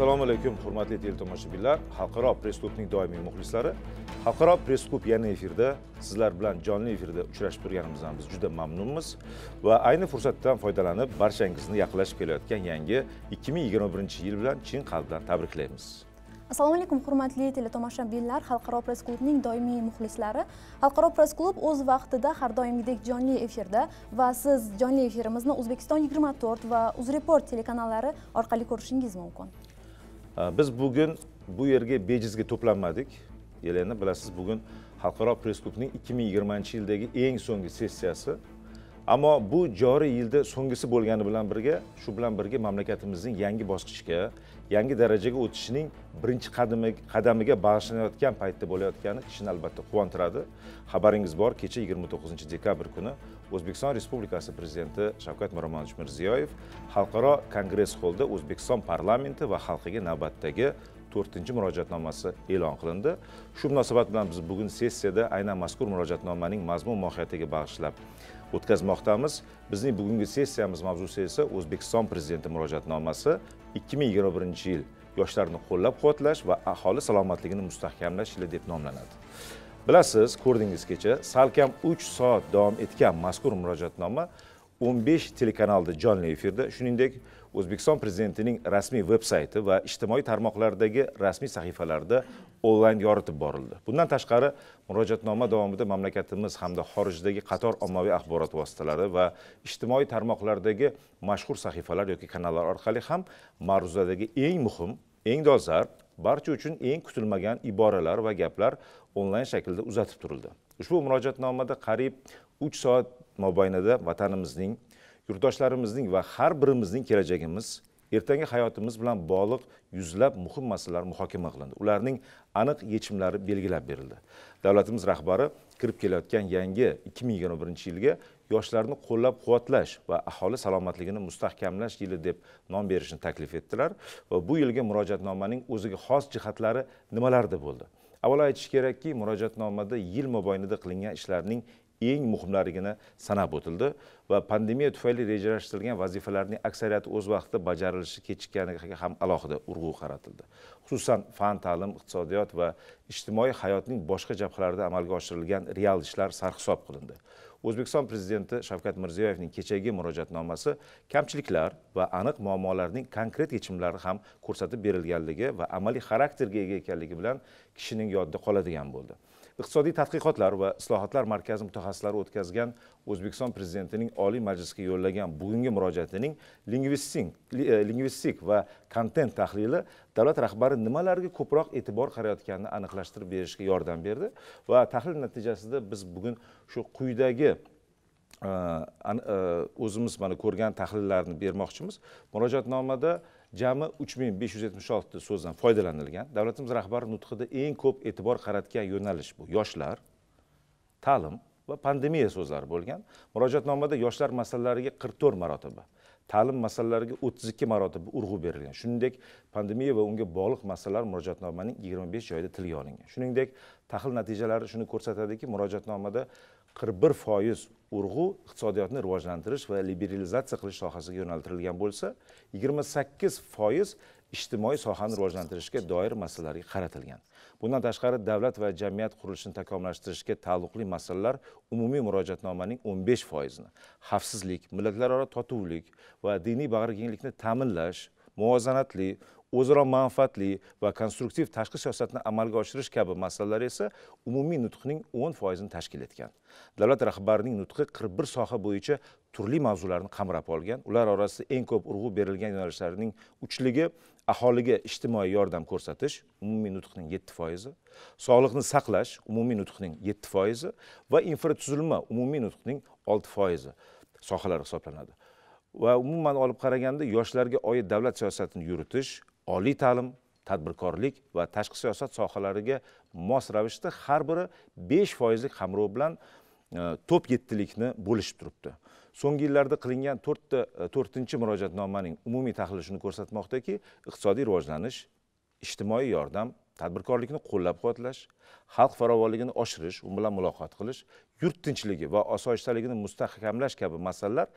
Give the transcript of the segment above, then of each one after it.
assalomu alaykum hurmatli teletomoshabinlar xalqaro press klubning doimiy muxlislari xalqaro press klub yana efirda sizlar bilan jonli efirda uchrashib turganimizdan biz juda mamnunmiz va ayni fursatdan foydalanib barchangizni yaqinlashib kelayotgan yangi 2021 yil bilan chin qalbdan tabriklaymiz assalomu alaykum hurmatli teletomoshabinlar xalqaro press klubning doimiy muxlislari xalqaro press klub o'z vaqtida har doimgidek jonli efirda va siz jonli efirimizni o'zbekiston 24 va uzreport telekanallari orqali ko'rishingiz mumkin biz bugun bu yerga bejizga to'planmadik yelena bilasiz bugun xalqaro press klubning ikki ming yigirmanchi yildagi eng so'nggi sessiyasi ammo bu joriy yilda so'nggisi bo'lgani bilan birga shu bilan birga mamlakatimizning yangi bosqichga yangi darajaga o'tishining birinchi qadamiga bag'ishlanayotgan paytda bo'layotgani kishini albatta quvontiradi xabaringiz bor kecha yigirma to'qqizinchi dekabr kuni o'zbekiston respublikasi prezidenti shavkat miromonovich mirziyoyev xalqaro kongress holda o'zbekiston parlamenti va xalqiga navbatdagi to'rtinchi murojaatnomasi e'lon qilindi shu munosabat bilan biz bugun sessiyada aynan mazkur murojaatnomaning mazmun mohiyatiga bag'ishlab o'tkazmoqdamiz bizning bugungi sessiyamiz mavzusi esa o'zbekiston prezidenti murojaatnomasi ikki ming yigirma birinchi yil yoshlarni qo'llab quvvatlash va aholi salomatligini mustahkamlash yili deb nomlanadi bilasiz ko'rdingiz kecha salkam 3 soat davom etgan mazkur murojaatnoma 15 telekanalda jonli efirda shuningdek o'zbekiston prezidentining rasmiy veb sayti va ijtimoiy tarmoqlardagi rasmiy sahifalarda onlayn yoritib borildi bundan tashqari murojaatnoma davomida mamlakatimiz hamda xorijdagi qator ommaviy axborot vositalari va ijtimoiy tarmoqlardagi mashhur sahifalar yoki kanallar orqali ham ma'ruzadagi eng muhim eng dolzarb barcha uchun eng kutilmagan iboralar va gaplar onlayn shaklda uzatib turildi ushbu murojaatnomada qariyb uch soat mobaynida vatanimizning yurtdoshlarimizning va har birimizning kelajagimiz ertangi hayotimiz bilan bog'liq yuzlab muhim masalalar muhokama qilindi ularning aniq yechimlari belgilab berildi davlatimiz rahbari kirib kelayotgan yangi ikki ming yigirma birinchi yilga yoshlarni qo'llab quvvatlash va aholi salomatligini mustahkamlash yili deb nom berishni taklif etdilar va bu yilgi murojaatnomaning o'ziga xos jihatlari nimalarda bo'ldi avvalo aytish kerakki murojaatnomada yil mobaynida qilingan ishlarning eng muhimlarigina sanab o'tildi va pandemiya tufayli rejalashtirilgan vazifalarning aksariyati o'z vaqtida bajarilishi kechikkaniga ham alohida urg'u qaratildi xususan fan ta'lim iqtisodiyot va ijtimoiy hayotning boshqa jabhalarida amalga oshirilgan real ishlar sarhisob qilindi o'zbekiston prezidenti shavkat mirziyoyevning kechagi murojaatnomasi kamchiliklar va aniq muammolarning konkret yechimlari ham ko'rsatib berilganligi va amaliy xarakterga ega ekanligi bilan kishining yodida qoladigan bo'ldi iqtisodiy tadqiqotlar va islohotlar markazi mutaxassislari o'tkazgan o'zbekiston prezidentining oliy majlisga yo'llagan bugungi murojaatining lingvistik e, va kontent tahlili davlat rahbari nimalarga ko'proq e'tibor qaratayotganini aniqlashtirib berishga yordam berdi va tahlil natijasida biz bugun shu quyidagi e, e, o'zimiz mana ko'rgan tahlillarni bermoqchimiz murojaatnomada jami 3576 ta so'zdan foydalanilgan davlatimiz rahbari nutqida eng ko'p e'tibor qaratgan yo'nalish bu yoshlar ta'lim va pandemiya so'zlari bo'lgan murojaatnomada yoshlar masalalariga 44 to'rt marotaba ta'lim masalalariga 32 ikki marotaba urg'u berilgan shuningdek pandemiya va unga bog'liq masalalar murojaatnomaning 25 joyida tilga olingan shuningdek tahlil natijalari shuni ko'rsatadiki murojaatnomada qirq bir foiz urg'u iqtisodiyotni rivojlantirish va liberalizatsiya qilish sohasiga yo'naltirilgan bo'lsa yigirma sakkiz foiz ijtimoiy sohani rivojlantirishga doir masalalarga qaratilgan bundan tashqari davlat va jamiyat qurilishini takomillashtirishga taalluqli masalalar umumiy murojaatnomaning 15 foizini xavfsizlik millatlararo totuvlik va diniy bag'rikenglikni ta'minlash muvozanatli o'zaro manfaatli va konstruktiv tashqi siyosatni amalga oshirish kabi masalalar esa umumiy nutqning o'n foizini tashkil etgan davlat rahbarining nutqi qirq bir soha bo'yicha turli mavzularni qamrab olgan ular orasida eng ko'p urg'u berilgan yo'nalishlarning uchligi aholiga ijtimoiy yordam ko'rsatish umumiy nutqning yetti foizi sog'liqni saqlash umumiy nutqning yetti foizi va infratuzilma umumiy nutqning olti foizi sohalar hisoblanadi va umuman olib qaraganda yoshlarga oid davlat siyosatini yuritish oliy ta'lim tadbirkorlik va tashqi siyosat sohalariga mos ravishda har biri besh foizlik qamrov bilan e, to'p yettilikni bo'lishib turibdi so'nggi yillarda qilingan to'rtta e, to'rtinchi murojaatnomaning umumiy tahlili shuni ko'rsatmoqdaki iqtisodiy rivojlanish ijtimoiy yordam tadbirkorlikni qo'llab quvvatlash xalq farovonligini oshirish u bilan muloqot qilish yurt tinchligi va osoyishtaligini mustahkamlash kabi masalalar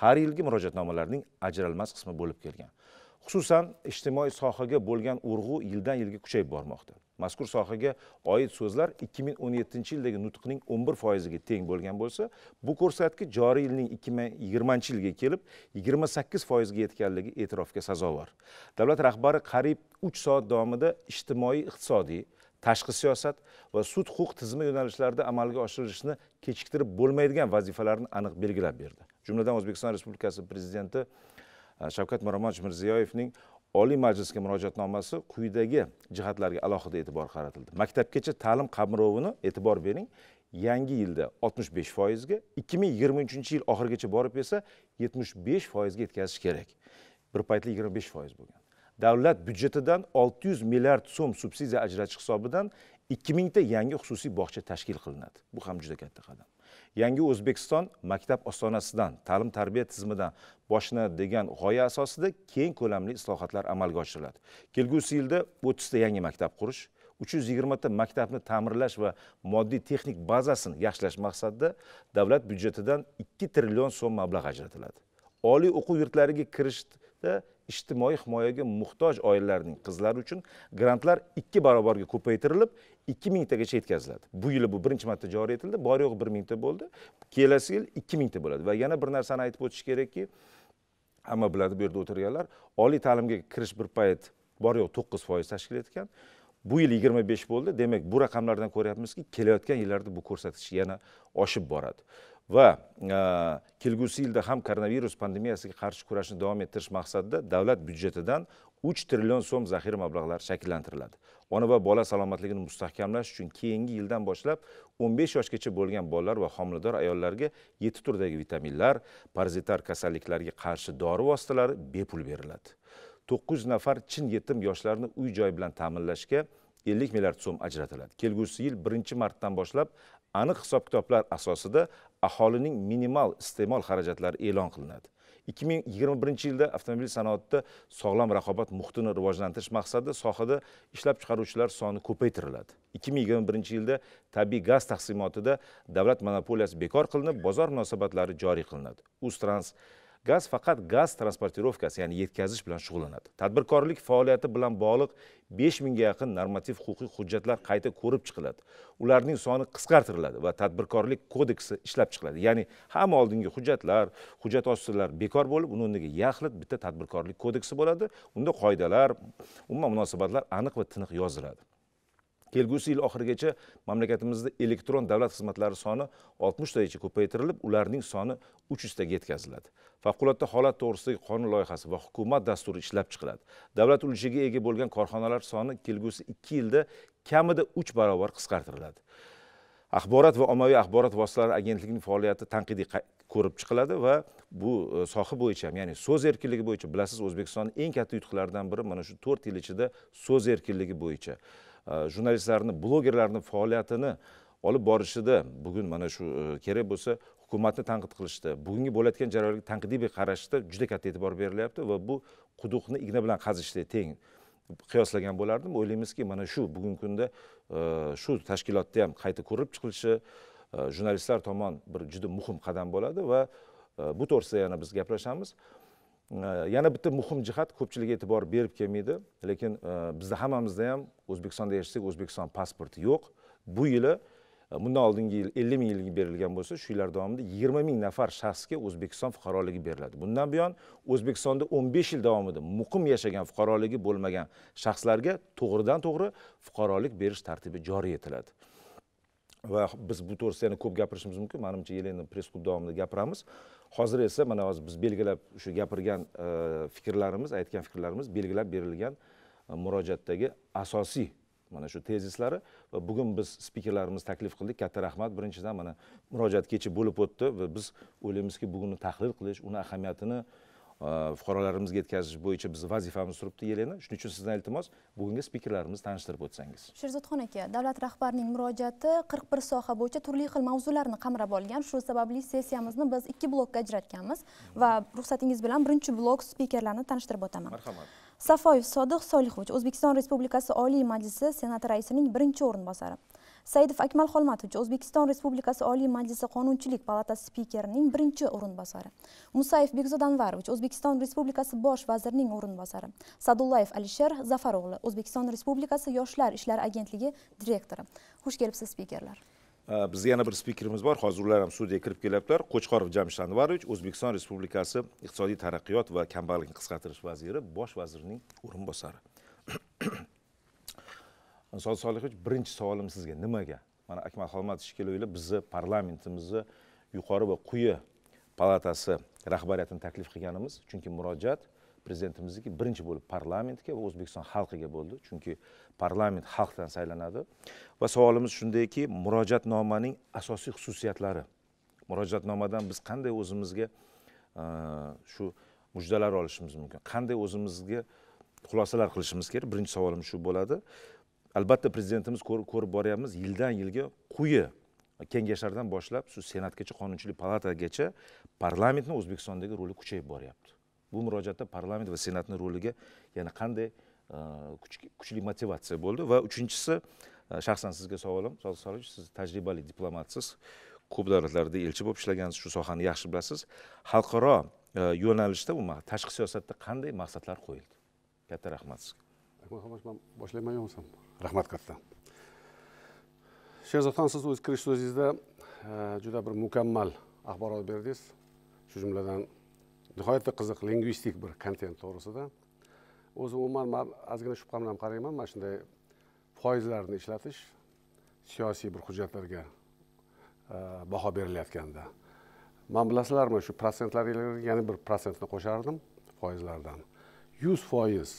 har yilgi murojaatnomalarning ajralmas qismi bo'lib kelgan xususan ijtimoiy sohaga bo'lgan urg'u yildan yilga kuchayib bormoqda mazkur sohaga oid so'zlar 2017 yildagi nutqning 11 foiziga teng bo'lgan bo'lsa bu ko'rsatkich joriy yilning 2020 yilga kelib 28 foizga yetganligi e'tirofga sazovor davlat rahbari qariyb 3 soat davomida ijtimoiy iqtisodiy tashqi siyosat va sud huquq tizimi yo'nalishlarida amalga oshirishni kechiktirib bo'lmaydigan vazifalarni aniq belgilab berdi jumladan o'zbekiston respublikasi prezidenti e, shavkat miromonovich mirziyoyevning oliy majlisga murojaatnomasi quyidagi jihatlarga alohida e'tibor qaratildi maktabgacha ta'lim qamrovini e'tibor bering yangi yilda 65 foizga 2023 yil oxirigacha borib esa 75 foizga yetkazish kerak bir paytlar 25 foiz bo'lgan davlat byudjetidan 600 milliard so'm subsidiya ajratish hisobidan 2000 ta yangi xususiy bog'cha tashkil qilinadi bu ham juda katta qadam yangi o'zbekiston maktab ostonasidan ta'lim tarbiya tizimidan boshlanadi degan g'oya asosida keng ko'lamli islohotlar amalga oshiriladi kelgusi yilda 30 ta yangi maktab qurish 320 ta maktabni ta'mirlash va moddiy texnik bazasini yaxshilash maqsadida davlat byudjetidan 2 trillion so'm mablag' ajratiladi oliy o'quv yurtlariga kirishda ijtimoiy himoyaga muhtoj oilalarning qizlari uchun grantlar ikki barobarga ko'paytirilib ikki mingtagacha yetkaziladi bu yili bu birinchi marta joriy etildi bor yo'g'i bir mingta bo'ldi kelasi yil ikki mingta bo'ladi va yana bir narsani aytib o'tish kerakki hamma biladi bu yerda o'tirganlar oliy ta'limga kirish bir payt bor yo'g'i to'qqiz foiz tashkil etgan bu yil yigirma besh bo'ldi demak bu raqamlardan ko'ryapmizki kelayotgan yillarda bu ko'rsatkich yana oshib boradi va e, kelgusi yilda ham koronavirus pandemiyasiga qarshi kurashni davom ettirish maqsadida davlat byudjetidan uch trillion so'm zaxira mablag'lari shakllantiriladi ona va bola salomatligini mustahkamlash uchun keyingi yildan boshlab 15 yoshgacha bo'lgan bolalar va homilador ayollarga 7 turdagi vitaminlar parazitar kasalliklarga qarshi dori vositalari bepul beriladi 900 nafar chin yetim yoshlarni uy joy bilan ta'minlashga 50 milliard so'm ajratiladi kelgusi yil 1 martdan boshlab aniq hisob kitoblar asosida aholining minimal iste'mol xarajatlari e'lon qilinadi 2021 yilda avtomobil sanoatida sog'lom raqobat muhitini rivojlantirish maqsadida sohada ishlab chiqaruvchilar soni ko'paytiriladi 2021 yilda tabiiy gaz taqsimotida davlat monopoliyasi bekor qilinib bozor munosabatlari joriy qilinadi uztrans gaz faqat gaz transportirovkasi ya'ni yetkazish bilan shug'ullanadi tadbirkorlik faoliyati bilan bog'liq besh mingga yaqin normativ huquqiy hujjatlar qayta ko'rib chiqiladi ularning soni qisqartiriladi va tadbirkorlik kodeksi ishlab chiqiladi ya'ni hamma oldingi hujjatlar hujjat ostilar bekor bo'lib uni o'rniga yaxlit bitta tadbirkorlik kodeksi bo'ladi unda qoidalar umuman munosabatlar aniq va tiniq yoziladi kelgusi yil oxirigacha mamlakatimizda elektron davlat xizmatlari soni oltmishtagacha ko'paytirilib ularning soni uch yuztaga yetkaziladi favqulodda holat to'g'risidagi qonun loyihasi va hukumat dasturi ishlab chiqiladi davlat ulushiga ega bo'lgan korxonalar soni kelgusi ikki yilda kamida uch barobar qisqartiriladi axborot va ommaviy axborot vositalari agentligining faoliyati tanqidiy ko'rib chiqiladi va bu e, soha bo'yicha ham ya'ni so'z erkinligi bo'yicha bilasiz o'zbekistonning eng katta yutuqlaridan biri mana shu to'rt yil ichida so'z erkinligi bo'yicha jurnalistlarni blogerlarni faoliyatini olib borishida bugun mana shu э, kerak bo'lsa hukumatni tanqid qilishda bugungi bo'layotgan jarayonga tanqidiy bir qarashda juda katta e'tibor berilyapti va bu quduqni igna bilan qazishda teng qiyoslagan bo'lardim o'ylaymizki mana shu bugungi kunda e, shu tashkilotni ham qayta ko'rib chiqilishi e, jurnalistlar tomon bir juda muhim qadam bo'ladi va e, bu to'g'risida yana biz gaplashamiz Э, yana bitta muhim jihat ko'pchilik e'tibor berib kelmaydi lekin э, bizda hammamizda ham o'zbekistonda yashasak o'zbekiston pasporti yo'q bu yili э, bundan oldingi yil ellik ming yilga berilgan bo'lsa shu yillar davomida yigirma ming nafar shaxsga o'zbekiston fuqaroligi beriladi bundan buyon o'zbekistonda o'n besh yil davomida muqim yashagan fuqaroligi bo'lmagan shaxslarga to'g'ridan to'g'ri fuqarolik berish tartibi joriy etiladi va biz bu to'g'risida yana ko'p gapirishimiz mumkin manimcha yelena press klub davomida gapiramiz hozir esa mana hozir biz belgilab shu gapirgan e, fikrlarimiz aytgan fikrlarimiz belgilab berilgan e, murojaatdagi asosiy mana shu tezislari va bugun biz spikerlarimiz taklif qildik katta rahmat birinchidan mana murojaat kecha bo'lib o'tdi va biz o'ylaymizki bugunni tahlil qilish uni ahamiyatini Э, fuqarolarimizga yetkazish bo'yicha bizni vazifamiz turibdi yelena shuning uchun sizdan iltimos bugungi spikerlarimizni tanishtirib o'tsangiz sherzodxon aka davlat rahbarining murojaati qirq bir soha bo'yicha turli xil mavzularni qamrab olgan shu sababli sessiyamizni biz ikki blokka ajratganmiz va ruxsatingiz bilan birinchi blok spikerlarni tanishtirib o'taman marhamat safoyev sodiq solihovich o'zbekiston respublikasi oliy majlisi senati raisining birinchi o'rinbosari saidov akmal xolmatovich o'zbekiston respublikasi oliy majlisi qonunchilik palatasi spikerining birinchi o'rinbosari musayev bekzod anvarovich o'zbekiston respublikasi bosh vazirining o'rinbosari sadullayev alisher zafarovli o'zbekiston respublikasi yoshlar ishlari agentligi direktori xush kelibsiz spikerlar bizda yana bir spikerimiz bor hozir ular ham studiyaga kirib kelyaptilar qo'chqorov jamshid anvarovich o'zbekiston respublikasi iqtisodiy taraqqiyot va kambag'allikni qisqartirish vaziri bosh vazirning o'rinbosari insod solihovich birinchi savolim sizga nimaga mana akmal xolmatovich keluvli bizni parlamentimizni yuqori va quyi palatasi rahbariyatini taklif qilganimiz chunki murojaat prezidentimizniki birinchi bo'lib parlamentga va o'zbekiston xalqiga bo'ldi chunki parlament xalqdan saylanadi va savolimiz shundayki murojaatnomaning asosiy xususiyatlari murojaatnomadan biz qanday o'zimizga e, shu mujdalar olishimiz mumkin qanday o'zimizga xulosalar qilishimiz kerak birinchi savolim shu bo'ladi albatta prezidentimiz ko'rib boryapmiz yildan yilga quyi kengashlardan boshlab shu senatgacha qonunchilik palatagacha parlamentni o'zbekistondagi roli kuchayib boryapti bu murojaatda parlament va senatni roliga yana qanday e, kuchli motivatsiya bo'ldi va uchinchisi e, shaxsan sizga savolim sodiq solovich siz tajribali diplomatsiz ko'p davlatlarda elchi bo'lib ishlagansiz shu sohani yaxshi bilasiz xalqaro e, yo'nalishda umuman tashqi siyosatda qanday maqsadlar qo'yildi katta rahmat sizga rahmat boshlayman yo'qsam rahmat katta sherzodxon siz o'z kirish so'zingizda e, juda bir mukammal axborot berdingiz shu jumladan nihoyatda qiziq lingvistik bir kontent to'g'risida o'zi umuman man ozgina shubha bilan qarayman mana shunday foizlarni ishlatish siyosiy bir hujjatlarga e, baho berilayotganda man bilasizlarmi shu protsentlarga yana bir protsentni qo'shardim foizlardan yuz foiz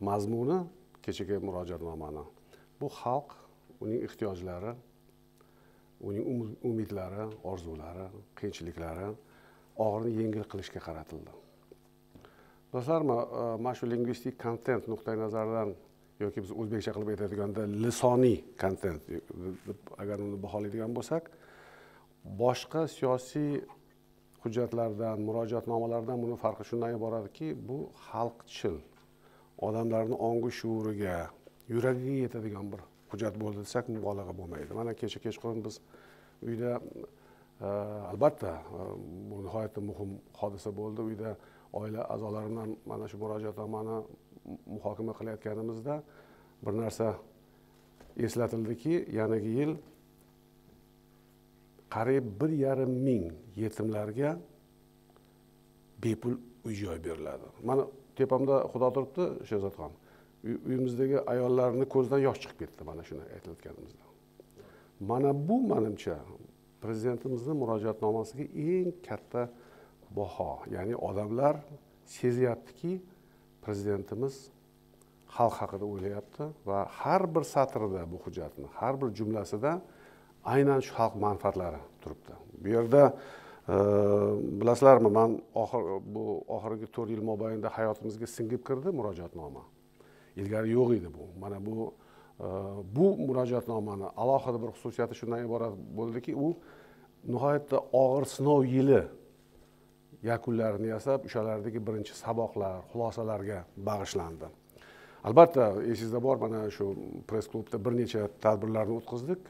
mazmuni kechagi murojaatnomani bu xalq uning ehtiyojlari uning um-, umidlari orzulari qiyinchiliklari og'irni yengil qilishga qaratildi do'stlar e, mana shu lingvistik kontent nuqtai nazaridan yoki biz o'zbekcha qilib aytadiganda lisoniy kontent deb agar uni baholaydigan bo'lsak boshqa siyosiy hujjatlardan murojaatnomalardan buni farqi shundan iboratki bu xalqchil odamlarni ongu shuuriga yuragiga yetadigan bir hujjat bo'ldi desak mubolag'a bo'lmaydi mana kecha kechqurun biz uyda e, albatta e, bu nihoyatda muhim hodisa bo'ldi uyda oila a'zolarimdan mana shu murojaatnomani muhokama qilayotganimizda bir narsa eslatildiki yanagi yil qariyb bir yarim ming yetimlarga bepul uy joy beriladi mana tepamda xudo turibdi sherzodxon uyimizdagi ayollarni ko'zidan yosh chiqib ketdi mana shuni aytayotganimizda mana bu manimcha prezidentimizni murojaatnomasiga eng katta baho ya'ni odamlar sezyaptiki prezidentimiz xalq haqida o'ylayapti va har bir satrida bu hujjatni har bir jumlasida aynan shu xalq manfaatlari turibdi bu yerda Э, bilasizlarmi man oxir bu oxirgi to'rt yil mobaynida hayotimizga singib kirdi murojaatnoma ilgari yo'q edi bu mana bu e, bu murojaatnomani alohida bir xususiyati shundan iborat bo'ldiki u nihoyatda og'ir sinov yili yakunlarini yasab o'shalardagi birinchi saboqlar xulosalarga bag'ishlandi albatta esingizda bor mana shu press klubda bir necha tadbirlarni o'tkazdik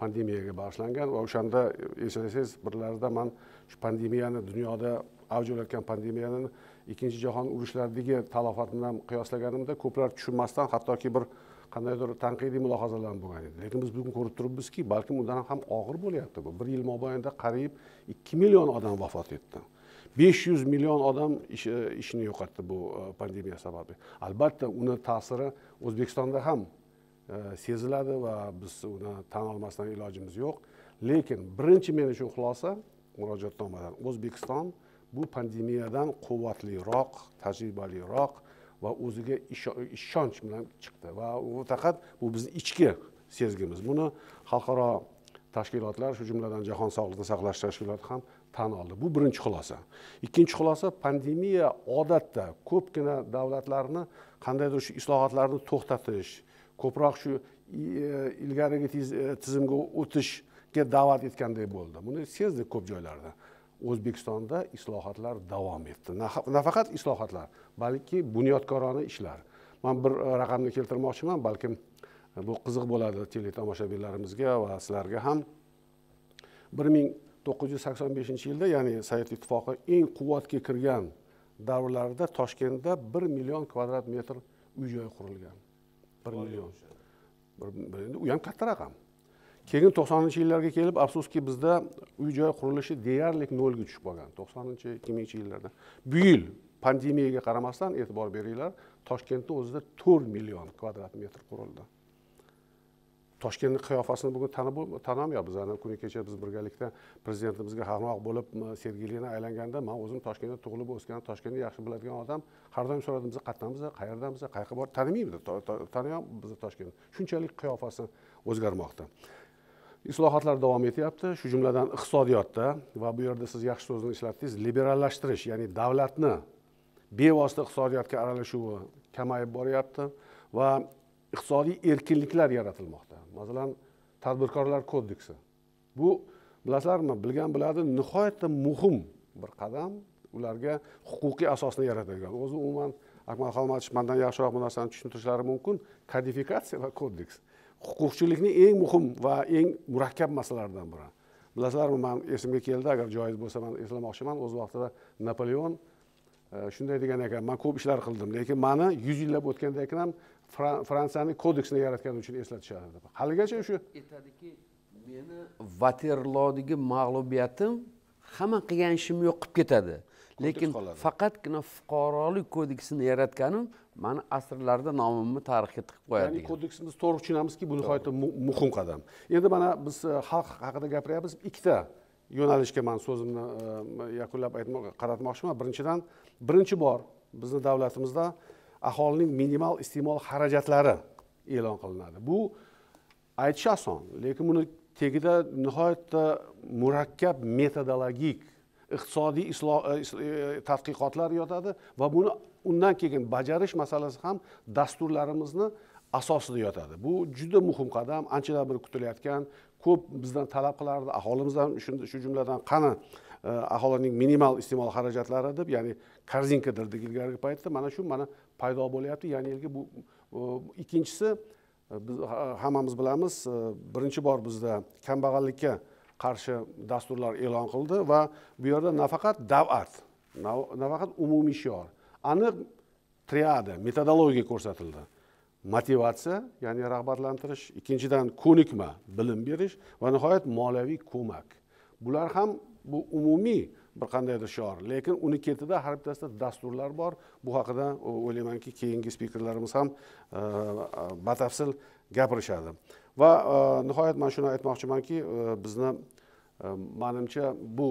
pandemiyaga bag'ishlangan va o'shanda eslasangiz birlarida man shu pandemiyani dunyoda avj olayotgan pandemiyani ikkinchi jahon urushlaridagi talafot bilan qiyoslaganimda ko'plar tushunmasdan hattoki bir qandaydir tanqidiy mulohazalar ham bo'lgan edi lekin biz bugun ko'rib turibmizki balkim undan ham og'ir bo'lyapti bu bir yil mobaynida qariyb ikki million odam vafot etdi besh yuz million odam ishini yo'qotdi bu e, pandemiya sababli albatta uni ta'siri o'zbekistonda ham e, seziladi va biz uni tan olmasdan ilojimiz yo'q lekin birinchi men uchun xulosa murojaatnomalar o'zbekiston bu pandemiyadan quvvatliroq tajribaliroq va o'ziga ishonch bilan chiqdi va u faqat bu bizni ichki sezgimiz buni xalqaro tashkilotlar shu jumladan jahon sog'liqni saqlash tashkiloti ham tan oldi bu birinchi xulosa ikkinchi xulosa pandemiya odatda ko'pgina davlatlarni qandaydir shu islohotlarni to'xtatish ko'proq shu ilgarigi tizimga o'tish ishga da'vat etganday bo'ldi buni sezdik ko'p joylarda o'zbekistonda islohotlar davom etdi nafaqat islohotlar balki bunyodkorona ishlar man bir e, raqamni keltirmoqchiman balkim e, bu qiziq bo'ladi teletomoshabinlarimizga va sizlarga ham bir ming to'qqiz yuz sakson beshinchi yilda ya'ni sovet ittifoqi eng quvvatga kirgan davrlarida toshkentda bir million kvadrat metr uy joy qurilgan bir million endi u ham katta raqam keyin to'qsoninchi yillarga kelib afsuski bizda uy joy qurilishi deyarli nolga tushib qolgan to'qsoninchi ikki minginchi yillarda bu yil pandemiyaga qaramasdan e'tibor beringlar toshkentni o'zida to'rt million kvadrat metr qurildi toshkentni qiyofasini bugun tanib tanolmayapmiz ana kuni kecha biz birgalikda prezidentimizga hamroh bo'lib sergelina aylanganda man o'zim toshkentda tug'ilib o'sgan toshkentni yaxshi biladigan odam har doim so'radim biz qayerdanmiz qayerdamiz qayerga bor tanimaymiz tanimayapmiz biz toshkentni shunchalik qiyofasi o'zgarmoqda islohotlar davom etyapti shu jumladan iqtisodiyotda va bu yerda siz yaxshi so'zni ishlatdingiz liberallashtirish ya'ni davlatni bevosita iqtisodiyotga aralashuvi kamayib boryapti va iqtisodiy erkinliklar yaratilmoqda masalan tadbirkorlar kodeksi bu bilasizlarmi bilgan biladi nihoyatda muhim bir qadam ularga huquqiy asosni yaratilgan o'zi umuman akmal xolmatovich mandan yaxshiroq bu narsani tushuntirishlari mumkin kodifikatsiya va kodeks huquqchilikni eng muhim va eng murakkab masalalaridan biri bilasizlarmi man esimga keldi agar joiz bo'lsa man eslamoqchiman o'z vaqtida napoleon e, shunday degan ekan man ko'p ishlar qildim lekin mani yuz yillab o'tgandan keyin ham fransiyani kodeksini yaratgan uchun eslatishadi deb haligacha shu aytadiki meni vaterlodagi mag'lubiyatim hamma qilgan ishim yo'q qilib ketadi lekin faqatgina fuqarolik kodeksini yaratganim mana asrlarda nomimni tarixga tiqib qo'yadi ya'ni kodeksimiz to'g'ri tushunamizki bu nihoyatda muhim qadam endi mana biz e, xalq haqida gapiryapmiz ikkita yo'nalishga man so'zimni e, yakunlab qaratmoqchiman birinchidan birinchi bor bizni davlatimizda aholining minimal iste'mol xarajatlari e'lon qilinadi bu aytish oson lekin buni tagida nihoyatda murakkab metodologik iqtisodiy e, tadqiqotlar yotadi va buni undan keyin bajarish masalasi ham dasturlarimizni asosida yotadi bu juda muhim qadam anchadan beri kutilayotgan ko'p bizdan talab qilardi aholimiz ham shu jumladan qani e, aholining minimal iste'mol xarajatlari deb ya'ni korzinka dedik ilgarigi paytda mana shu mana paydo bo'lyapti yani yilgi bu ikkinchisi e, biz hammamiz bilamiz e, birinchi bor bizda kambag'allikka qarshi dasturlar e'lon qildi va bu yerda nafaqat dav'at nafaqat umumiy shior aniq triada metodologiya ko'rsatildi motivatsiya ya'ni rag'batlantirish ikkinchidan ko'nikma bilim berish va nihoyat moliyaviy ko'mak bular ham bu umumiy bir qandaydir shior lekin uni ketida har bittasida dasturlar bor bu haqida o'ylaymanki keyingi spikerlarimiz ham e, e, batafsil gapirishadi va e, nihoyat man shuni aytmoqchimanki bizni manimcha bu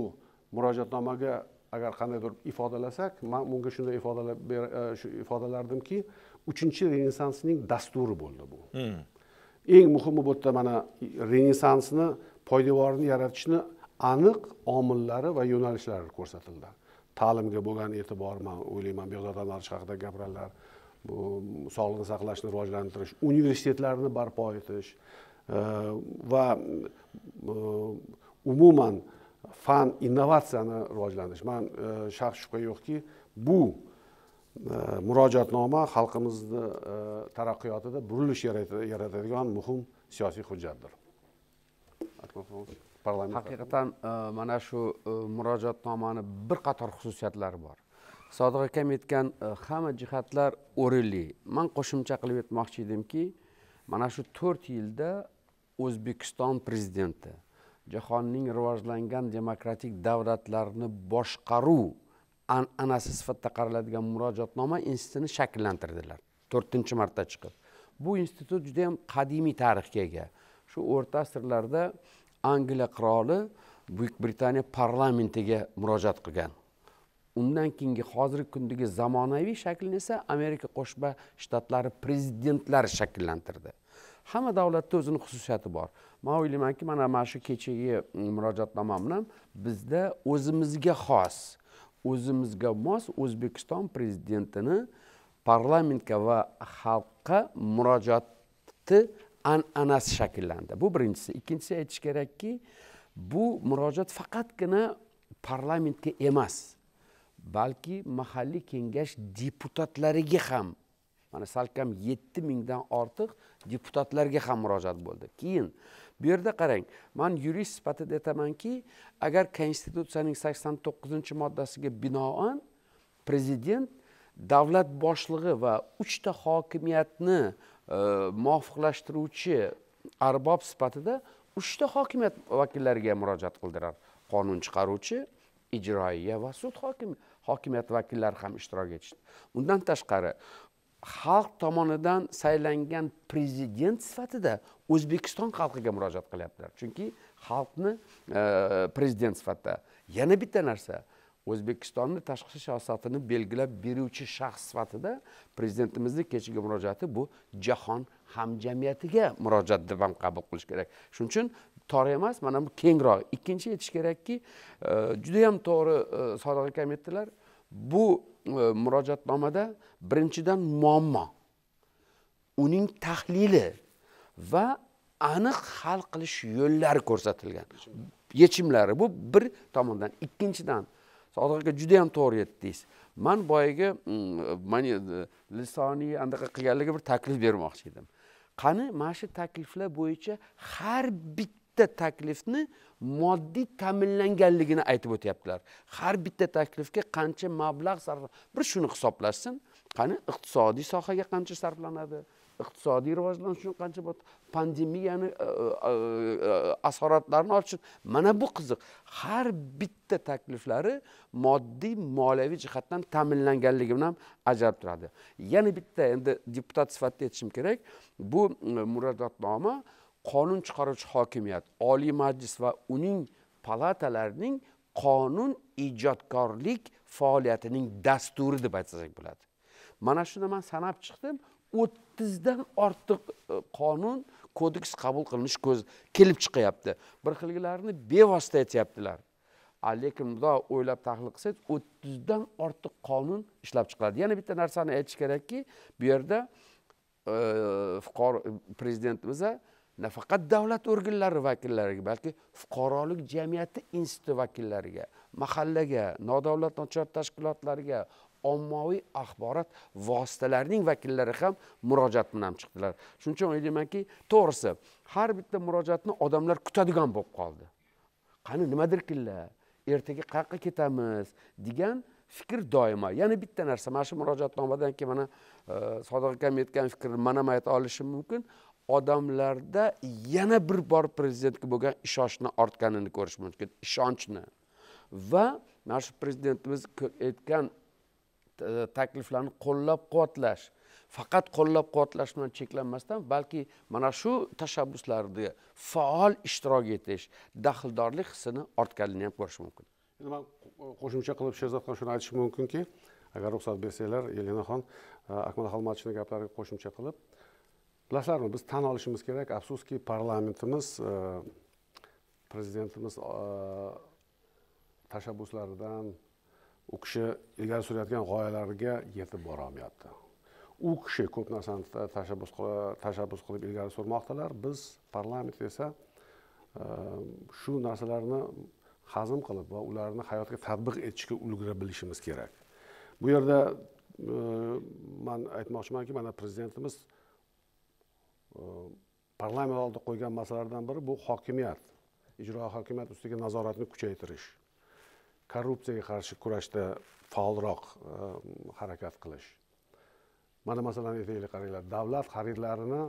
murojaatnomaga agar qandaydir ifodalasak man bunga shunday ifodalab e, shu ifodalardimki uchinchi renessansning dasturi bo'ldi bu hmm. eng muhimi bu yerda mana renessansni poydevorini yaratishni aniq omillari va yo'nalishlari ko'rsatildi ta'limga bo'lgan e'tibor man o'ylayman behzod anvarovich haqida gapiradilar bu sog'liqni saqlashni rivojlantirish universitetlarni barpo etish e, va e, umuman fan innovatsiyani rivojlanish man e, shak shubha yo'qki bu e, murojaatnoma xalqimizni e, taraqqiyotida burilish yaratadigan muhim siyosiy hujjatdir haqiqatdan mana shu murojaatnomani bir qator xususiyatlari bor sodiq akam aytgan hamma jihatlar o'rinli man qo'shimcha qilib aytmoqchi edimki mana shu to'rt yilda o'zbekiston prezidenti jahonning rivojlangan demokratik davlatlarini boshqaruv an'anasi sifatida qaraladigan murojaatnoma institutini shakllantirdilar to'rtinchi marta chiqib bu institut juda yam qadimiy tarixga ega shu o'rta asrlarda angliya qiroli buyuk britaniya parlamentiga murojaat qilgan undan keyingi hozirgi kundagi zamonaviy shaklni esa amerika qo'shma shtatlari prezidentlari shakllantirdi hamma davlatda o'zini xususiyati bor man o'ylaymanki mana mana shu kechagi mm, murojaatnomam ham bizda o'zimizga xos o'zimizga mos o'zbekiston prezidentini parlamentga va xalqqa murojaati an'anasi shakllandi bu birinchisi ikkinchisi aytish kerakki bu murojaat faqatgina parlamentga emas balki mahalliy kengash deputatlariga ham mana salkam yetti mingdan ortiq deputatlarga ham murojaat bo'ldi keyin bu yerda qarang man yurist sifatida aytamanki agar konstitutsiyaning sakson to'qqizinchi moddasiga binoan prezident davlat boshlig'i va uchta hokimiyatni e, muvofiqlashtiruvchi arbob sifatida uchta hokimiyat vakillariga murojaat qildirar qonun chiqaruvchi ijroiya va sud hokimi hokimiyat vakillari ham ishtirok etishdi undan tashqari xalq tomonidan saylangan prezident sifatida o'zbekiston xalqiga murojaat qilyaptilar chunki xalqni e, prezident sifatida yana bitta narsa o'zbekistonni tashqi siyosatini belgilab beruvchi shaxs sifatida prezidentimizni kechagi murojaati bu jahon hamjamiyatiga murojaat deb ham qabul qilish kerak shuning uchun tor emas mana bu kengroq ikkinchi aytish kerakki e, juda yam to'g'ri e, sodiq akam aytdilar bu E, murojaatnomada birinchidan muammo uning tahlili va aniq hal qilish yo'llari ko'rsatilgan yechimlari bu bir tomondan ikkinchidan sodiq aka judayam to'g'ri aytdingiz man boyagi mm, e, lisoniy anaqa qilganligi bir taklif bermoqchi edim qani mana shu takliflar bo'yicha har bitta bitta taklifni moddiy ta'minlanganligini aytib o'tyaptilar har bitta taklifga qancha mablag' sarf bir shuni hisoblashsin qani iqtisodiy sohaga qancha sarflanadi iqtisodiy rivojlanish uchun qancha pandemiyani e, e, e, asoratlarini olish mana bu qiziq har bitta takliflari moddiy moliyaviy jihatdan ta'minlanganligi bilan ajralib turadi yana bitta endi deputat sifatida aytishim kerak bu murojaatnoma qonun chiqaruvchi hokimiyat oliy majlis va uning palatalarining qonun ijodkorlik faoliyatining dasturi deb aytsak bo'ladi mana shuni man sanab chiqdim o'ttizdan ortiq e, qonun kodeks qabul qilinish ko'z kelib chiqyapti bir xilgilarini bevosita aytyaptilar lekin bundoq o'ylab tahlil qilsangiz o'ttizdan ortiq qonun ishlab chiqiladi yana bitta narsani aytish kerakki bu yerda e, fuqaro prezidentimiz nafaqat davlat organlari vakillariga balki fuqarolik jamiyati instituti vakillariga mahallaga nodavlat nochor tashkilotlariga ommaviy axborot vositalarining vakillari ham murojaat bilan chiqdilar shuning uchun o'ylaymanki to'g'risi har bitta murojaatni odamlar kutadigan bo'lib qoldi qani nimadirkinlar ertaga qayoqqa ketamiz degan fikr doimo yana bitta narsa mana shu murojaatnomadan keyin mana e, sodiq akam aytgan fikrni man ham ayta olishim mumkin odamlarda yana bir bor prezidentga bo'lgan ishonchni ortganini ko'rish mumkin ishonchni va mana shu prezidentimiz aytgan e, takliflarni qo'llab quvvatlash faqat qo'llab quvvatlash bilan cheklanmasdan balki mana shu tashabbuslarda faol ishtirok etish daxldorlik hissini ortganini ham ko'rish mumkin endi man qo'shimcha qilib sherzodxon shuni aytishim mumkinki agar ruxsat bersanglar elinaxon e, akmal xolmatovichni gaplariga qo'shimcha qilib bilasizlarmi biz tan olishimiz kerak afsuski parlamentimiz e, prezidentimiz e, tashabbuslaridan u kishi ilgari surayotgan g'oyalariga yetib borolmayapti u kishi ko'p narsani tashabbus tashabbus qilib ilgari surmoqdalar biz parlament esa e, shu narsalarni hazm qilib va ularni hayotga tatbiq etishga ulgura bilishimiz kerak bu yerda man aytmoqchimanki mana prezidentimiz parlament oldi qo'ygan masalalardan biri bu hokimiyat ijro hokimiyat ustiga nazoratni kuchaytirish korrupsiyaga qarshi kurashda faolroq ehm, harakat qilish mana masalan aytaylik qaranglar davlat xaridlarini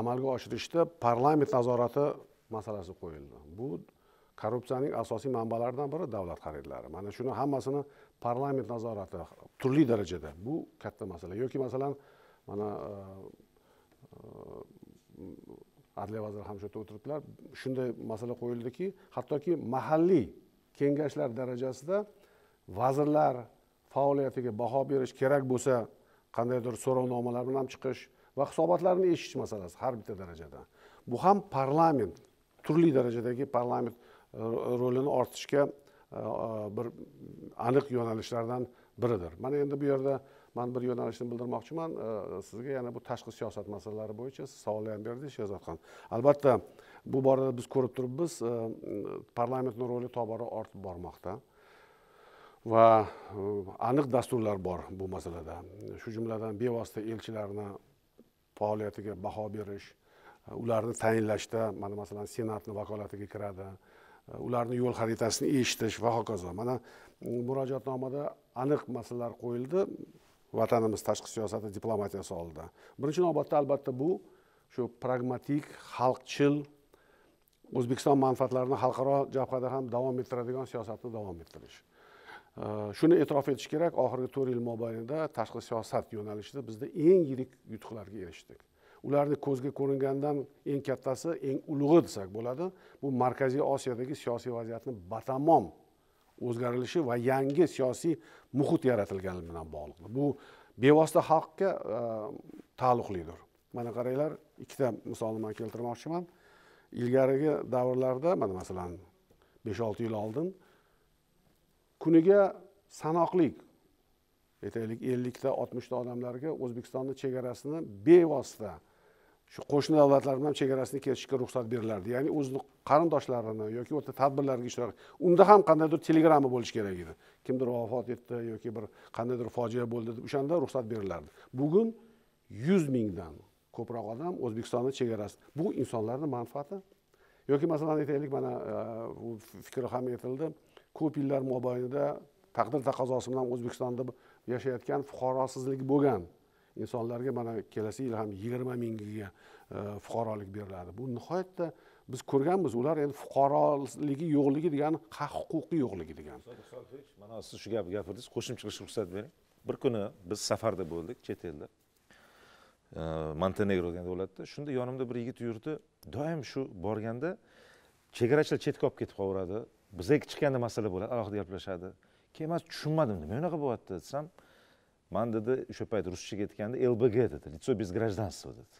amalga oshirishda parlament nazorati masalasi qo'yildi bu korrupsiyaning asosiy manbalaridan biri davlat xaridlari mana shuni hammasini parlament nazorati turli darajada bu katta masala yoki masalan mana ehm, Э, adliya vaziri ham shu yerda o'tiribdilar shunday masala qo'yildiki hattoki mahalliy kengashlar darajasida vazirlar faoliyatiga baho berish kerak bo'lsa qandaydir so'rovnomalar bilan ham chiqish va hisobotlarni eshitish masalasi har bitta darajada bu ham parlament turli darajadagi parlament e, rolini ortishga e, e, bir aniq yo'nalishlardan biridir mana endi bu yerda man bir yo'nalishni bildirmoqchiman sizga yana bu tashqi siyosat masalalari bo'yicha siz savollar ham berdingiz sherzodxon albatta bu borada biz ko'rib turibmiz parlamentni roli tobora ortib bormoqda va e, aniq dasturlar bor bu masalada shu jumladan bevosita elchilarni faoliyatiga baho berish e, ularni tayinlashda mana masalan senatni vakolatiga kiradi e, ularni yo'l xaritasini eshitish va hokazo mana murojaatnomada aniq masalalar qo'yildi vatanimiz tashqi siyosati diplomatiyasi oldida birinchi navbatda albatta bu shu pragmatik xalqchil o'zbekiston manfaatlarini xalqaro jabhada ham davom ettiradigan siyosatni davom ettirish shuni e'tirof etish kerak oxirgi to'rt yil mobaynida tashqi siyosat yo'nalishida bizda eng yirik yutuqlarga erishdik ularni ko'zga ko'ringandan eng kattasi eng ulug'i desak bo'ladi bu markaziy osiyodagi siyosiy vaziyatni batamom o'zgarilishi va yangi siyosiy muhit yaratilgani bilan bog'liq bu bevosita xalqqa e, taalluqlidir mana qaranglar ikkita misolni man keltirmoqchiman ilgarigi davrlarda mana masalan besh olti yil oldin kuniga sanoqlik aytaylik ellikta oltmishta odamlarga o'zbekistonni chegarasini bevosita shu qo'shni davlatlar bilan chegarasini kesishga ruxsat berilardi ya'ni o'zini qarindoshlarini yoki o'rta tadbirlarga ishtirok unda ham qandaydir telegramma bo'lishi kerak edi kimdir vafot etdi yoki bir qandaydir fojia bo'ldi deb o'shanda ruxsat berilardi bugun yuz mingdan ko'proq odam o'zbekistonni chegarasi bu insonlarni manfaati yoki masalan aytaylik mana e, bu fikr ham aytildi ko'p yillar mobaynida taqdir taqozosi bilan o'zbekistonda yashayotgan fuqarosizligi bo'lgan insonlarga mana kelasi yil ham yigirma mingga e, fuqarolik beriladi bu nihoyatda biz ko'rganmiz ular endi fuqaroligi yo'qligi degani haq huquqi yo'qligi degani mana siz shu gapni gapirdingiz qo'shimcha qilishga ruxsat bering bir kuni biz safarda bo'ldik chet elda montenegro degan davlatda shunda yonimda bir yigit yurdi doim shu borganda chegarachilar chetga olib ketib qolaveradi bizaga chiqqanda masala bo'ladi alohida gaplashadi keyin man tushunmadim nima unaqa bo'lyapti desam man dedi o'sha payt ruschaga aytganda lbg dedi лицо без гражданства dedi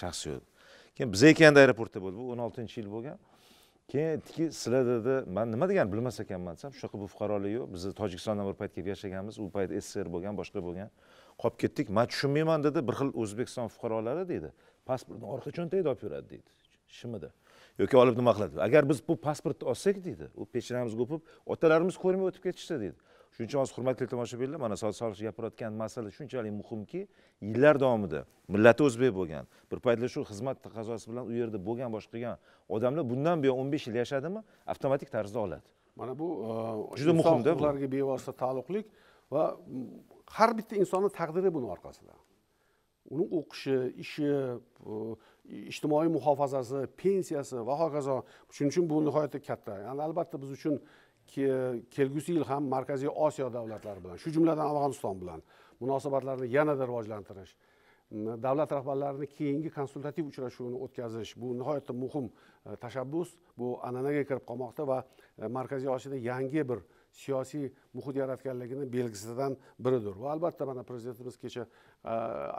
shaxsiy keyin biz ekanda aeroportda bo'ldi bu o'n oltinchi yil bo'lgan keyin aytdiki sizlar dedi man nima deganini bilmas ekanman desam shunaqa bu fuqarolik yo'q biz tojikistondan bir payt kelib yashaganmiz u payt sssr bo'lgan boshqa bo'lgan qolib ketdik man tushunmayman dedi bir xil o'zbekiston fuqarolari deydi pasportni orqa cho'ntagida olib yuradi deydi shimida yoki olib nima qiladi agar biz bu pasportni olsak deydi u peshanamizga o'pib otalarimiz ko'rmay o'tib ketishdi deydi shuning uchun hozir hurmatli tomoshabinlar mana soliq soliqchi gapirayotgan masala shunchalik muhimki yillar davomida millati o'zbek bo'lgan bir paytlar shu xizmat taqozosi bilan u yerda bo'lgan boshqa qilgan odamlar bundan buyon o'n besh yil yashadimi avtomatik tarzda oladi mana bu e, juda muhimda ularga bevosita taalluqli va har bitta insonni taqdiri buni orqasida uni o'qishi ishi ijtimoiy muhofazasi pensiyasi va hokazo shuning uchun bu nihoyatda katta yani albatta biz uchun kelgusi yil ham markaziy osiyo davlatlari bilan shu jumladan afg'oniston bilan munosabatlarni yanada rivojlantirish davlat rahbarlarini keyingi konsultativ uchrashuvini o'tkazish bu nihoyatda muhim e, tashabbus bu an'anaga kirib qolmoqda va e, markaziy osiyoda yangi bir siyosiy muhit yaratganligini belgisidan biridir va albatta mana prezidentimiz kecha e,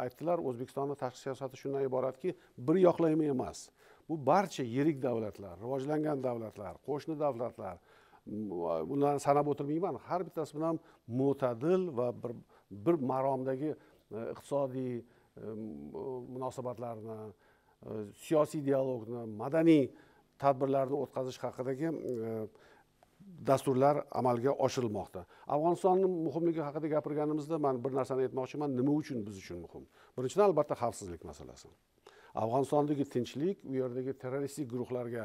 aytdilar o'zbekistonni tashqi siyosati shundan iboratki bir yoqlama emas bu barcha yirik davlatlar rivojlangan davlatlar qo'shni davlatlar ularni sanab o'tirmayman har bittasi bilan mo'tadil va bir bir maromdagi e, iqtisodiy e, munosabatlarni e, siyosiy dialogni madaniy tadbirlarni o'tkazish haqidagi dasturlar amalga oshirilmoqda afg'onistonni muhimligi haqida gapirganimizda man bir narsani aytmoqchiman nima uchun biz uchun muhim birinchidan albatta xavfsizlik masalasi afg'onistondagi tinchlik u yerdagi terroristik guruhlarga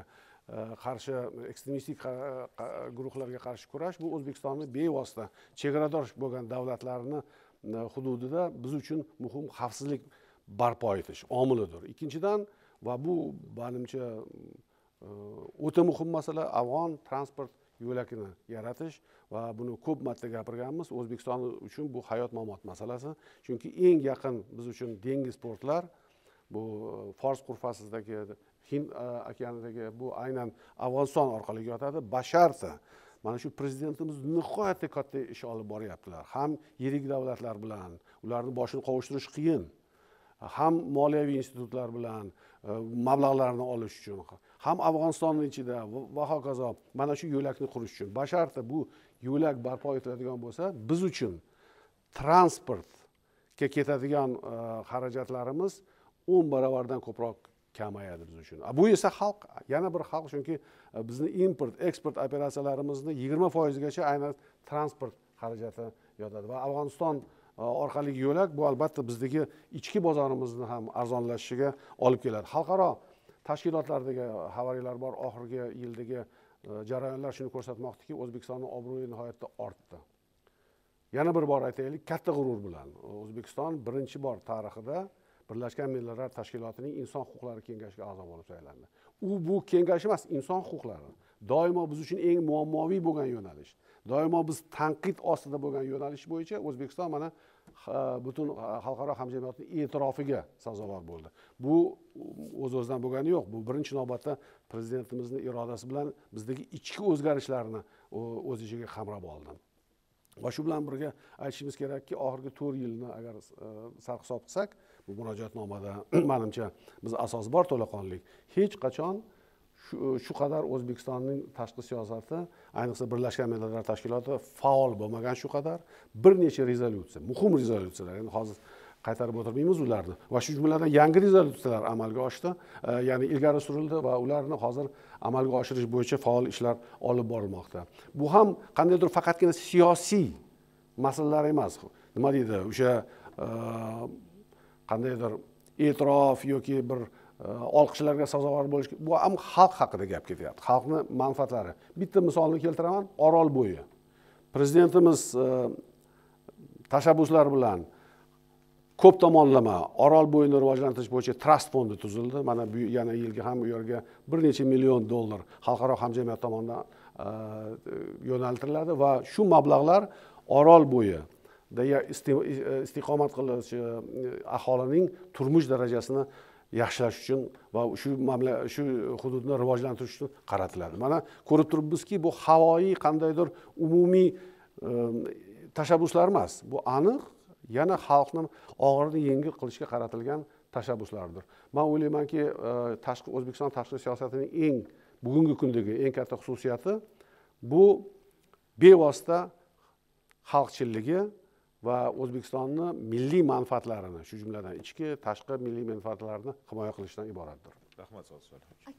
Э, qarshi э, ekstremistik э, guruhlarga qarshi kurash bu o'zbekistonni bevosita chegaradosh bo'lgan davlatlarni e, hududida biz uchun muhim xavfsizlik barpo etish omilidir ikkinchidan va bu manimcha e, o'ta muhim masala afg'on transport yo'lakini yaratish va buni ko'p marta gapirganmiz o'zbekiston uchun bu hayot mamot masalasi chunki eng yaqin biz uchun dengiz portlar bu e, fors qurfasidagi hind e, okeanidagi bu aynan afg'oniston orqali yotadi Basharsa mana shu prezidentimiz nihoyatda katta ish olib boryaptilar ham yirik davlatlar bilan ularni boshini qovushtirish qiyin ham moliyaviy institutlar bilan e, mablag'larni olish uchun ham afg'onistonni ichida va hokazo mana shu yo'lakni qurish uchun basharta bu yo'lak barpo etiladigan bo'lsa biz uchun transportga ketadigan e, xarajatlarimiz o'n baravardan ko'proq kamayadi biz uchun bu esa xalq yana bir xalq chunki e, bizni import eksport operatsiyalarimizni yigirma foizigacha aynan transport xarajati yotadi va afg'oniston e, orqali yo'lak bu albatta bizdagi ichki bozorimizni ham arzonlashishiga olib keladi xalqaro tashkilotlardagi xabarlar bor oxirgi yildagi e, jarayonlar shuni ko'rsatmoqdaki o'zbekistonni obro'yi nihoyatda ortdi yana bir bor aytaylik katta g'urur bilan o'zbekiston birinchi bor tarixida birlashgan millatlar tashkilotining inson huquqlari kengashiga a'zo bo'lib saylandi u bu kengash emas inson huquqlari doimo biz uchun eng muammoviy bo'lgan yo'nalish doimo biz tanqid ostida bo'lgan yo'nalish bo'yicha o'zbekiston mana butun xalqaro hamjamiyatni e'tirofiga sazovor bo'ldi bu o'z o'zidan bo'lgani yo'q bu birinchi navbatda prezidentimizni irodasi bilan bizdagi ichki o'zgarishlarni o'z ichiga qamrab oldi va shu bilan birga aytishimiz kerakki oxirgi to'rt yilni agar e, sarhisob qilsak bu murojaatnomada manimcha biz asos bor to'laqonlik hech qachon shu qadar o'zbekistonning tashqi siyosati ayniqsa birlashgan millatlar tashkiloti faol bo'lmagan shu qadar bir necha rezolyutsiya muhim rezolyutsiyalar endi hozir qaytarib o'tirmaymiz ularni va shu jumladan yangi rezolyutsiyalar amalga oshdi ya'ni ilgari surildi va ularni hozir amalga oshirish bo'yicha faol ishlar olib borilmoqda bu ham qandaydir faqatgina siyosiy masalalar emas nima deydi o'sha qandaydir e'tirof yoki bir e, olqishlarga sazovor bo'lish bu ham xalq haqida gap ketyapti xalqni manfaatlari bitta misolni keltiraman orol bo'yi prezidentimiz e, tashabbuslar bilan ko'p tomonlama orol bo'yini rivojlantirish bo'yicha trust fondi tuzildi mana bu yana yilga ham u yerga bir necha million dollar xalqaro hamjamiyat tomonidan e, yo'naltiriladi va shu mablag'lar orol bo'yi deya istiqomat qiluvchi aholining turmush darajasini yaxshilash uchun va shu shu hududni rivojlantirish uchun qaratiladi mana ko'rib turibmizki bu havoyi qandaydir umumiy tashabbuslar emas bu aniq yana xalqni og'irini yengil qilishga qaratilgan tashabbuslardir man o'ylaymanki tashqi o'zbekiston tashqi siyosatining eng bugungi kundagi eng katta xususiyati bu bevosita xalqchilligi va o'zbekistonni milliy manfaatlarini shu jumladan ichki tashqi milliy manfaatlarini himoya qilishdan iboratdir rahmat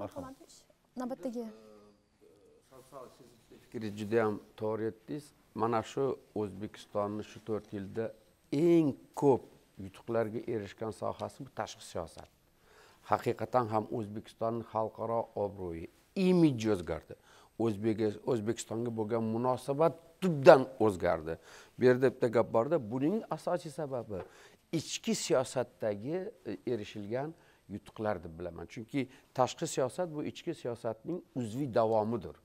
marhamat navbatdagi fikri ham to'g'ri aytdingiz mana shu o'zbekistonni shu to'rt yilda eng ko'p yutuqlarga erishgan sohasi bu tashqi siyosat haqiqatan ham o'zbekistonni xalqaro obro'yi imiji o'zgardi o'zbekistonga bo'lgan munosabat tubdan o'zgardi bu yerda bitta gap borda buning asosiy sababi ichki siyosatdagi e, erishilgan yutuqlar deb bilaman chunki tashqi siyosat bu ichki siyosatning uzviy davomidir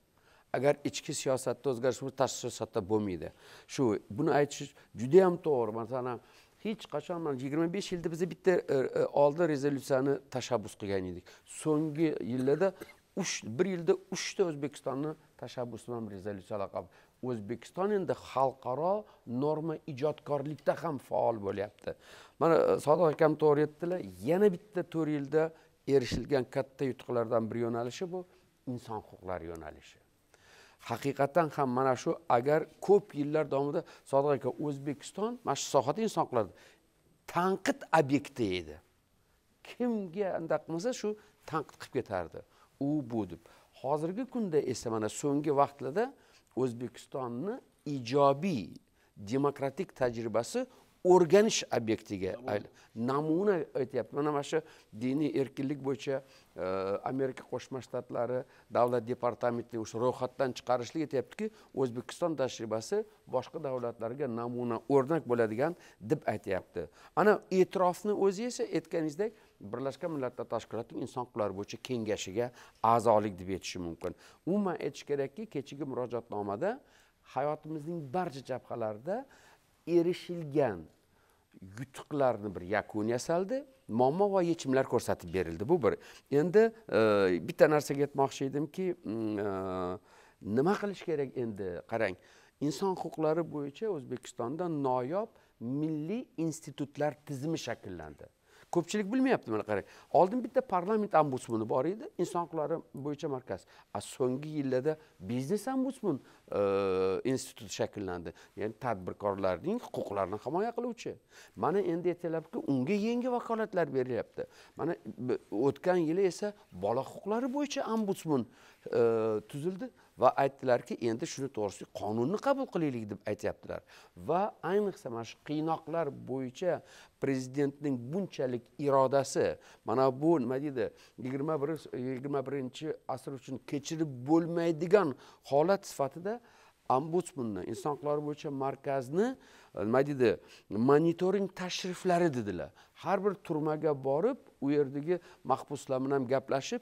agar ichki siyosatda o'zgarish bo'lsa tashqi siyosatda bo'lmaydi shu buni aytish juda ham to'g'ri masalan hech qachon mana yigirma besh yilda biz bitta e, e, oldi rezolyutsiyani tashabbus qilgan edik so'nggi yillarda uch bir yilda uchta o'zbekistonni tashabbusi bilan rezolyutsiyalar o'zbekiston endi xalqaro norma ijodkorlikda ham faol bo'lyapti mana e, sodiq akam to'g'ri aytdilar yana bitta to'rt yilda erishilgan katta yutuqlardan bir yo'nalishi bu inson huquqlari yo'nalishi haqiqatdan ham mana shu agar ko'p yillar davomida sodiq aka o'zbekiston mana shu sohada inson huquqlari tanqid obyekti edi kimga andaq qilmasa shu tanqid qilib ketardi u bu deb hozirgi kunda esa mana so'nggi vaqtlarda o'zbekistonni ijobiy demokratik tajribasi o'rganish obyektiga namuna aytyapti mana mana shu diniy erkinlik bo'yicha e, amerika qo'shma shtatlari davlat departamenti o'sha ro'yxatdan chiqarishlik aytyaptiki o'zbekiston tajribasi boshqa davlatlarga namuna o'rnak bo'ladigan deb aytyapti ana e'tirofni o'zi esa aytganingizdek birlashgan millatlar tashkiloti inson huquqlari bo'yicha kengashiga a'zolik deb aytishi mumkin umuman aytish kerakki kechagi murojaatnomada hayotimizning barcha jabhalarida erishilgan yutuqlarni bir yakun yasaldi muammo va yechimlar ko'rsatib berildi bu bir endi e, bitta narsaga aytmoqchi edimki e, nima qilish kerak endi qarang inson huquqlari bo'yicha o'zbekistonda noyob milliy institutlar tizimi shakllandi ko'pchilik bilmayapti mana qarang oldin bitta parlament ombudsmani bor edi inson huquqlari bo'yicha markaz a so'nggi yillarda biznes ombudsman e, instituti shakllandi ya'ni tadbirkorlarning huquqlarini himoya qiluvchi mana endi aytyaptiku unga yangi vakolatlar berilyapti mana o'tgan yili esa bola huquqlari bo'yicha ombudsman e, tuzildi va aytdilarki endi shuni to'g'risida qonunni qabul qilaylik deb aytyaptilar va ayniqsa mana shu qiynoqlar bo'yicha prezidentning bunchalik irodasi mana bu nima deydi yigirma bir yigirma birinchi asr uchun kechirib bo'lmaydigan holat sifatida ombudsmanni inson huquqlari bo'yicha markazni nima deydi monitoring tashriflari dedilar har bir turmaga borib u yerdagi mahbuslar bilan ham gaplashib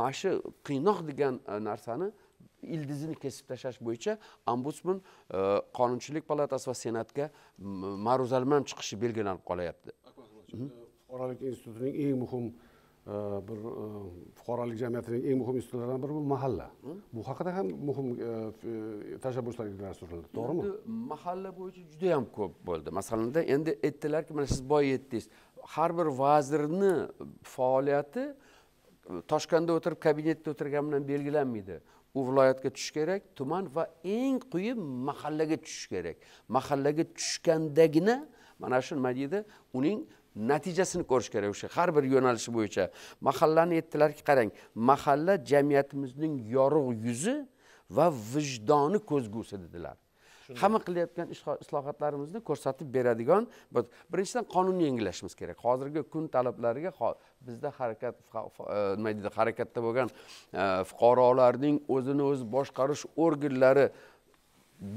mana shu qiynoq degan e, narsani ildizini kesib tashlash bo'yicha ombudsman e, qonunchilik palatasi va senatga ma'ruzalman chiqishi belgilanib qolyapti mhmm. fuqarolik institutining eng muhim e, bir e, fuqarolik jamiyatining eng muhim institutlaridan biri bu mahalla mhmm. bu haqida ham muhim tashabbuslar ilgari surildi to'g'rimi mahalla bo'yicha juda yam ko'p bo'ldi masalanda endi aytdilarki mana siz boya aytdingiz har bir vazirni faoliyati toshkentda o'tirib kabinetda o'tirgani bilan belgilanmaydi u viloyatga tushish kerak tuman va eng quyi mahallaga tushish kerak mahallaga tushgandagina mana shu nima deydi uning natijasini ko'rish kerak o'sha har bir yo'nalishi bo'yicha mahallani aytdilarki qarang mahalla jamiyatimizning yorug' yuzi va vijdoni ko'zgusi dedilar hamma qilayotgan islohotlarimizni ko'rsatib beradigan birinchidan qonunni yengillashimiz kerak hozirgi kun talablariga bizda harakat e, nima deydi harakatda bo'lgan e, fuqarolarning o'zini o'zi boshqarish organlari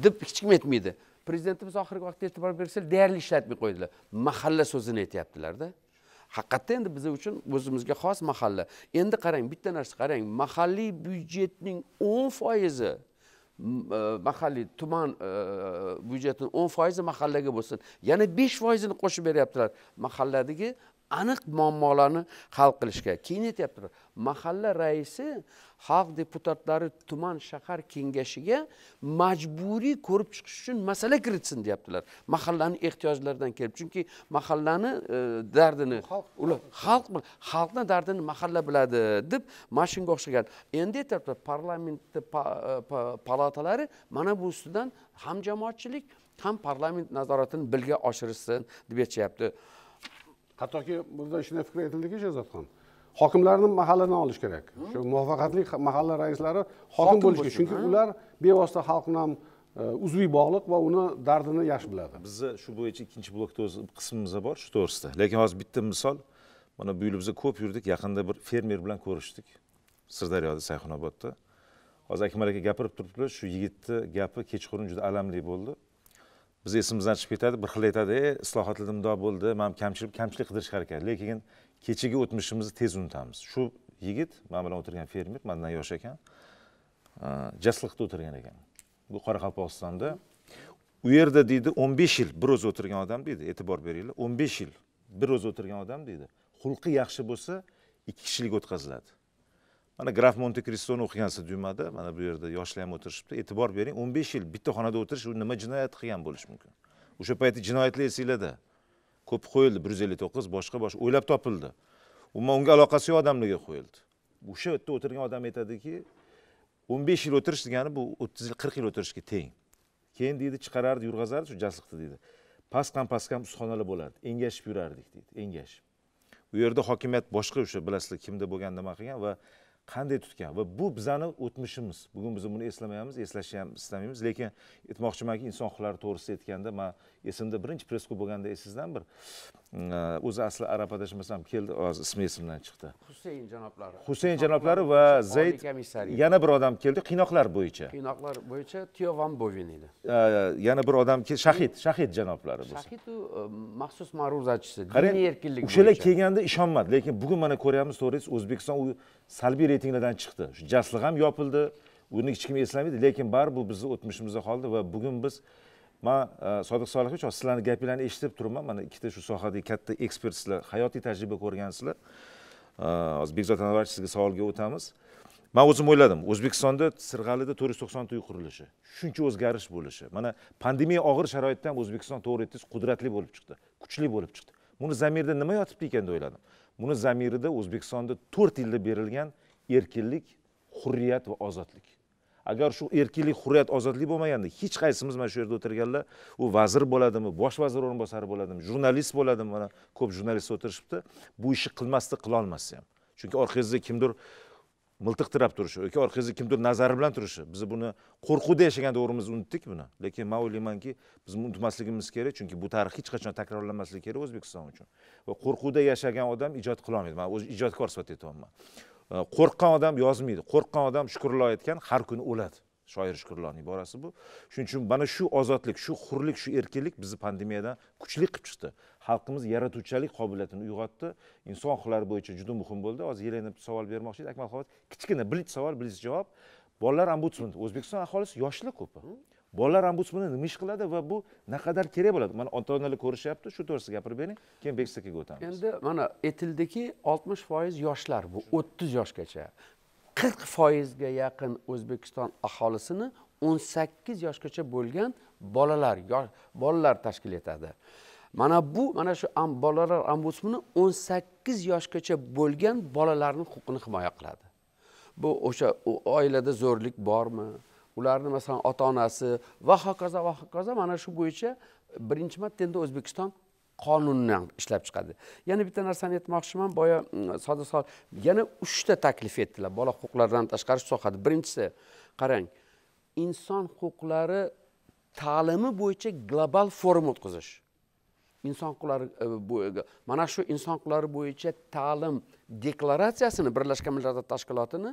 deb hech kim aytmaydi prezidentimiz oxirgi vaqtda e'tibor bersangiz deyarli ishlatmay qo'ydilar mahalla so'zini aytyaptilarda haqiqatda endi biz uchun o'zimizga xos mahalla endi qarang bitta narsa qarang mahalliy byudjetning o'n foizi Э, mahalliy tuman э, byudjetini o'n foizi mahallaga bo'lsin yana besh foizini qo'shib beryaptilar mahalladagi aniq muammolarni hal qilishga keyin aytyaptilar mahalla raisi xalq deputatlari tuman shahar kengashiga majburiy ko'rib chiqish uchun masala kiritsin deyaptilar mahallani ehtiyojlaridan kelib chunki mahallani e, dardini ular xalq xalqni dardini mahalla biladi deb mana shunga o'xshagan endi aytyaptilar parlamentni pa, e, pa, palatalari mana bu ustidan ham jamoatchilik ham parlament nazoratini birga oshirishsin deb aytishyapti hattoki bunda shunday fikr aytildiki sherzodxon hokimlarni mahalladan olish kerak shu muvaffaqiyatli mahalla raislari hokim bo'lishi kerak chunki ular bevosita xalq bilan e, uzviy bog'liq va uni dardini yaxshi biladi bizda shu bo'yicha ikkinchi blokda o'z qismimiz bor shu to'g'risida lekin hozir bitta misol mana bu yil biza ko'p yurdik yaqinda bir fermer bilan ko'rishdik sirdaryoda sayxunobodda hozir akmal aka gapirib turibdilar shu yigitni gapi kechqurun juda alamli bo'ldi biz esimizdan chiqib ketadi bir xil aytadi e islohotlarda mundoq bo'ldi man kamchilik kamchilik qidirish harakati lekin kechagi o'tmishimizni tez unutamiz shu yigit man bilan o'tirgan fermer mandan yosh ekan jasliqda o'tirgan ekan bu qoraqalpog'istonda u yerda deydi o'n besh yil bir o'zi o'tirgan odam deydi e'tibor beringlar o'n besh yil bir o'zi o'tirgan odam deydi xulqi yaxshi bo'lsa ikki kishilik o'tkaziladi mana graf monte kristoni o'qigansiz dumada mana bu yerda yoshlar ham o'tirishibdi e'tibor bering o'n besh yil bitta xonada o'tirish u nima jinoyat qilgan bo'lishi mumkin o'sha paytda jinoyatlar esinglarda ko'p qo'yildi bir yuz ellik to'qqiz boshqa boshqa o'ylab topildi umuman unga aloqasi yo'q odamlarga qo'yildi o'sha yerda o'tirgan odam aytadiki o'n besh yil o'tirish degani bu o'ttiz yil qirq yil o'tirishga teng keyin deydi chiqarardi yurg'azardi shu jasliqni deydi pastdan pastga ustxonalar bo'lardi engashib yurardik deydi engashib u yerda hokimiyat boshqa o'sha bilasizlar kimda bo'lgan nima qilgan va qanday tutgan va bu bizani o'tmishimiz bugun biz buni eslamaymiz eslashni ham istamaymiz lekin aytmoqchimanki inson huquqlari to'g'risida aytganda man esimda birinchi press klub bo'lganda esingizdami bir e, o'zi asli arab adashmasam keldi hozir ismi esimdan chiqdi husayn janoblari husayn janoblari va zayd yana bir odam keldi qiynoqlar bo'yicha qiynoqlar bo'yicha tiyovan bovin edi e, yana bir odam shahid shahid janoblari shahid u e, maxsus ma'ruzachisi diniy erkinlik o'shalar kelganda ishonmadi lekin bugun mana ko'ryapmiz to'g'risiz o'zbekiston u salbiy reytinglardan chiqdi shu jasliq ham yopildi uni hech kim eslamaydi lekin baribir bizni o'tmishimizda qoldi va bugun biz man e, sodiq solihov sizlarni gapinglarni eshitib turibman mana ikkita shu sohadagi katta ekspert sizlar hayotiy tajriba ko'rgansizlar e, hozir bekzod anvarovich sizga savolga o'tamiz man o'zim o'yladim o'zbekistonda sirg'alida to'rt yuz to'qsonta uy qurilishi shuncha o'zgarish bo'lishi mana pandemiya og'ir sharoitda ham o'zbekiston to'g'ri aytdingiz qudratli bo'lib chiqdi kuchli bo'lib chiqdi buni zamirida nima yotibdi ekan deb o'yladim buni zamirida o'zbekistonda to'rt yilda berilgan erkinlik hurriyat va ozodlik agar shu erkinlik hurriyat ozodlik bo'lmaganda hech qaysimiz mana shu yerda o'tirganlar u vazir bo'ladimi bosh vazir o'rinbosari bo'ladimi jurnalist bo'ladimi mana ko'p jurnalist o'tirishibdi bu ishni qilmasdi qilolmasdi ham chunki orqangizda kimdir miltiq tirab turishi yoki orqangizda kimdir nazari bilan turishi biz buni qo'rquvda yashagan davrimizni unutdik buni lekin man o'ylaymanki biz unutmasligimiz kerak chunki bu tarix hech qachon takrorlanmasligi kerak o'zbekiston uchun va qo'rquvda yashagan odam ijod qilolmaydi man o'zi ijodkor sifatida aytyapman Э, qo'rqqan odam yozmaydi qo'rqqan odam shukurlo aytgan har kuni o'ladi shoir shukurloni iborasi bu shuning uchun mana shu ozodlik shu hurlik shu erkinlik bizni pandemiyadan kuchli qilib chiqdi xalqimiz yaratuvchanlik qobiliyatini uyg'otdi inson huquqlari bo'yicha juda muhim bo'ldi hozir yelena savol bermoqchi edi akmal kichkina blitz savol blitz javob bolalar ombudsmani o'zbekiston aholisi yoshlar ko'pi bolalar buni nima ish qiladi va bu naqadar kerak bo'ladi mana ota onalar ko'rishyapti shu to'g'risida gapirib bering keyin bekis akaga o'tamiz endi mana aytildiki oltmish foiz yoshlar bu o'ttiz yoshgacha qirq foizga yaqin o'zbekiston aholisini o'n sakkiz yoshgacha bo'lgan bolalar bolalar tashkil etadi mana bu mana shu bolalar ombudsmani o'n sakkiz yoshgacha bo'lgan bolalarni huquqini himoya qiladi bu o'sha oilada zo'rlik bormi ularni masalan ota onasi va hokazo va hokazo mana shu bo'yicha birinchi marta endi o'zbekiston qonunni ishlab chiqadi yana bitta narsani aytmoqchiman boya mm, sodiq sol yana uchta taklif etdilar bola huquqlaridan tashqari shu sohada birinchisi qarang inson huquqlari ta'limi bo'yicha global forum o'tkazish inson huquqlari e, e, mana shu inson huquqlari bo'yicha ta'lim deklaratsiyasini birlashgan millatlar tashkilotini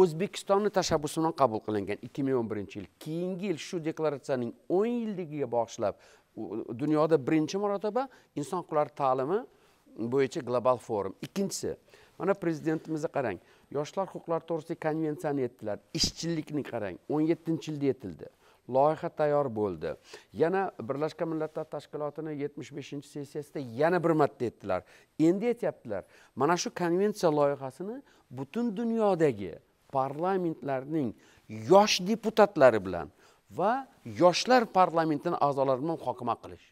o'zbekistonni tashabbusi bilan qabul qilingan ikki ming o'n birinchi yil keyingi yil shu deklaratsiyaning o'n yilligiga bag'ishlab dunyoda birinchi marotaba inson huquqlari ta'limi bo'yicha global forum ikkinchisi mana prezidentimizni qarang yoshlar huquqlari to'g'risida konvensiyani etdilar ishchillikni qarang o'n yettinchi yilda etildi loyiha tayyor bo'ldi yana birlashgan millatlar tashkilotini yetmish beshinchi sessiyasida yana bir marta etdilar endi etyaptilar mana shu konvensiya loyihasini butun dunyodagi parlamentlarning yosh deputatlari bilan va yoshlar parlamentini a'zolari bilan muhokama qilish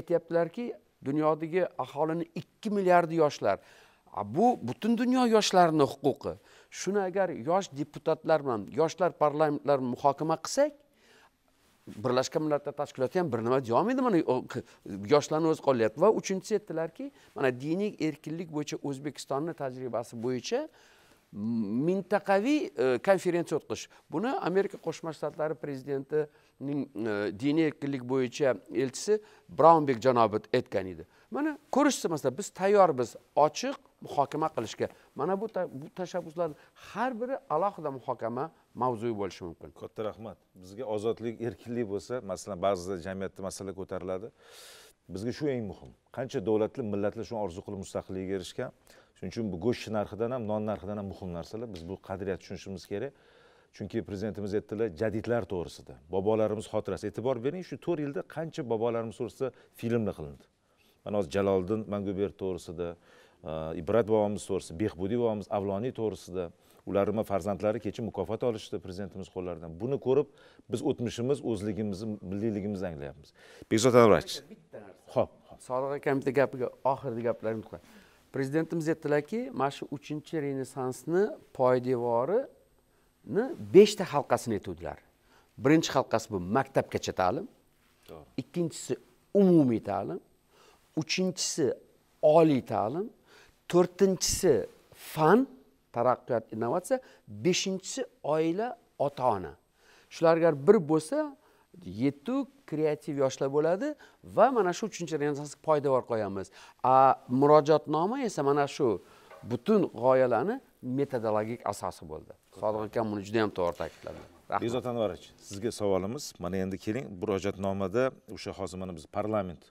aytyaptilarki dunyodagi aholini ikki milliardi yoshlar bu butun dunyo yoshlarini huquqi shuni agar yosh deputatlar bilan yoshlar parlamentlarini muhokama qilsak birlashgan millatlar tashkiloti ham bir nima deyolmaydi mana yoshlarni o'zi qo'llayapti va uchinchisi aytdilarki mana diniy erkinlik bo'yicha o'zbekistonni tajribasi bo'yicha mintaqaviy e, konferensiya o'tkazish buni amerika qo'shma shtatlari prezidentining e, diniy erkinlik bo'yicha elchisi braunbek janobi aytgan edi mana ko'rishsin masalan biz tayyormiz ochiq muhokama qilishga mana bu bu tashabbuslarni har biri alohida muhokama mavzui bo'lishi mumkin katta rahmat bizga ozodlik erkinlik bo'lsa masalan ba'zida jamiyatda masala ko'tariladi bizga shu eng muhim qancha davlatlar millatlar shu orzu qilib mustaqillikka erishgan shuning uchun bu go'sht narxidan ham non narxidan ham muhim narsalar biz bu qadriyat tushunishimiz kerak chunki prezidentimiz aytdilar jadidlar to'g'risida bobolarimiz xotirasi e'tibor bering shu to'rt yilda qancha bobolarimiz to'g'risida filmlar qilindi mana hozir jaloliddin manguberdi to'g'risida uh, ibrat bobomiz to'g'risida behbudiy bobomiz avloniy to'g'risida ularni farzandlari kecha mukofot olishdi prezidentimiz qo'llaridan buni ko'rib biz o'tmishimiz o'zligimizni milliyligimizni anglayapmiz bekzod anvarovich bitta narsa ho'p sodiq akamni gapiga oxirgi gaplarimni prezidentimiz aytdilarki mana shu uchinchi renessansni poydevorini beshta halqasini aytuvdilar birinchi halqasi bu maktabgacha ta'lim ikkinchisi umumiy ta'lim uchinchisi oliy ta'lim to'rtinchisi fan taraqqiyot innovatsiya beshinchisi oila ota ona shular agar bir bo'lsa yetuk kreativ yoshlar bo'ladi va mana shu uchinchi renessans poydevor qo'yamiz a murojaatnoma esa mana shu butun g'oyalarni metodologik asosi bo'ldi sodiq akam buni juda yam to'g'ri ta'kidladi behzod anvarovich sizga savolimiz mana endi keling murojaatnomada o'sha hozir mana biz parlament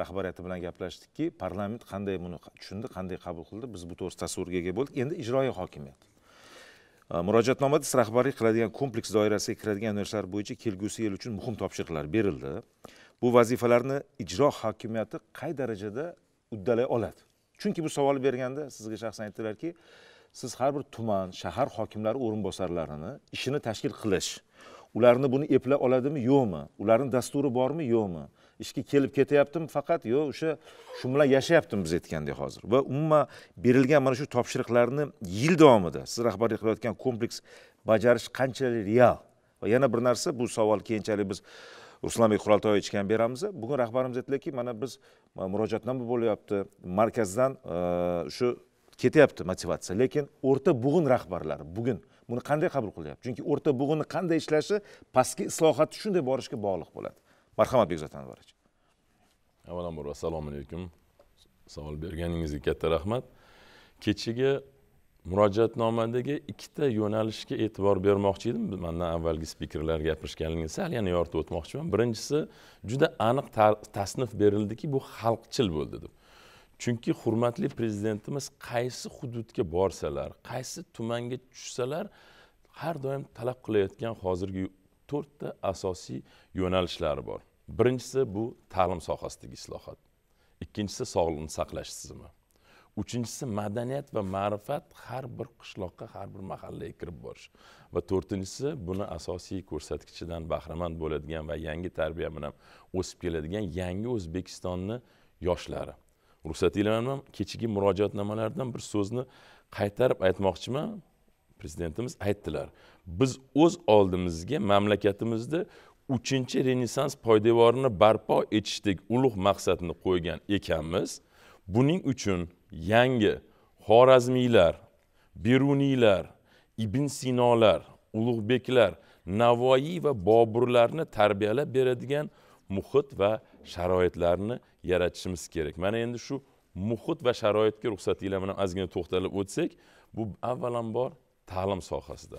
rahbariyati bilan gaplashdikki parlament qanday buni tushundi qanday qabul qildi biz bu to'g'risida tasavvurga ega bo'ldik endi ijroiy hokimiyat Э, murojaatnomada siz rahbarlik qiladigan kompleks doirasiga kiradigan yo'nalishlar bo'yicha kelgusi yil uchun muhim topshiriqlar berildi bu vazifalarni ijro hokimiyati qay darajada uddalay oladi chunki bu savol berganda sizga shaxsan aytdilarki siz har bir tuman shahar hokimlari o'rinbosarlarini ishini tashkil qilish ularni buni eplay oladimi yo'qmi ularni dasturi bormi yo'qmi ishga kelib ketyaptimi faqat yo o'sha shu bilan yashayaptimi biz aytgandek hozir va umuman berilgan mana shu topshiriqlarni yil davomida siz rahbarlik qilayotgan kompleks bajarish qanchalik real va yana bir narsa bu savol keyinchalik biz ruslanbek quraltoyevichga ham beramiz bugun rahbarimiz aytdilarki mana biz murojaatnoma bo'lyapti markazdan e, shu ketyapti motivatsiya lekin o'rta bug'un rahbarlari bugun buni qanday qabul qilyapti chunki o'rta bug'unni qanday ishlashi pastki islohotni shunday borishga bog'liq bo'ladi marhamat bekzod anvarovich avvalambor assalomu alaykum savol berganingizga katta rahmat kechagi murojaatnomadagi ikkita yo'nalishga e'tibor bermoqchi edim mandan avvalgi spikerlar gapirishganligini sal yana yoritib o'tmoqchiman birinchisi juda aniq tasnif berildiki bu xalqchil bo'ldi deb chunki hurmatli prezidentimiz qaysi hududga borsalar qaysi tumanga tushsalar har doim talab qilayotgan hozirgi to'rtta asosiy yo'nalishlari bor birinchisi bu ta'lim sohasidagi islohot ikkinchisi sog'liqni saqlash tizimi uchinchisi madaniyat va ma'rifat har bir qishloqqa har bir mahallaga kirib borish va to'rtinchisi buni asosiy ko'rsatkichidan bahramand bo'ladigan va yangi tarbiya bilan o'sib keladigan yangi o'zbekistonni yoshlari ruxsatinglar bilan kechagi murojaatnomalardan bir so'zni qaytarib aytmoqchiman prezidentimiz aytdilar biz o'z oldimizga mamlakatimizda uchinchi renessans poydevorini barpo etishdek ulug' maqsadni qo'ygan ekanmiz buning uchun yangi xorazmiylar beruniylar ibn sinolar ulug'beklar navoiy va boburlarni tarbiyalab beradigan muhit va sharoitlarni yaratishimiz kerak mana endi shu muhit va sharoitga ruxsatinglar bilan ozgina to'xtalib o'tsak bu avvalambor ta'lim sohasida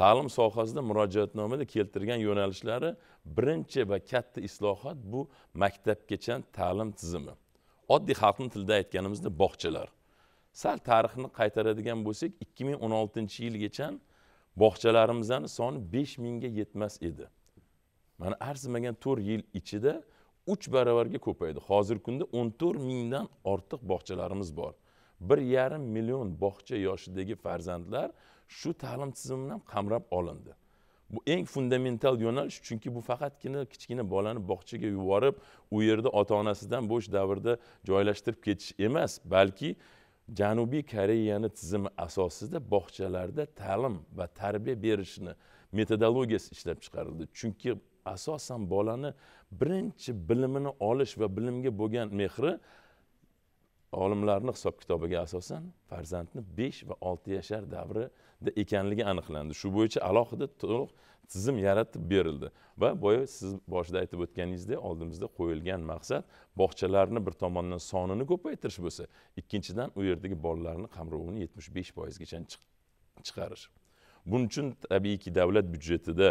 ta'lim sohasida murojaatnomada keltirgan yo'nalishlari birinchi va katta islohot bu maktabgacha ta'lim tizimi oddiy xalqni tilida aytganimizda bog'chalar sal tarixni qaytaradigan bo'lsak ikki ming o'n oltinchi yilgacha bog'chalarimizni soni besh mingga yetmas edi mana arzimagan to'rt yil ichida uch baravarga ko'paydi hozirgi kunda o'n to'rt mingdan ortiq bog'chalarimiz bor bir yarim million bog'cha yoshidagi farzandlar shu ta'lim tizimi bilan qamrab olindi bu eng fundamental yo'nalish chunki bu faqatgina kichkina bolani bog'chaga yuborib u yerda ota onasidan bo'sh davrda joylashtirib ketish emas balki janubiy koreyani tizimi asosida bog'chalarda ta'lim va tarbiya berishni metodologiyasi ishlab chiqarildi chunki asosan bolani birinchi bilimini olish va bilimga bo'lgan mehri olimlarni hisob kitobiga asosan farzandni besh va olti yashar davrida ekanligi aniqlandi shu bo'yicha alohida to'liq tizim yaratib berildi va boya siz boshida aytib o'tganingizdek oldimizda qo'yilgan maqsad bog'chalarni bir tomondan sonini ko'paytirish bo'lsa ikkinchidan u yerdagi bolalarni qamrovini yetmish besh foizgacha chiqarish buning uchun tabiiyki davlat byudjetida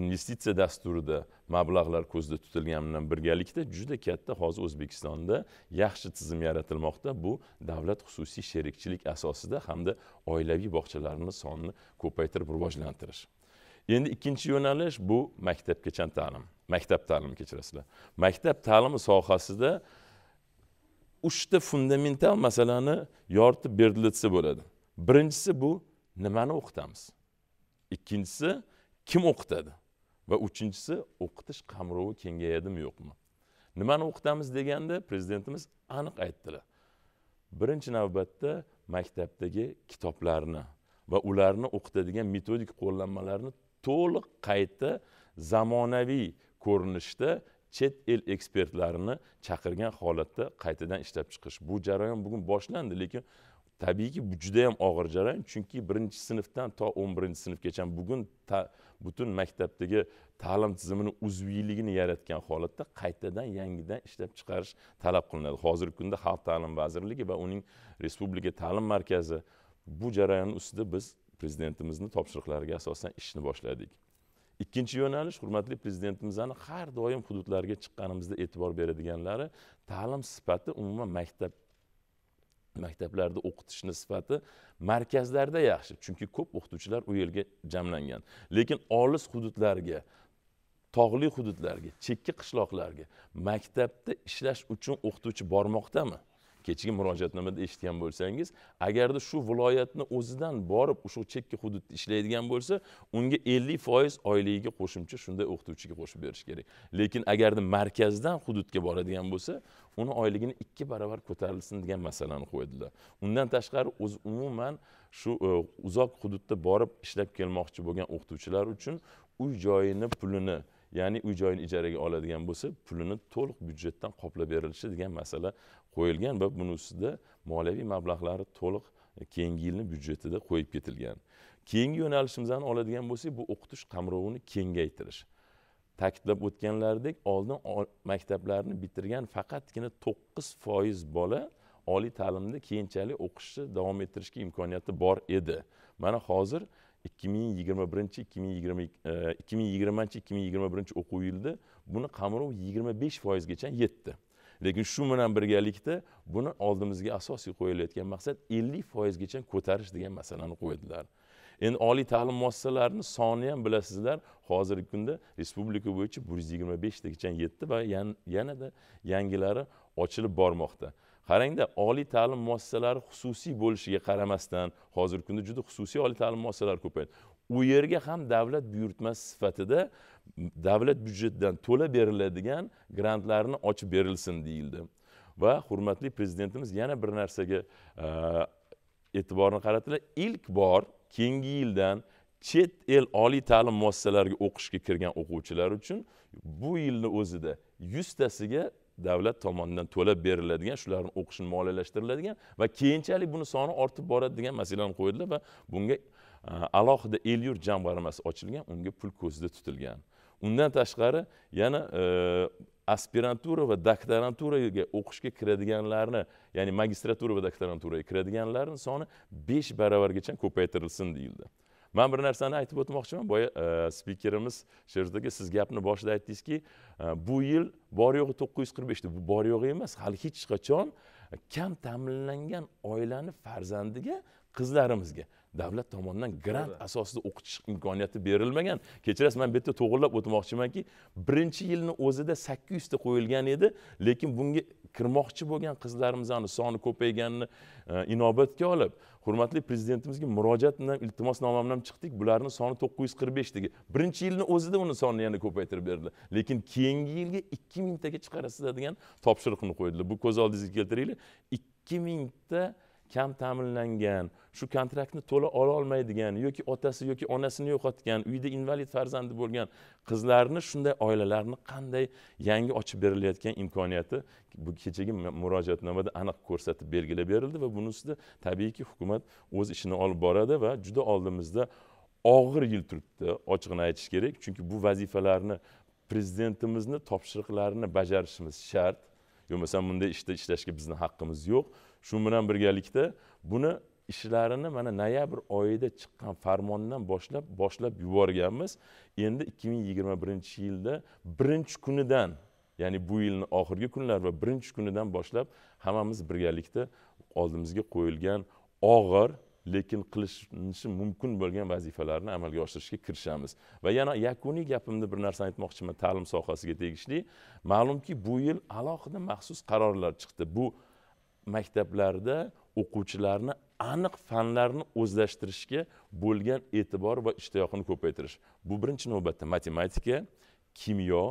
investitsiya dasturida mablag'lar ko'zda tutilgani bilan birgalikda juda katta hozir o'zbekistonda yaxshi tizim yaratilmoqda bu davlat xususiy sherikchilik asosida hamda oilaviy bog'chalarni sonini ko'paytirib rivojlantirish endi ikkinchi yo'nalish bu maktabgacha ta'lim maktab ta'limi kechirasizlar maktab ta'limi sohasida uchta fundamental masalani yoritib berilsa bo'ladi birinchisi bu nimani o'qitamiz ikkinchisi kim o'qitadi va uchinchisi o'qitish qamrovi kengayadimi yo'qmi nimani o'qitamiz deganda prezidentimiz aniq aytdilar birinchi navbatda maktabdagi kitoblarni va ularni o'qitadigan metodik qo'llanmalarni to'liq qayta zamonaviy ko'rinishda chet el ekspertlarini chaqirgan holatda qaytadan ishlab chiqish bu jarayon bugun boshlandi lekin tabiiyki bu juda yam og'ir jarayon chunki birinchi sinfdan to o'n birinchi sinfgacha bugun butun maktabdagi ta'lim tizimini uzviyligini yaratgan holatda qaytadan yangidan ishlab chiqarish talab qilinadi hozirgi kunda xalq ta'lim vazirligi va uning respublika ta'lim markazi bu jarayonni ustida biz prezidentimizni topshiriqlariga asosan ishni boshladik ikkinchi yo'nalish hurmatli prezidentimizni har doim hududlarga chiqqanimizda e'tibor beradiganlari ta'lim sifati umuman maktab maktablarda o'qitishni sifati markazlarda yaxshi chunki ko'p o'qituvchilar u yerga jamlangan lekin olis hududlarga tog'li hududlarga chekka qishloqlarga maktabda ishlash uchun o'qituvchi bormoqdami kechagi murojaatnomada eshitgan bo'lsangiz agarda shu viloyatni o'zidan borib o'sha chekka hududda ishlaydigan bo'lsa unga ellik foiz oyligiga qo'shimcha shunday o'qituvchiga qo'shib berish kerak lekin agarda markazdan hududga boradigan bo'lsa uni oyligini ikki barobar ko'tarilsin degan masalani qo'ydilar undan tashqari o'zi umuman shu e, uzoq hududda borib ishlab kelmoqchi bo'lgan o'qituvchilar uchun uy joyini pulini ya'ni uy joyni ijaraga oladigan bo'lsa pulini to'liq byudjetdan qoplab berilishi degan masala qo'yilgan va buni ustida moliyaviy mablag'lari to'liq keyingi yilni byudjetida qo'yib ketilgan keyingi yo'nalishimizni oladigan bo'lsak bu o'qitish qamrovini kengaytirish ta'kidlab o'tganlaridek oldin maktablarni bitirgan faqatgina to'qqiz foiz bola oliy ta'limni keyinchalik o'qishni davom ettirishga imkoniyati bor edi mana hozir 2021-2021 e, o'quv yilida buni qamrov 25 foizgacha yetdi lekin shu bilan birgalikda buni oldimizga asosiy qo'yilayotgan maqsad 50 foizgacha ko'tarish degan masalani qo'ydilar endi oliy ta'lim muassasalarini soni ham bilasizlar hozirgi kunda respublika bo'yicha bir yuz yigirma beshtagacha yetdi va yanada yangilari ochilib bormoqda qarangda oliy ta'lim muassasalari xususiy bo'lishiga qaramasdan hozirgi kunda juda xususiy oliy ta'lim muassasalari ko'paydi u yerga ham davlat buyurtmasi sifatida davlat byudjetidan to'la beriladigan grantlarni ochib berilsin deyildi va hurmatli prezidentimiz yana bir narsaga e, e'tiborni qaratdilar ilk bor keyingi yildan chet el oliy ta'lim muassasalariga o'qishga kirgan o'quvchilar uchun bu yilni o'zida yuztasiga davlat tomonidan to'lab beriladigan shularni o'qishini moliyalashtiriladigan va keyinchalik buni soni ortib boradi degan masalani qo'ydilar va bunga e, alohida el yurt jamg'armasi ochilgan unga pul ko'zda tutilgan undan tashqari yana e, aspirantura va doktoranturaga o'qishga kiradiganlarni ya'ni magistratura va doktoranturaga kiradiganlarni soni besh baravargacha ko'paytirilsin deyildi man bir narsani aytib o'tmoqchiman boya e, spikerimiz sherzodaka siz gapni boshida aytdingizki e, bu yil bor yo'g'i to'qqiz yuz qirq beshta bu bor yo'g'i emas hali hech qachon kam ta'minlangan oilani farzandiga qizlarimizga davlat tomonidan grant asosida o'qitish imkoniyati berilmagan kechirasiz man bu yerda to'g'irlab o'tmoqchimanki birinchi yilni o'zida sakkiz yuzta qo'yilgan edi lekin bunga kirmoqchi bo'lgan qizlarimizni soni ko'payganini e, inobatga olib hurmatli prezidentimizga murojaat bilan iltimosnoma bilan chiqdik bularni soni to'qqiz yuz qirq beshdagi birinchi yilni o'zida uni sonini yana ko'paytirib berdilar lekin keyingi yilga ikki mingtaga chiqarasizlar degan topshiriqni qo'ydilar bu ko'z oldingizga keltiringlar ikki mingta kam ta'minlangan shu kontraktni to'la ololmaydigan yoki otasi yoki onasini yo'qotgan uyda invalid farzandi bo'lgan qizlarni shunday oilalarni qanday yangi ochib berilayotgan imkoniyati bu kechagi murojaatnomada aniq ko'rsatib belgilab berildi va buni ustida tabiiyki hukumat o'z ishini olib boradi va juda oldimizda og'ir yil turibdi ochig'ini aytish kerak chunki bu vazifalarni prezidentimizni topshiriqlarini bajarishimiz shart bo'lmasam bunday ishda ishlashga bizni haqqimiz yo'q shu bilan birgalikda buni ishlarini mana noyabr oyida chiqqan farmondan boshlab boshlab yuborganmiz endi ikki ming yigirma birinchi yilda birinchi kunidan ya'ni bu yilni oxirgi kunlari va birinchi kunidan boshlab hammamiz birgalikda oldimizga qo'yilgan og'ir lekin qilinishi mumkin bo'lgan vazifalarni amalga oshirishga kirishamiz va yana yakuniy gapimni bir narsani aytmoqchiman ta'lim sohasiga tegishli ma'lumki bu yil alohida maxsus qarorlar chiqdi bu maktablarda o'quvchilarni aniq fanlarni o'zlashtirishga bo'lgan e'tibor va ishtiyoqini ko'paytirish bu birinchi navbatda matematika kimyo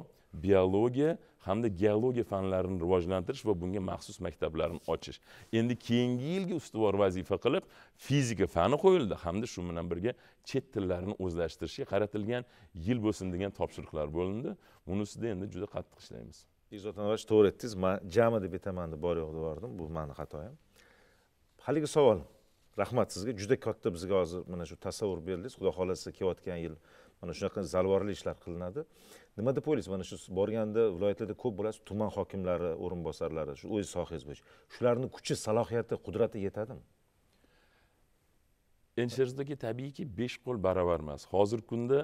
biologiya hamda geologiya fanlarini rivojlantirish va bunga maxsus maktablarni ochish endi keyingi yilgi ustuvor vazifa qilib fizika fani qo'yildi hamda shu bilan birga chet tillarini o'zlashtirishga qaratilgan yil bo'lsin degan topshiriqlar bo'lindi buni ustida endi juda qattiq ishlaymiz bekzod anvarovich to'g'ri aytdingiz man jami deb aytaman deb bor yo'q deb yubordim bu mani xatoyim haligi savol rahmat sizga juda katta bizga hozir mana shu tasavvur berdingiz xudo xohlasa kelayotgan yil mana shunaqa zalvorli ishlar qilinadi nima deb o'ylaysiz mana shu borganda viloyatlarda ko'p bo'lasiz tuman hokimlari o'rinbosarlari shu o'z sohangiz bo'yicha shularni kuchi salohiyati qudrati yetadimi nshdagi tabiiyki besh qo'l baravar emas hozirgi kunda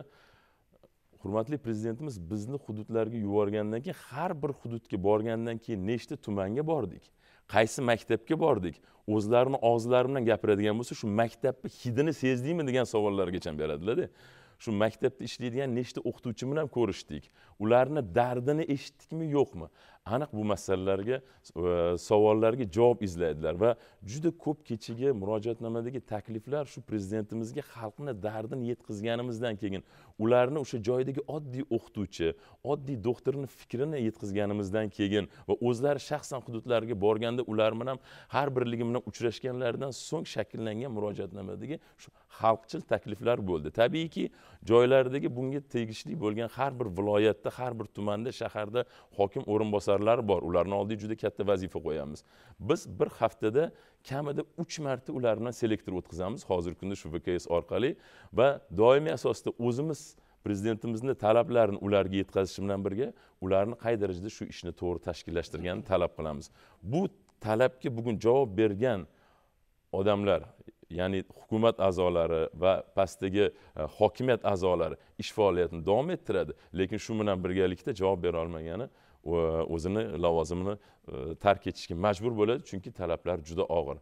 hurmatli prezidentimiz bizni hududlarga yuborgandan keyin har bir hududga borgandan keyin nechta tumanga bordik qaysi maktabga bordik o'zlarini og'zlari bilan gapiradigan bo'lsa shu maktabni hidini sezdingmi degan savollargacha beradilarda shu maktabda ishlaydigan nechta o'qituvchi bilan ko'rishdik ularni dardini eshitdikmi yo'qmi aniq bu masalalarga e, savollarga javob izlaydilar va juda ko'p kechagi murojaatnomadagi takliflar shu prezidentimizga xalqni dardini yetkazganimizdan keyin ularni o'sha joydagi oddiy o'qituvchi oddiy doktorni fikrini yetkazganimizdan keyin va o'zlari shaxsan hududlarga borganda ular bilan ham har birligi bilan uchrashganlaridan so'ng shakllangan murojaatnomadagi shu xalqchil takliflar bo'ldi tabiiyki joylardagi bunga tegishli bo'lgan har bir viloyatda har bir tumanda shaharda hokim o'rinbosarlari bor ularni oldiga juda katta vazifa qo'yamiz biz bir haftada kamida uch marta ular bilan selektor o'tkazamiz hozirgi kunda shu vks orqali va doimiy asosda o'zimiz prezidentimizni talablarini ularga yetkazish bilan birga ularni qay darajada shu ishni to'g'ri tashkillashtirganini talab qilamiz bu talabga bugun javob bergan odamlar ya'ni hukumat a'zolari va pastdagi e, hokimiyat a'zolari ish faoliyatini davom ettiradi lekin shu bilan birgalikda javob bera olmagani o'zini lavozimini e, tark etishga majbur bo'ladi chunki talablar juda og'ir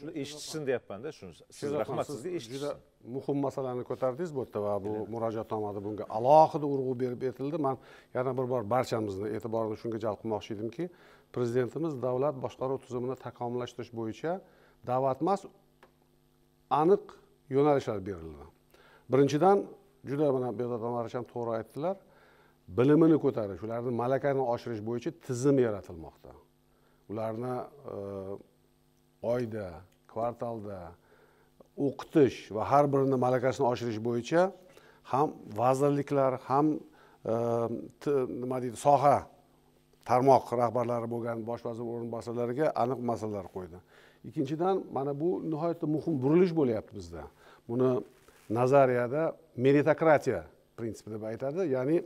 shuni eshitsin deyapmanda shuni siz rahmat sizga juda muhim masalani ko'tardingiz bu yerda va bu murojaatnomada bunga alohida urg'u berib aytildi man yana bir bor barchamizni e'tiborini shunga jalb qilmoqchi edimki prezidentimiz davlat boshqaruv tizimini takomillashtirish bo'yicha da'vat emas aniq yo'nalishlar berildi birinchidan juda mana behzod anvarovich ham to'g'ri aytdilar bilimini ko'tarish ularni malakani oshirish bo'yicha tizim yaratilmoqda ularni e, oyda kvartalda o'qitish va har birini malakasini oshirish bo'yicha ham vazirliklar ham e, nima deydi soha tarmoq rahbarlari bo'lgan bosh vazir o'rinbosarlariga aniq masalalar qo'ydi ikkinchidan mana bu nihoyatda muhim burilish bo'lyapti bizda buni nazariyada meritokratiya prinsipi deb aytadi ya'ni e,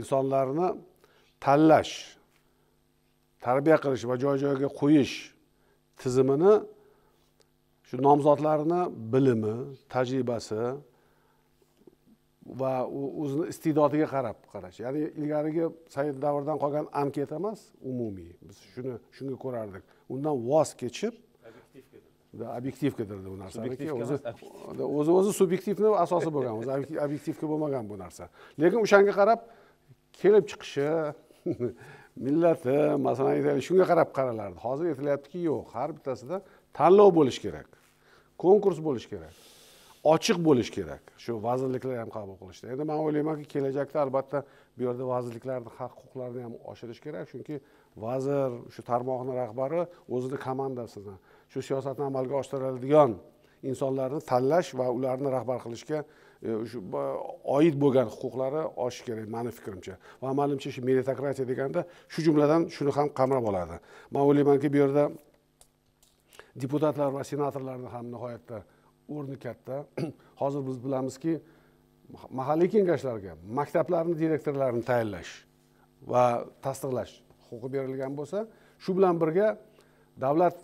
insonlarni tanlash tarbiya qilish va joy joyiga qo'yish tizimini shu nomzodlarni bilimi tajribasi va o'zini iste'dodiga qarab qarash ya'ni ilgarigi sovet davridan qolgan anketa emas umumiy biz shuni shunga ko'rardik undan voz kechib obyektivka dedi bu narsa o'zi o'zi subyektivni asosi bo'lgan o'zi obyektivka bo'lmagan bu narsa lekin o'shanga qarab kelib chiqishi millati masalan aytaylik shunga qarab qaralardi hozir aytilyaptiki yo'q har bittasida tanlov bo'lishi kerak konkurs bo'lishi kerak ochiq bo'lishi kerak shu vazirliklar ham qabul qilishda endi man o'ylaymanki kelajakda albatta bu yerda vazirliklarni haq huquqlarini ham oshirish kerak chunki vazir shu tarmoqni rahbari o'zini komandasini shu siyosatni amalga oshiradigan insonlarni tanlash va ularni rahbar qilishga e, shu oid bo'lgan huquqlari oshishi kerak mani fikrimcha va manimcha shu meritokratiya deganda shu jumladan shuni ham qamrab oladi man o'ylaymanki bu yerda deputatlar va senatorlarni ham nihoyatda o'rni katta hozir biz bilamizki mahalliy kengashlarga maktablarni direktorlarini tayinlash va tasdiqlash huquqi berilgan bo'lsa shu bilan birga davlat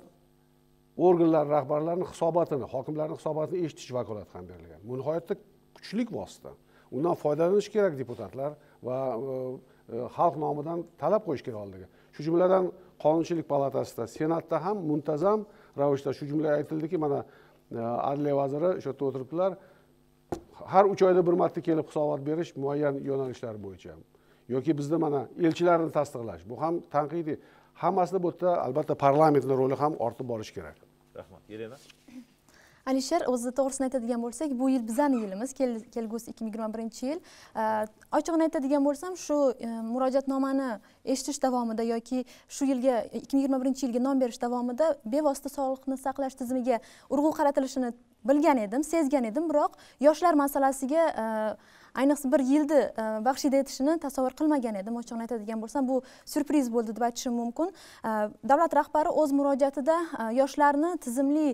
organlari rahbarlarini hisobotini hokimlarni hisobotini eshitish vakolati ham berilgan bu nihoyatda kuchlik vosita undan foydalanish kerak deputatlar va e, e, xalq nomidan talab qo'yish kerak oldiga shu jumladan qonunchilik palatasida senatda ham muntazam ravishda shu jumla aytildiki mana e, adliya vaziri o'sha yerda o'tiribdilar har uch oyda bir marta kelib hisobot berish muayyan yo'nalishlar bo'yicha yoki bizni mana elchilarni tasdiqlash bu ham tanqidiy hammasini bu yerda albatta parlamentni roli ham ortib borishi kerak rahmat yelena alisher o'zi to'g'risini aytadigan bo'lsak bu yil bizani yilimiz kelgusi ikki ming yigirma birinchi yil ochig'ini aytadigan bo'lsam shu e, murojaatnomani eshitish davomida yoki shu yilga ikki ming yigirma birinchi yilga nom berish davomida bevosita sog'liqni saqlash tizimiga urg'u qaratilishini bilgan edim sezgan edim biroq yoshlar masalasiga ayniqsa bir yilni baxshida e, etishini tasavvur qilmagan edim ochig'ini aytadigan bo'lsam bu syurpriz bo'ldi deb aytishim mumkin e, davlat rahbari o'z murojaatida e, yoshlarni tizimli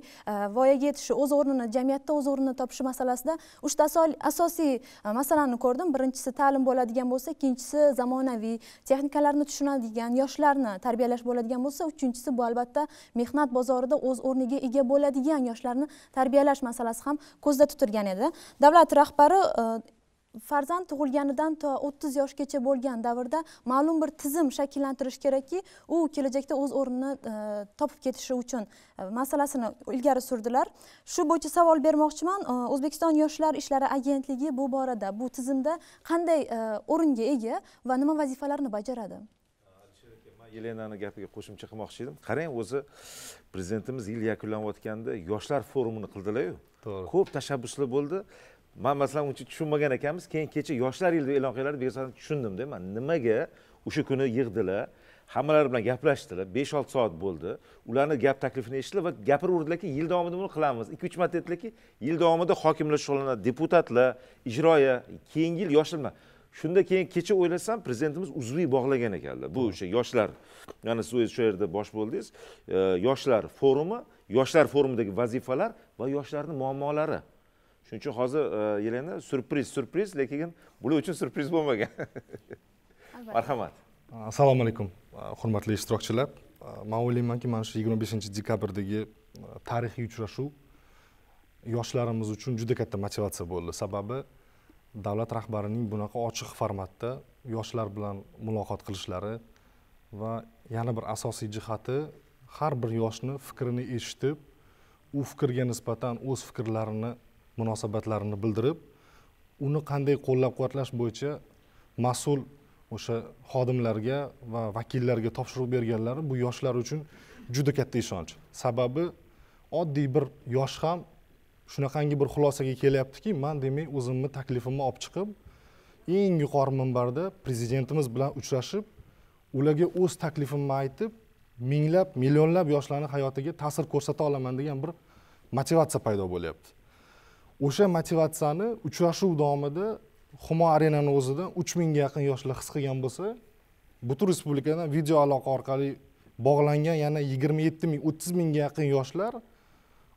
voyaga yetishi o'z o'rnini jamiyatda o'z o'rnini topishi masalasida uchta asosiy masalani ko'rdim birinchisi ta'lim bo'ladigan bo'lsa ikkinchisi zamonaviy texnikalarni tushunadigan yoshlarni tarbiyalash bo'ladigan bo'lsa uchinchisi bu albatta mehnat bozorida o'z o'rniga ega bo'ladigan yoshlarni tarbiyalash masalasi ham ko'zda tutilgan edi davlat rahbari farzand tug'ilganidan to o'ttiz yoshgacha bo'lgan davrda ma'lum bir tizim shakllantirish kerakki u kelajakda o'z o'rnini e, topib ketishi uchun e, masalasini ilgari surdilar shu bo'yicha savol bermoqchiman e, o'zbekiston yoshlar ishlari agentligi bu borada bu tizimda qanday o'ringa ega va nima vazifalarni bajaradi yelenani gapiga qo'shimcha qilmoqchi edim qarang o'zi prezidentimiz yil yakunlanayotganda yoshlar forumini qildilaru to'g'ri ko'p tashabbuslar bo'ldi man masalan uncha tushunmagan ekanmiz keyin kecha yoshlar yilida e'lon qilinadi bersani tushundimda man nimaga o'sha kuni yig'dilar hammalari bilan gaplashdilar besh olti soat bo'ldi ularni gap taklifini eshitdilar va gapiraverdilarki yil davomida buni qilamiz ikki uch marta aytdilarki yil davomida hokimlar shug'ullanadi deputatlar ijroya keyingi yil yoshlar bilan shunda keyin kecha o'ylasam prezidentimiz uzviy bog'lagan ekanlar bu o'sha yoshlar mana siz o'zi shu yerda bosh bo'ldingiz yoshlar forumi yoshlar forumidagi vazifalar va yoshlarni muammolari shuning uchun hozir e, yelena syurpriz syurpriz lekin bular uchun syurpriz bo'lmagan marhamat assalomu alaykum hurmatli ishtirokchilar man o'ylaymanki mana shu yigirma beshinchi dekabrdagi tarixiy uchrashuv yoshlarimiz uchun juda katta motivatsiya bo'ldi sababi davlat rahbarining bunaqa ochiq formatda yoshlar bilan muloqot qilishlari va yana bir asosiy jihati har bir yoshni fikrini eshitib u fikrga nisbatan o'z fikrlarini munosabatlarini bildirib uni qanday qo'llab quvvatlash bo'yicha mas'ul o'sha xodimlarga va vakillarga topshiriq berganlari bu yoshlar uchun juda katta ishonch sababi oddiy bir yosh ham shunaqangi bir xulosaga kelyaptiki man demak o'zimni taklifimni olib chiqib eng yuqori minbarda prezidentimiz bilan uchrashib ularga o'z taklifimni aytib minglab millionlab yoshlarni hayotiga ta'sir ko'rsata olaman degan bir motivatsiya paydo bo'lyapti o'sha motivatsiyani uchrashuv davomida humo arenani o'zida uch mingga yaqin yoshlar his qilgan bo'lsa butun respublikadan video aloqa orqali bog'langan yana yigirma yetti ming o'ttiz mingga yaqin yoshlar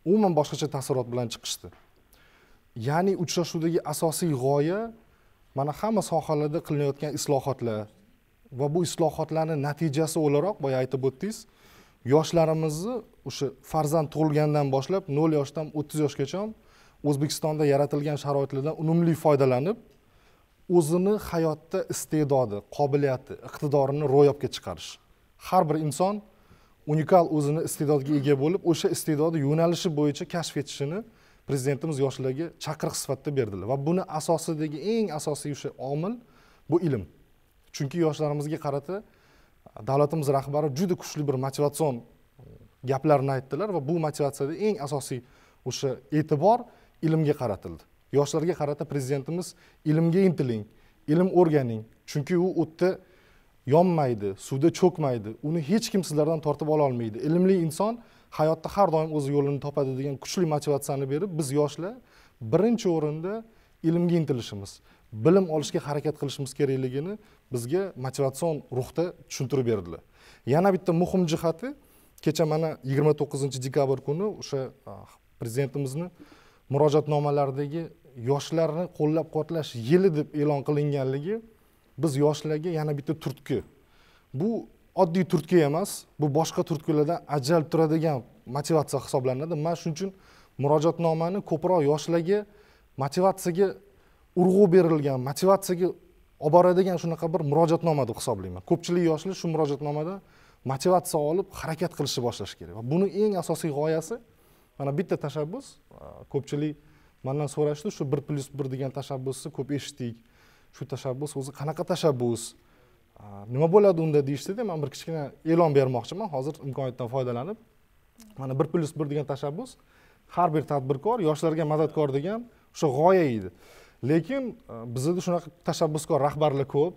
umuman boshqacha taassurot bilan chiqishdi ya'ni uchrashuvdagi asosiy g'oya mana hamma sohalarda qilinayotgan islohotlar va bu islohotlarni natijasi o'laroq boya aytib o'tdingiz yoshlarimizni o'sha farzand tug'ilgandan boshlab nol yoshdan o'ttiz yoshgacha o'zbekistonda yaratilgan sharoitlardan unumli foydalanib o'zini hayotda iste'dodi qobiliyati iqtidorini ro'yobga chiqarish har bir inson unikal o'zini iste'dodiga ega bo'lib o'sha iste'dodi yo'nalishi bo'yicha kashf etishini prezidentimiz yoshlarga chaqiriq sifatida berdilar va buni asosidagi eng asosiy o'sha omil bu ilm chunki yoshlarimizga qarata davlatimiz rahbari juda kuchli bir motivatsion gaplarni aytdilar va bu motivatsiyada eng asosiy o'sha e'tibor ilmga qaratildi yoshlarga qarata prezidentimiz ilmga intiling ilm o'rganing chunki u o'tda yonmaydi suvda cho'kmaydi uni hech kim sizlardan tortib ololmaydi ilmli inson hayotda har doim o'z yo'lini topadi degan kuchli motivatsiyani berib biz yoshlar birinchi o'rinda ilmga intilishimiz bilim olishga harakat qilishimiz kerakligini bizga motivatsion ruhda tushuntirib berdilar yana bitta muhim jihati kecha mana yigirma to'qqizinchi dekabr kuni o'sha ah, prezidentimizni murojaatnomalardagi yoshlarni qo'llab quvvatlash yili deb e'lon qilinganligi biz yoshlarga yana bitta turtki bu oddiy turtki emas bu boshqa turtkilardan ajralib turadigan motivatsiya hisoblanadi mana shuning uchun murojaatnomani ko'proq yoshlarga motivatsiyaga urg'u berilgan motivatsiyaga olib boradigan shunaqa bir murojaatnoma deb hisoblayman ko'pchilik yoshlar shu murojaatnomadan motivatsiya olib harakat qilishni boshlashi kerak va buni eng asosiy g'oyasi mana bitta tashabbus e, ko'pchilik mandan so'rashdi shu bir plyus bir degan tashabbusni ko'p eshitdik shu tashabbus o'zi qanaqa tashabbus e, nima bo'ladi unda deyishdida man bir kichkina e'lon bermoqchiman hozir imkoniyatdan foydalanib mana bir plyus bir degan tashabbus har bir tadbirkor yoshlarga madadkor degan o'sha g'oya edi lekin e, bizada shunaqa tashabbuskor rahbarlar ko'p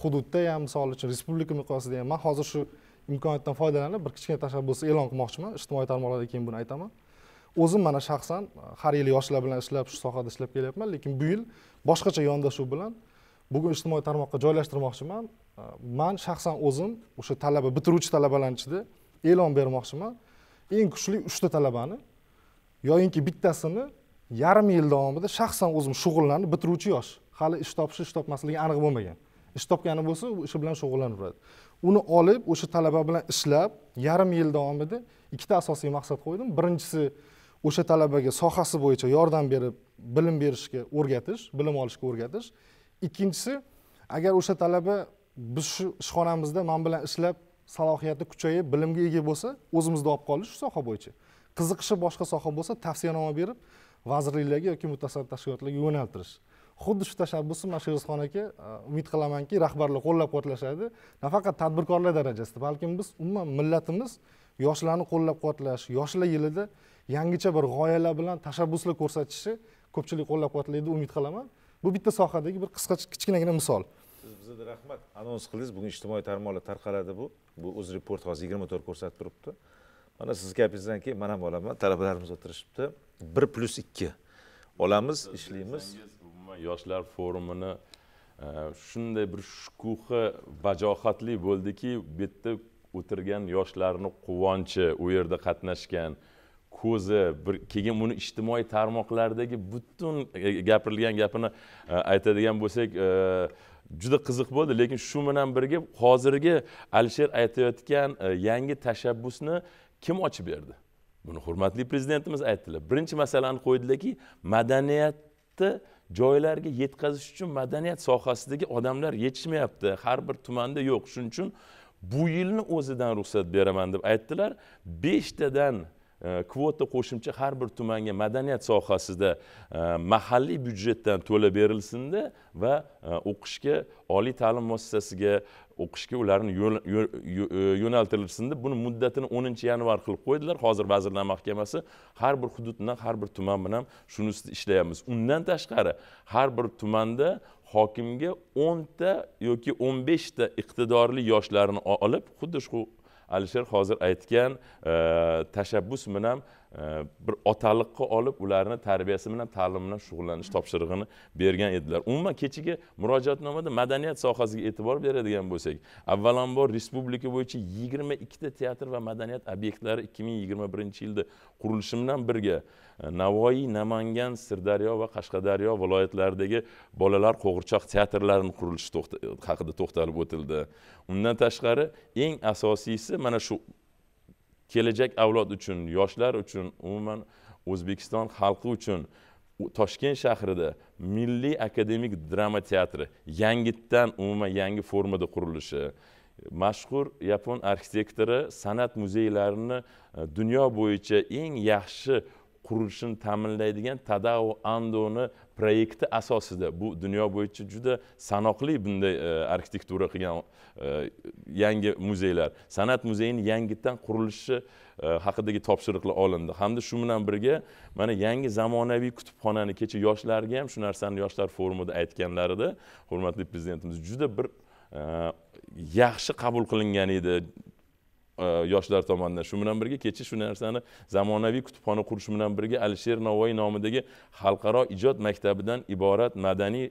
hududda ham misol uchun respublika miqyosida ham man hozir shu imkoniyatdan foydalanib bir kichkina tashabbus e'lon qilmoqchiman ijtimoiy tarmoqlarda keyin buni aytaman o'zim mana shaxsan har yili yoshlar bilan ishlab shu sohada ishlab kelyapman lekin bu yil boshqacha yondashuv bilan bugun ijtimoiy tarmoqqa joylashtirmoqchiman man shaxsan o'zim o'sha talaba bitiruvchi talabalarni ichida e'lon bermoqchiman eng kuchli uchta talabani yoyinki bittasini yarim yil davomida shaxsan o'zim shug'ullanib bitiruvchi yosh hali ish topishi ish topmasligi aniq bo'lmagan ish topgani bo'lsa u ishi bilan shug'ullanaveradi uni olib o'sha talaba bilan ishlab yarim yil davomida ikkita asosiy maqsad qo'ydim birinchisi o'sha talabaga sohasi bo'yicha yordam berib bilim berishga o'rgatish bilim olishga o'rgatish ikkinchisi agar o'sha talaba biz shu ishxonamizda man bilan ishlab salohiyati kuchayib bilimga ega bo'lsa o'zimizda olib qolish shu soha bo'yicha qiziqishi boshqa soha bo'lsa tavsiyanoma berib vazirliklarga yoki mutasaddi tashkilotlarga yo'naltirish xuddi shu tashabbusni mana yozxon aka e, umid qilamanki rahbarlar qo'llab quvvatlashadi nafaqat tadbirkorlar darajasida balkim biz umuman millatimiz yoshlarni qo'llab quvvatlash yoshlar yilida yangicha bir g'oyalar bilan tashabbuslar ko'rsatishi ko'pchilik qo'llab quvvatlaydi umid qilaman bu bitta sohadagi bir qisqa kichkinagina misol siz bizga rahmat anons qildingiz bugun ijtimoiy tarmoqlar tarqaladi bu bu uzreport hozir yigirma to'rt ko'rsatib turibdi mana sizni gapingizdan keyin man ham olaman talabalarimiz o'tirishibdi bir plyus ikki olamiz ishlaymiz yoshlar forumini e, shunday bir shukuhi vajohatli bo'ldiki bu yerda o'tirgan yoshlarni quvonchi u yerda qatnashgan ko'zi bir keyin buni ijtimoiy tarmoqlardagi butun e, gapirilgan gapini e, aytadigan bo'lsak juda qiziq bo'ldi lekin shu bilan birga hozirgi alisher aytayotgan yangi tashabbusni kim ochib berdi buni hurmatli prezidentimiz aytdilar birinchi masalani qo'ydilarki madaniyatni joylarga yetkazish uchun madaniyat sohasidagi odamlar yetishmayapti har bir tumanda yo'q shuning uchun bu yilni o'zidan ruxsat beraman deb aytdilar beshtadan kvota э, qo'shimcha har bir tumanga madaniyat sohasida э, mahalliy byudjetdan to'lab berilsinda va э, o'qishga oliy ta'lim muassasasiga o'qishga ularni e, yo'naltirilsinda buni muddatini o'ninchi yanvar qilib qo'ydilar hozir vazirlar mahkamasi har bir hudud bilan har bir tuman bilan shuni ustida ishlayapmiz undan tashqari har bir tumanda hokimga o'nta yoki o'n beshta iqtidorli yoshlarni olib xuddi shu alisher hozir aytgan e, tashabbus bilan bir otaliqqa olib ularni tarbiyasi bilan ta'limi bilan shug'ullanish topshirig'ini bergan edilar umuman kechagi murojaatnomada madaniyat sohasiga e'tibor beradigan bo'lsak avvalambor respublika bo'yicha yigirma ikkita teatr va madaniyat obyektlari ikki ming yigirma birinchi yilda qurilishi bilan birga e, navoiy namangan sirdaryo va qashqadaryo viloyatlaridagi bolalar qo'g'irchoq teatrlarini qurilishi haqida to'xtalib o'tildi undan tashqari eng asosiysi mana shu kelajak avlod uchun yoshlar uchun umuman o'zbekiston xalqi uchun toshkent shahrida milliy akademik drama teatri yangitdan umuman yangi formada qurilishi mashhur yapon arxitektori san'at muzeylarini e, dunyo bo'yicha eng yaxshi qurilishini ta'minlaydigan tadao andoni proyekti asosida bu dunyo bo'yicha juda sanoqli bunday e, arxitektura qilgan e, yangi muzeylar san'at muzeyini yangidan qurilishi e, haqidagi topshiriqlar olindi hamda shu bilan birga mana yangi zamonaviy kutubxonani kecha yoshlarga ham shu narsani yoshlar forumida aytganlarida hurmatli prezidentimiz juda bir yaxshi qabul qilingan edi yoshlar tomonidan shu bilan birga kecha shu narsani zamonaviy kutubxona qurish bilan birga alisher navoiy nomidagi xalqaro ijod maktabidan iborat madaniy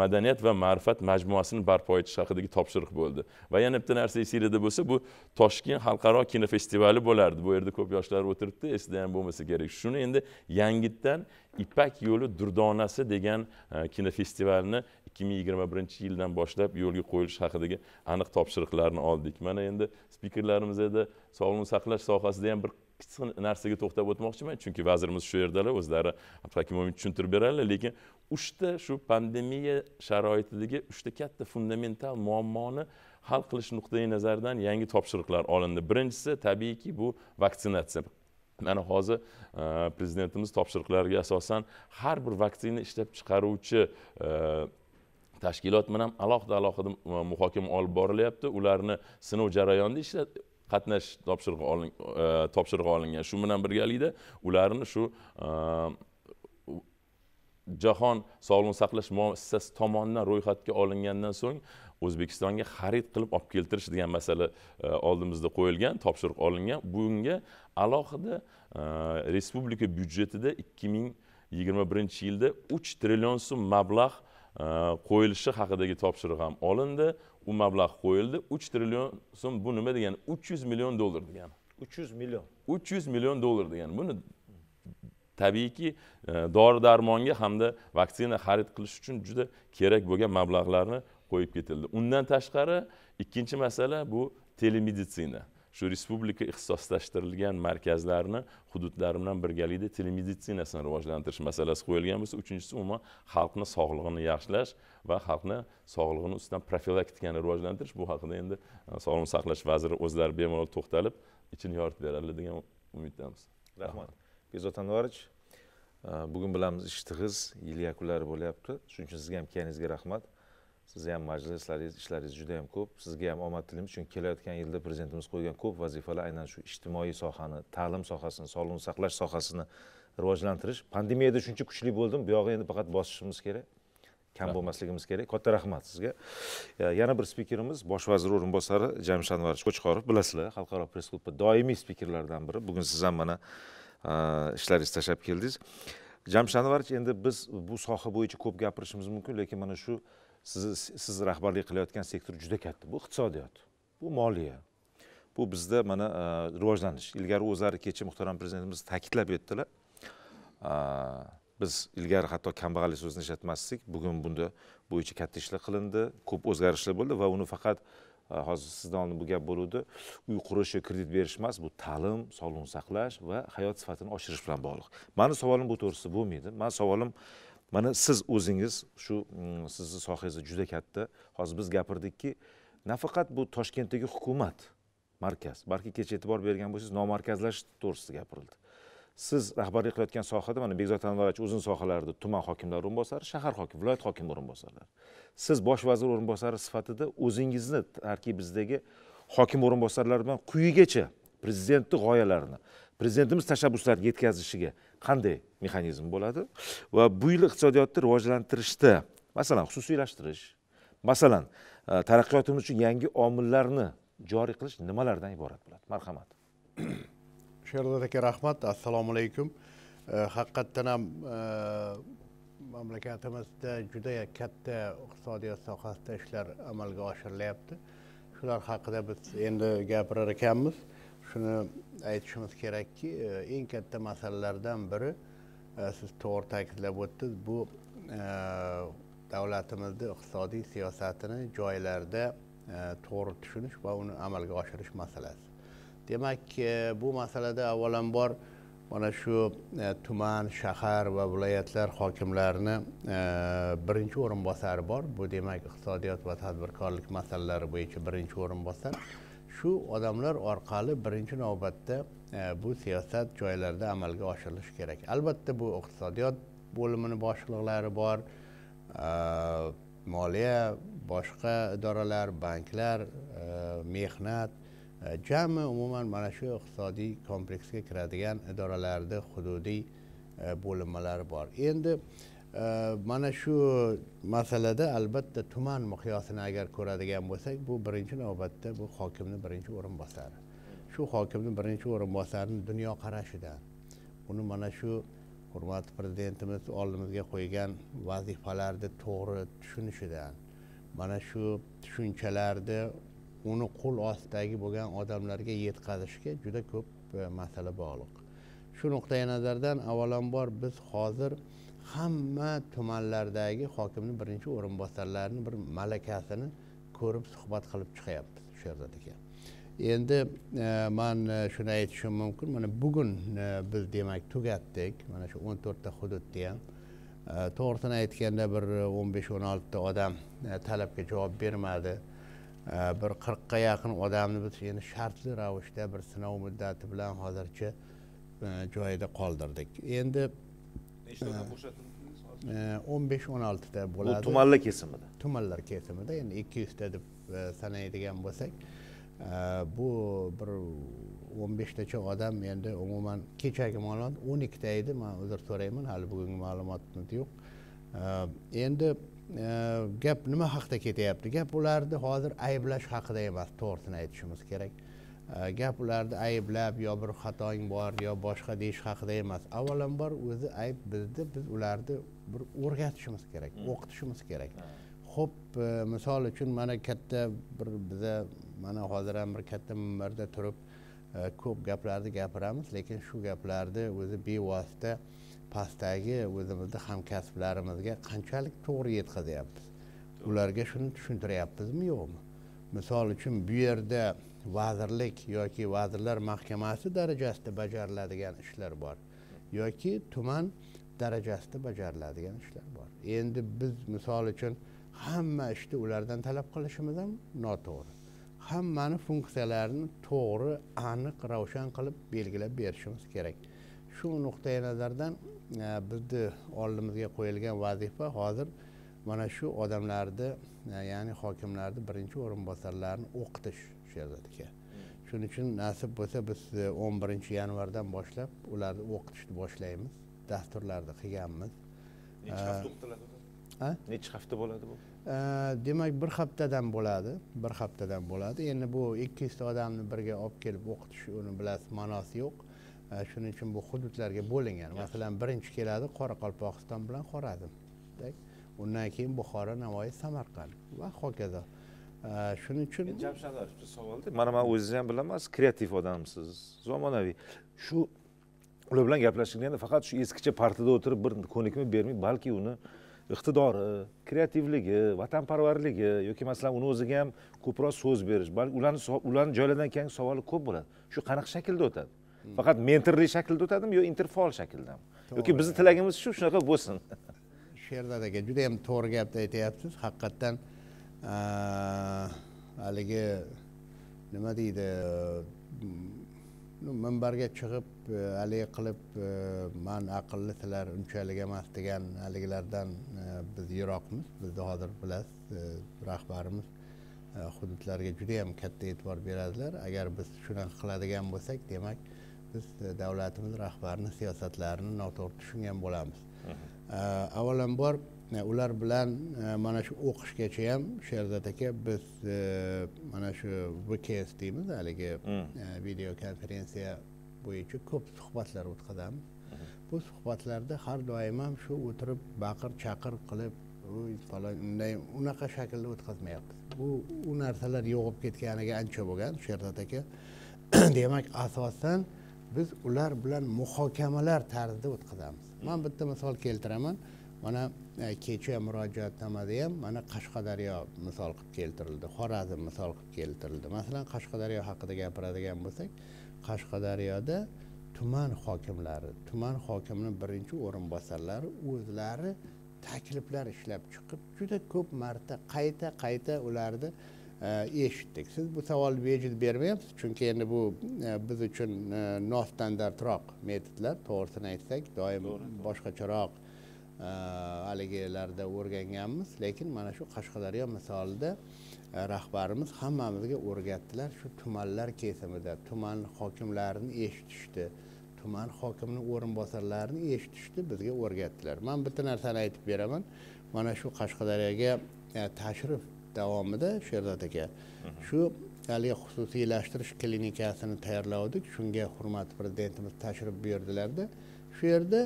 madaniyat va ma'rifat majmuasini barpo etish haqidagi topshiriq bo'ldi va yana bitta narsa esinglarda bo'lsa bu toshkent xalqaro kinofestivali bo'lardi bu yerda ko'p yoshlar o'tiribdi esida ham bo'lmasa kerak shuni endi yangitdan ipak yo'li durdonasi degan kinofestivalni ikki ming yigirma birinchi yildan boshlab yo'lga qo'yilishi haqidagi aniq topshiriqlarni oldik mana endi spikerlarimiz edi sog'liqni saqlash sohasida ham bir kichik narsaga to'xtab o'tmoqchiman chunki vazirimiz shu yerdalar o'zlari abduhakim mo'min tushuntirib beradilar lekin uchta shu pandemiya sharoitidagi uchta katta fundamental muammoni hal qilish nuqtai nazaridan yangi topshiriqlar olindi birinchisi tabiiyki bu vaksinatsiya mana hozir e, prezidentimiz topshiriqlariga asosan har bir vaksina ishlab chiqaruvchi e, tashkilot bilan ham alohida alohida e, muhokama olib borilyapti ularni sinov jarayonida ishlat qatnash topshirig'i olin e, topshirig'i olingan shu bilan birgalikda ularni shu e, jahon sog'liqni saqlash muassasasi tomonidan ro'yxatga olingandan so'ng o'zbekistonga xarid qilib olib keltirish degan masala oldimizda qo'yilgan topshiriq olingan bunga alohida respublika byudjetida ikki ming yigirma birinchi yilda uch trillion so'm mablag' qo'yilishi haqidagi topshiriq ham olindi u mablag' qo'yildi 3 trillion so'm bu nima degani 300 million dollar degani 300 million 300 million dollar degani buni tabiiyki e, dori darmonga hamda vaksina xarid qilish uchun juda kerak bo'lgan mablag'larni qo'yib ketildi undan tashqari ikkinchi masala bu telemeditsina shu respublika ixtisoslashtirilgan markazlarni hududlari bilan birgalikda telemeditsinasini rivojlantirish masalasi qo'yilgan bo'lsa uchinchisi umuman xalqni sog'lig'ini yaxshilash va xalqni sog'lig'ini ustidan profilaktikani rivojlantirish bu haqida endi e, sog'liqni saqlash vaziri o'zlari bemalol to'xtalib ichini yoritib beradilar degan umiddamiz rahmat bezod anvarovich e, bugun bilamiz ishtig'iz yil yakunlari bo'lyapti shuning uchun sizga ham kelganingizga rahmat sizni ham majlislaringiz ishlaringiz juda yam ko'p sizga ham omad tilaymiz chunki kelayotgan yilda prezidentimiz qo'ygan ko'p vazifalar aynan shu ijtimoiy sohani ta'lim sohasini sog'liqni saqlash sohasini rivojlantirish pandemiyada shuncha kuchli bo'ldim buyog'i endi faqat bosishimiz kerak kam bo'lmasligimiz kerak katta rahmat sizga yana bir spikerimiz bosh vazir o'rinbosari jamshid anvarovich qo'chqorov bilasizlar xalqaro press klubni doimiy spikerlaridan biri bugun siz ham mana ishlaringizni tashlab keldingiz jamshid anvarovich endi biz bu soha bo'yicha ko'p gapirishimiz mumkin lekin mana shu siz siz rahbarlik qilayotgan sektor juda katta bu iqtisodiyot bu moliya bu bizda mana e, rivojlanish ilgari o'zlari kecha muhtaram prezidentimiz ta'kidlab o'tdilar e, biz ilgari hatto kambag'allik so'zini ishlatmasdik bugun bunda bo'yicha katta ishlar qilindi ko'p o'zgarishlar bo'ldi va uni faqat e, hozir sizdan oldin bu gap bo'luvdi uy qurish kredit berish emas bu ta'lim sog'liqni saqlash va hayot sifatini oshirish bilan bog'liq mani savolim bu to'g'risida bo'lmaydi mani savolim mana siz o'zingiz shu mm, sizni sohangiz juda katta hozir biz gapirdikki nafaqat bu toshkentdagi hukumat markaz balki kecha e'tibor bergan bo'lsangiz nomarkazlashish to'g'risida gapirildi siz rahbarlik qilayotgan sohada mana bekzod anvarovich o'zini sohalarida tuman hokimlari o'rinbosari shahar hokimi viloyat hokimi o'rinbosarlari siz bosh vazir o'rinbosari sifatida o'zingizni tarkibingizdagi hokim o'rinbosarlari bilan quyigacha prezidentni g'oyalarini prezidentimiz tashabbuslariga yetkazishiga qanday mexanizm bo'ladi va bu yil iqtisodiyotni rivojlantirishda masalan xususiylashtirish masalan e, taraqqiyotimiz uchun yangi omillarni joriy qilish nimalardan iborat bo'ladi marhamat sherzod aka rahmat assalomu alaykum e, haqiqatdan ham e, mamlakatimizda juda katta iqtisodiyot sohasida ishlar amalga oshirilyapti shular haqida biz endi gapirar ekanmiz shuni aytishimiz kerakki e, eng katta masalalardan biri e, siz to'g'ri ta'kidlab o'tdingiz bu e, davlatimizni iqtisodiy siyosatini joylarda to'g'ri tushunish va uni amalga oshirish masalasi demak bu masalada avvalambor mana shu tuman shahar va viloyatlar hokimlarini birinchi o'rinbosari bor bu demak iqtisodiyot va tadbirkorlik masalalari bo'yicha birinchi o'rinbosar shu odamlar orqali birinchi navbatda e, bu siyosat joylarda amalga oshirilishi kerak albatta bu iqtisodiyot bo'limini boshliqlari bor e, moliya boshqa idoralar banklar e, mehnat jami umuman mana shu iqtisodiy kompleksga kiradigan idoralarni hududiy bo'linmalari bor endi mana shu masalada albatta tuman miqyosini agar ko'radigan bo'lsak bu birinchi navbatda bu hokimni birinchi o'rinbosari shu hokimni birinchi o'rinbosarini dunyoqarashidan uni mana shu hurmatli prezidentimiz oldimizga qo'ygan vazifalarni to'g'ri tushunishidan mana shu tushunchalarni uni qo'l ostidagi bo'lgan odamlarga yetkazishga juda ko'p e, masala bog'liq shu nuqtai nazardan avvalambor biz hozir hamma tumanlardagi hokimni birinchi o'rinbosarlarini bir malakasini ko'rib suhbat qilib chiqyapmiz sherzod aka endi e, man e, shuni aytishim mumkin mana bugun e, biz demak tugatdik mana shu o'n to'rtta hududni ham to'g'risini aytganda bir o'n besh o'n oltita odam talabga javob bermadi bir qirqqa yaqin odamni biz endi shartli ravishda bir sinov muddati bilan hozircha joyida qoldirdik endi e, 15 16 da bo'ladi. Bu tumanlar kesimida. Tumanlar kesimida Yani 200 ta deb sanaydigan bo'lsak, bu bir 15 tacha odam de umuman kechagi ma'lumot 12 ta edi, men uzr so'rayman, hali bugungi ma'lumotni yo'q. Endi e, gap nima haqida ketyapti? Gap ularni hozir ayblash haqida emas, to'g'risini aytishimiz kerak. Э, gap ularni ayblab yo bir xatoing bor yo boshqa deyish haqida emas avvalambor o'zi ayb bizni biz ularni bir o'rgatishimiz kerak hmm. o'qitishimiz kerak ho'p e, misol uchun mana katta bir biza mana hozir ham bir katta minbarda turib e, ko'p gaplarni gapiramiz lekin shu gaplarni o'zi bevosita pastdagi o'zimizni hamkasblarimizga qanchalik to'g'ri yetkazyapmiz ularga shuni tushuntiryapmizmi yo'qmi misol uchun bu yerda vazirlik yoki vazirlar mahkamasi darajasida bajariladigan ishlar bor yoki tuman darajasida bajariladigan ishlar bor endi biz misol uchun hamma ishni ulardan talab qilishimiz ham noto'g'ri hammani funksiyalarini to'g'ri aniq ravshan qilib belgilab berishimiz kerak shu nuqtai nazardan e, bizni oldimizga qo'yilgan vazifa hozir mana shu odamlarni e, ya'ni hokimlarni birinchi o'rinbosarlarini o'qitish o'tkazadi ekan shuning uchun nasib bo'lsa biz e, o'n birinchi yanvardan boshlab ularni o'qitishni boshlaymiz dasturlarni qilganmiz nechi hafta o'qitiladi nechi hafta bo'ladi bu demak bir haftadan bo'ladi bir haftadan bo'ladi endi bu ikki yuzta odamni birga olib kelib o'qitish uni bilasiz ma'nosi yo'q shuning uchun bu hududlarga bo'lingan masalan birinchi keladi qoraqalpog'iston bilan xorazm undan keyin buxoro navoiy samarqand va hokazo shuning uchun jamshid anarovich savolda mana man o'zingizni ham bilaman siz kreativ odamsiz zamonaviy shu ular bilan gaplashishganda faqat shu eskicha partida o'tirib bir ko'nikma bermay balki uni iqtidori kreativligi vatanparvarligi yoki masalan uni o'ziga ham ko'proq so'z berish balki ularni ularni joylaridan keyingi savoli ko'p bo'ladi shu qanaqa shaklda o'tadi hmm. faqat mentorlik shaklida o'tadimi yo interfaol shakldami yoki bizni tilagimiz shu shunaqa bo'lsin sherzod aka juda yam to'g'ri gapni aytyapsiz haqiqatdan haligi nima deydi minbarga chiqib haligi qilib man aqlli sizlar unchalik emas degan haligilardan biz yiroqmiz bizni hozir bilasiz rahbarimiz hududlarga ham katta e'tibor beradilar agar biz shunaqa qiladigan bo'lsak demak biz davlatimiz rahbarini siyosatlarini noto'g'ri tushungan bo'lamiz avvalambor ular bilan e, mana shu o'qishgacha ham sherzod aka biz e, mana shu vks deymiz haligi mm. e, video konferensiya bo'yicha ko'p suhbatlar o'tkazamiz mm-hmm. bu suhbatlarda har doim ham shu o'tirib baqir chaqir qilib falon unday unaqa shaklda o'tkazmayapmiz bu u narsalar yo'qolib ketganiga ancha bo'lgan sherzod aka demak asosan biz ular bilan muhokamalar tarzida o'tkazamiz mm. man bitta misol keltiraman mana e, kecha murojaatnomada ham mana qashqadaryo misol qilib keltirildi xorazm misol qilib keltirildi masalan qashqadaryo haqida gapiradigan bo'lsak qashqadaryoda tuman hokimlari tuman hokimini birinchi o'rinbosarlari o'zlari takliflar ishlab chiqib juda ko'p marta qayta qayta ularni e, eshitdik siz bu savolni bejiz bermayapsiz chunki endi bu e, biz uchun nostandartroq metodlar to'g'risini aytsak doim boshqacharoq haligilarda o'rganganmiz lekin mana shu qashqadaryo misolida e, rahbarimiz hammamizga o'rgatdilar shu tumanlar kesimida tuman hokimlarini eshitishdi tuman hokimini o'rinbosarlarini eshitishni bizga o'rgatdilar man bitta narsani aytib beraman mana shu qashqadaryoga e, tashrif davomida sherzod aka mhm. shu haligi xususiylashtirish klinikasini tayyorlavdik shunga hurmat prezidentimiz tashrif buyurdilarda shu yerda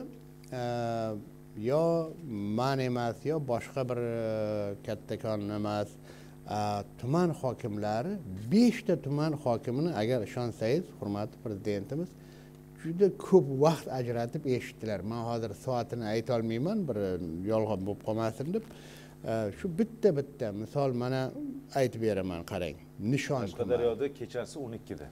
e, yo man emas yo boshqa bir e, kattakon emas tuman hokimlari beshta tuman hokimini agar ishonsangiz hurmatli prezidentimiz juda ko'p vaqt ajratib eshitdilar man hozir soatini aytolmayman bir e, yolg'on bo'lib qolmasin deb e, shu bitta bitta misol mana aytib beraman qarang nishon qashqadaryoda kechasi o'n ikkida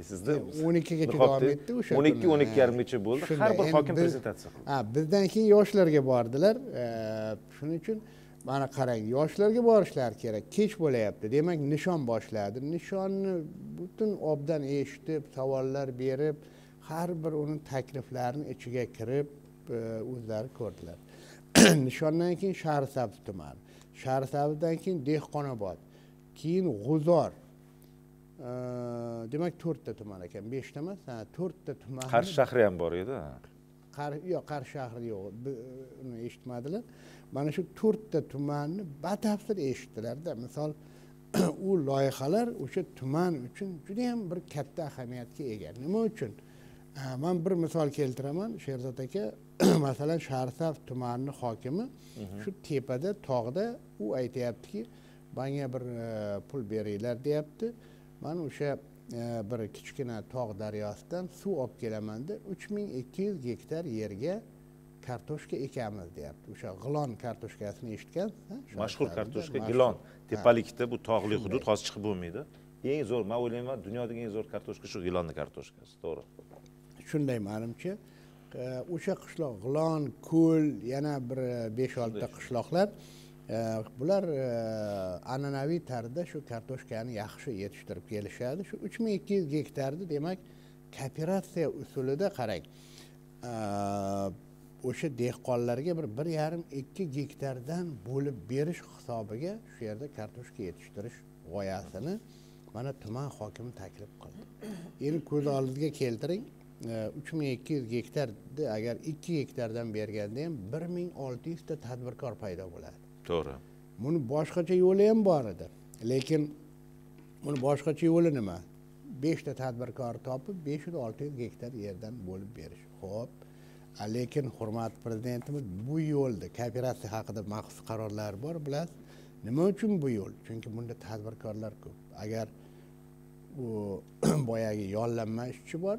esizda o'n ikkigacha davom etdi o'sha 12 12 o'n yarimgacha bo'ldi har bir hokim prezentatsiya qildi ha bizdan keyin yoshlarga bordilar shuning uchun mana qarang yoshlarga borishlari kerak kech bo'layapti demak nishon boshladi nishonni butun obdan eshitib savollar berib har bir uni takliflarini ichiga kirib e, o'zlari ko'rdilar nishondan keyin shahrisabz tumani shahrisabzdan keyin dehqonobod keyin g'uzor demak to'rtta tuman ekan beshta emas to'rtta tuman qarshi shahri ham bor edi yo'q qarshi shahri yo'q uni eshitmadilar mana shu to'rtta tumanni batafsil eshitdilarda misol u loyihalar o'sha tuman uchun judayam bir katta ahamiyatga ega nima uchun man bir misol keltiraman sherzod aka masalan sharsaf tumanini hokimi mhm. shu tepada tog'da u aytyaptiki manga bir e, pul beringlar deyapti man o'sha e, bir kichkina tog' daryosidan suv olib kelamanda uch ming ikki yuz gektar yerga kartoshka ekamiz deyapti o'sha g'ilon kartoshkasini eshitgansiz mashhur kartoshka gilon tepalikda bu tog'li hudud hozir chiqib bo'lmaydi eng zo'r man o'ylayman dunyodagi eng zo'r kartoshka shu g'ilonni kartoshkasi to'g'ri shunday manimcha e, o'sha qishloq g'ilon ko'l yana bir e, besh oltita qishloqlar bular e, an'anaviy tarzda shu kartoshkani yaxshi yetishtirib kelishadi shu uch ming ikki yuz gektarni demak kooperatsiya usulida qarang o'sha dehqonlarga bir bir yarim ikki gektardan bo'lib berish hisobiga shu yerda kartoshka yetishtirish g'oyasini mana tuman hokimi taklif qildi endi ko'z oldingizga keltiring uch ming ikki yuz gektarni agar ikki gektardan berganda ham bir ming olti yuzta tadbirkor paydo bo'ladi to'g'ri buni boshqacha yo'li ham bor edi lekin buni boshqacha yo'li nima beshta tadbirkor topib besh yuz olti yuz gektar yerdan bo'lib berish ho'p lekin hurmatli prezidentimiz bu yo'lni kooperatsiya haqida maxsus qarorlar bor bilasiz nima uchun bu yo'l chunki bunda tadbirkorlar ko'p agar u boyagi yollanma ishchi bor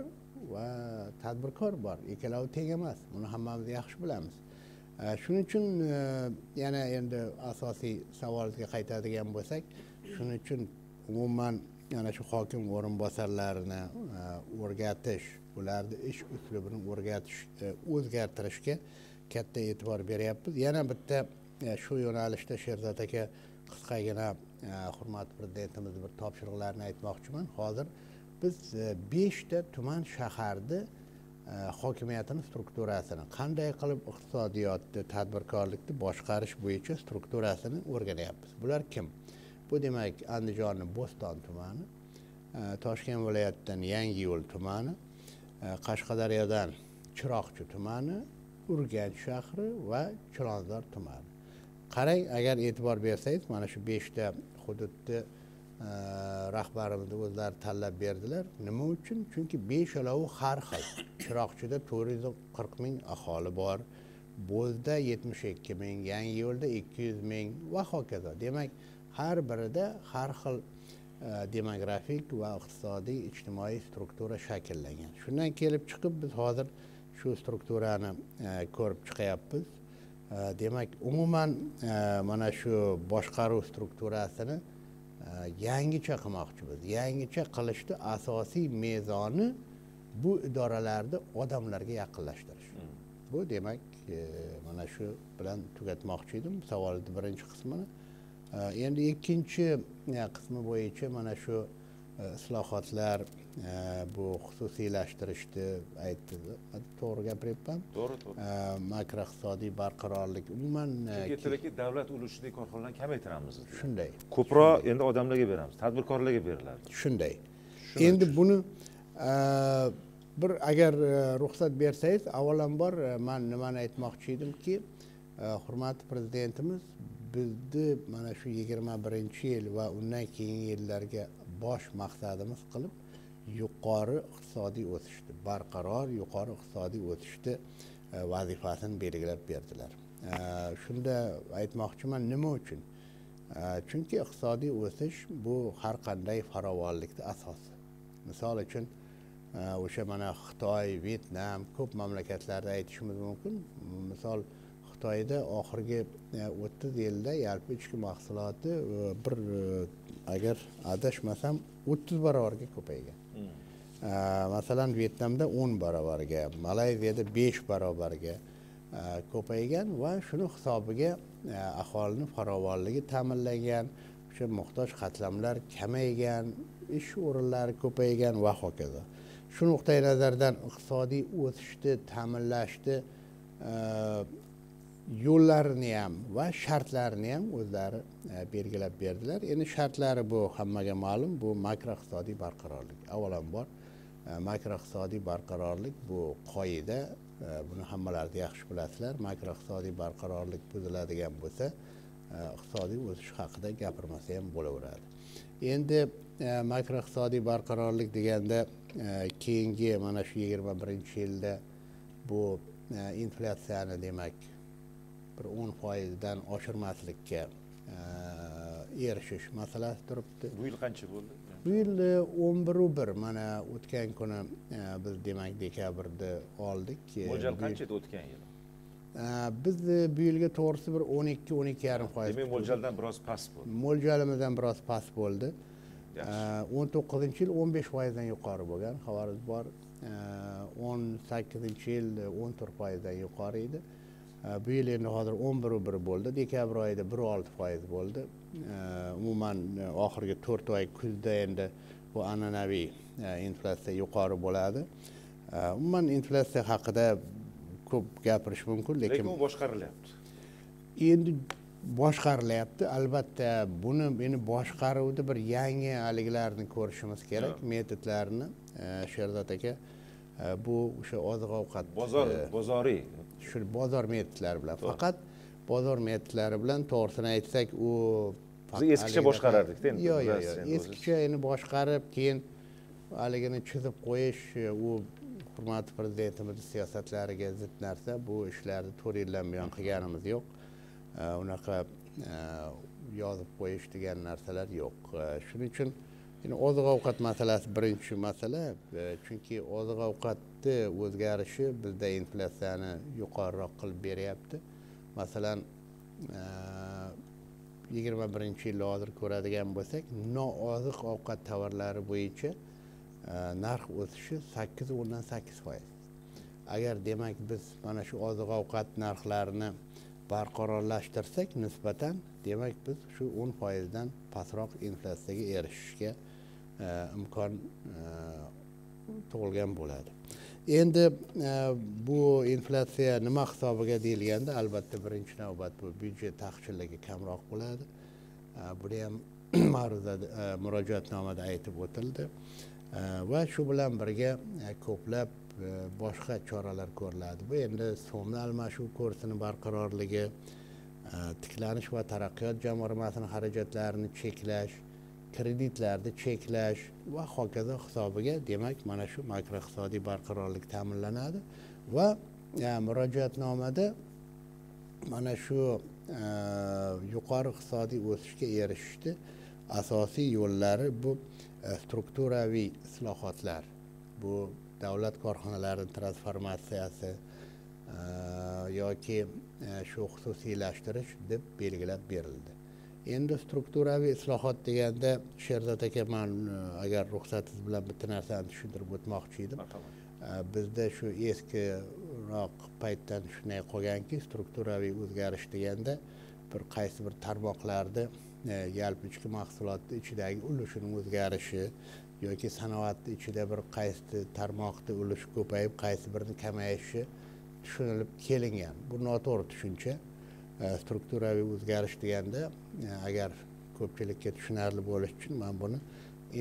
va tadbirkor bor ikkalovi teng emas buni hammamiz yaxshi bilamiz shuning uchun e, yana endi asosiy savolga qaytadigan bo'lsak shuning uchun umuman ana shu hokim o'rinbosarlarini e, o'rgatish ularni ish uslubini o'rgatish e, o'zgartirishga katta e'tibor beryapmiz yana bitta shu yo'nalishda sherzod aka qisqagina hurmat prezidentimiz bir topshiriqlarini aytmoqchiman hozir biz beshta tuman shaharni hokimiyatini strukturasini qanday qilib iqtisodiyotni tadbirkorlikni boshqarish bo'yicha strukturasini o'rganyapmiz bular kim bu demak andijonni bo'ston tumani e, toshkent viloyatidan yangi yo'l tumani e, qashqadaryodan chiroqchi tumani urganch shahri va chilonzor tumani qarang agar e'tibor bersangiz mana shu beshta hududni rahbarimizni o'zlari tanlab berdilar nima uchun chunki beshalovi har xil chiroqchida to'rt yuz qirq ming aholi bor bo'zda yetmish ikki ming yo'lda ikki yuz ming va hokazo demak har birida har xil e, demografik va iqtisodiy ijtimoiy struktura shakllangan shundan kelib chiqib biz hozir shu strukturani e, ko'rib chiqyapmiz e, demak umuman mana shu boshqaruv strukturasini yangicha qilmoqchimiz yangicha qilishni asosiy mezoni bu idoralarni odamlarga yaqinlashtirish hmm. bu demak e, mana shu bilan tugatmoqchi edim savolni birinchi qismini e, endi ikkinchi e, qismi bo'yicha mana shu Э, islohotlar э, bu xususiylashtirishni aytdi to'g'ri gapiryapman to'g'ri to'g'ri э, makroiqtisodiy barqarorlik umuman aytdilarki eh, davlat ulushidagi korxonalarni kamaytiramiz shunday ko'proq endi odamlarga beramiz tadbirkorlarga beriladi shunday endi buni eh, bir agar eh, ruxsat bersangiz avvalambor man nimani aytmoqchi edimki hurmatli prezidentimiz bizni mana shu yigirma birinchi yil va undan keyingi yillarga bosh maqsadimiz qilib yuqori iqtisodiy o'sishni barqaror yuqori iqtisodiy o'sishni e, vazifasini belgilab berdilar e, shunda aytmoqchiman nima uchun e, chunki iqtisodiy o'sish bu har qanday farovonlikni asosi misol uchun o'sha mana xitoy vyetnam ko'p mamlakatlarda aytishimiz mumkin misol xitoyda oxirgi o'ttiz yilda yalpi ichki mahsuloti bir agar adashmasam o'ttiz barobarga ko'paygan hmm. masalan vyetnamda o'n barobarga malayziyada besh barobarga ko'paygan va shuni hisobiga aholini farovonligi ta'minlangan o'sha muhtoj qatlamlar kamaygan ish o'rinlari ko'paygan va hokazo shu nuqtai nazardan iqtisodiy o'sishni ta'minlashni yo'llarini ham va shartlarini ham o'zlari e, belgilab berdilar endi shartlari bu hammaga ma'lum bu makroiqtisodiy barqarorlik avvalambor e, makroiqtisodiy barqarorlik bu qoida e, buni hammalarni yaxshi bilasizlar makroiqtisodiy barqarorlik buziladigan bo'lsa iqtisodiy o'sish haqida gapirmasa ham bo'laveradi endi makroiqtisodiy barqarorlik deganda keyingi mana shu yigirma birinchi yilda bu inflyatsiyani demak bir o'n foizdan oshirmaslikka e, erishish masalasi turibdi bu yil qancha bo'ldi bu yil e, o'n biru bir mana o'tgan kuni e, biz demak dekabrda oldik mo'ljal qancha edi o'tgan yil biz bu yilga to'g'risi bir o'n ikki o'n ikki yarim foiz demak mo'ljaldan biroz past bo'ldi mo'ljalimizdan biroz past bo'ldi o'n to'qqizinchi yil o'n besh foizdan yuqori bo'lgan xabarimiz bor o'n sakkizinchi yil o'n to'rt foizdan yuqori edi bu yil endi hozir o'n biru bir bo'ldi dekabr oyida bir olti foiz bo'ldi umuman e, oxirgi to'rt oy kuzda endi bu an'anaviy e, inflyatsiya yuqori bo'ladi umuman inflyatsiya haqida ko'p gapirish mumkin lekin lekin u boshqarilyapti endi boshqarilyapti albatta buni meni boshqaruvni bir yangi haligilarni ko'rishimiz kerak metodlarni sherzod aka e, bu o'sha oziq ovqat bozor bozoriy shu bozor metodlari bilan faqat bozor metodlari bilan to'g'risini aytsak u biz eskicha boshqarardikda endi yo'q yo'q yo'q eskicha endi boshqarib keyin haligini chizib qo'yish e, u hurmatli prezidentimizni siyosatlariga zid narsa bu ishlarni to'rt yildan buyon qilganimiz yo'q e, unaqa e, yozib qo'yish degan narsalar yo'q shuning uchun oziq ovqat masalasi birinchi masala chunki oziq ovqat xatti o'zgarishi bizda inflyatsiyani yuqoriroq qilib beryapti masalan e, yigirma birinchi yilni hozir ko'radigan bo'lsak nooziq ovqat tovarlari bo'yicha e, narx o'sishi sakkiz o'ndan sakkiz foiz agar demak biz mana shu oziq ovqat narxlarini barqarorlashtirsak nisbatan demak biz shu o'n foizdan pastroq inflyatsiyaga erishishga e, imkon tug'ilgan bo'ladi endi e, bu inflyatsiya nima hisobiga deyilganda albatta birinchi navbat bu byudjet taqchilligi kamroq bo'ladi e, buni ham ma'ruzada e, murojaatnomada aytib o'tildi va shu bilan birga ko'plab boshqa choralar ko'riladi bu endi so'mni almashuv kursini barqarorligi tiklanish va taraqqiyot jamg'armasini xarajatlarini cheklash kreditlarni cheklash va hokazo hisobiga demak mana shu makroiqtisodiy barqarorlik ta'minlanadi va e, murojaatnomada mana shu e, yuqori iqtisodiy o'sishga erishishni asosiy yo'llari bu e, strukturaviy islohotlar bu davlat korxonalarini transformatsiyasi yoki shu xususiylashtirish deb belgilab berildi endi strukturaviy islohot deganda sherzod aka man e, agar ruxsatingiz bilan bitta narsani tushuntirib o'tmoqchi edim e, bizda shu eskiroq paytdan shunday qolganki strukturaviy o'zgarish deganda bir qaysi bir tarmoqlarni e, yalpi ichki mahsulotni ichidagi ulushini o'zgarishi yoki sanoatni ichida bir qaysi tarmoqni ulushi ko'payib qaysi birini kamayishi tushunilib kelingan bu noto'g'ri tushuncha strukturaviy o'zgarish deganda e, agar ko'pchilikka tushunarli bo'lish uchun man buni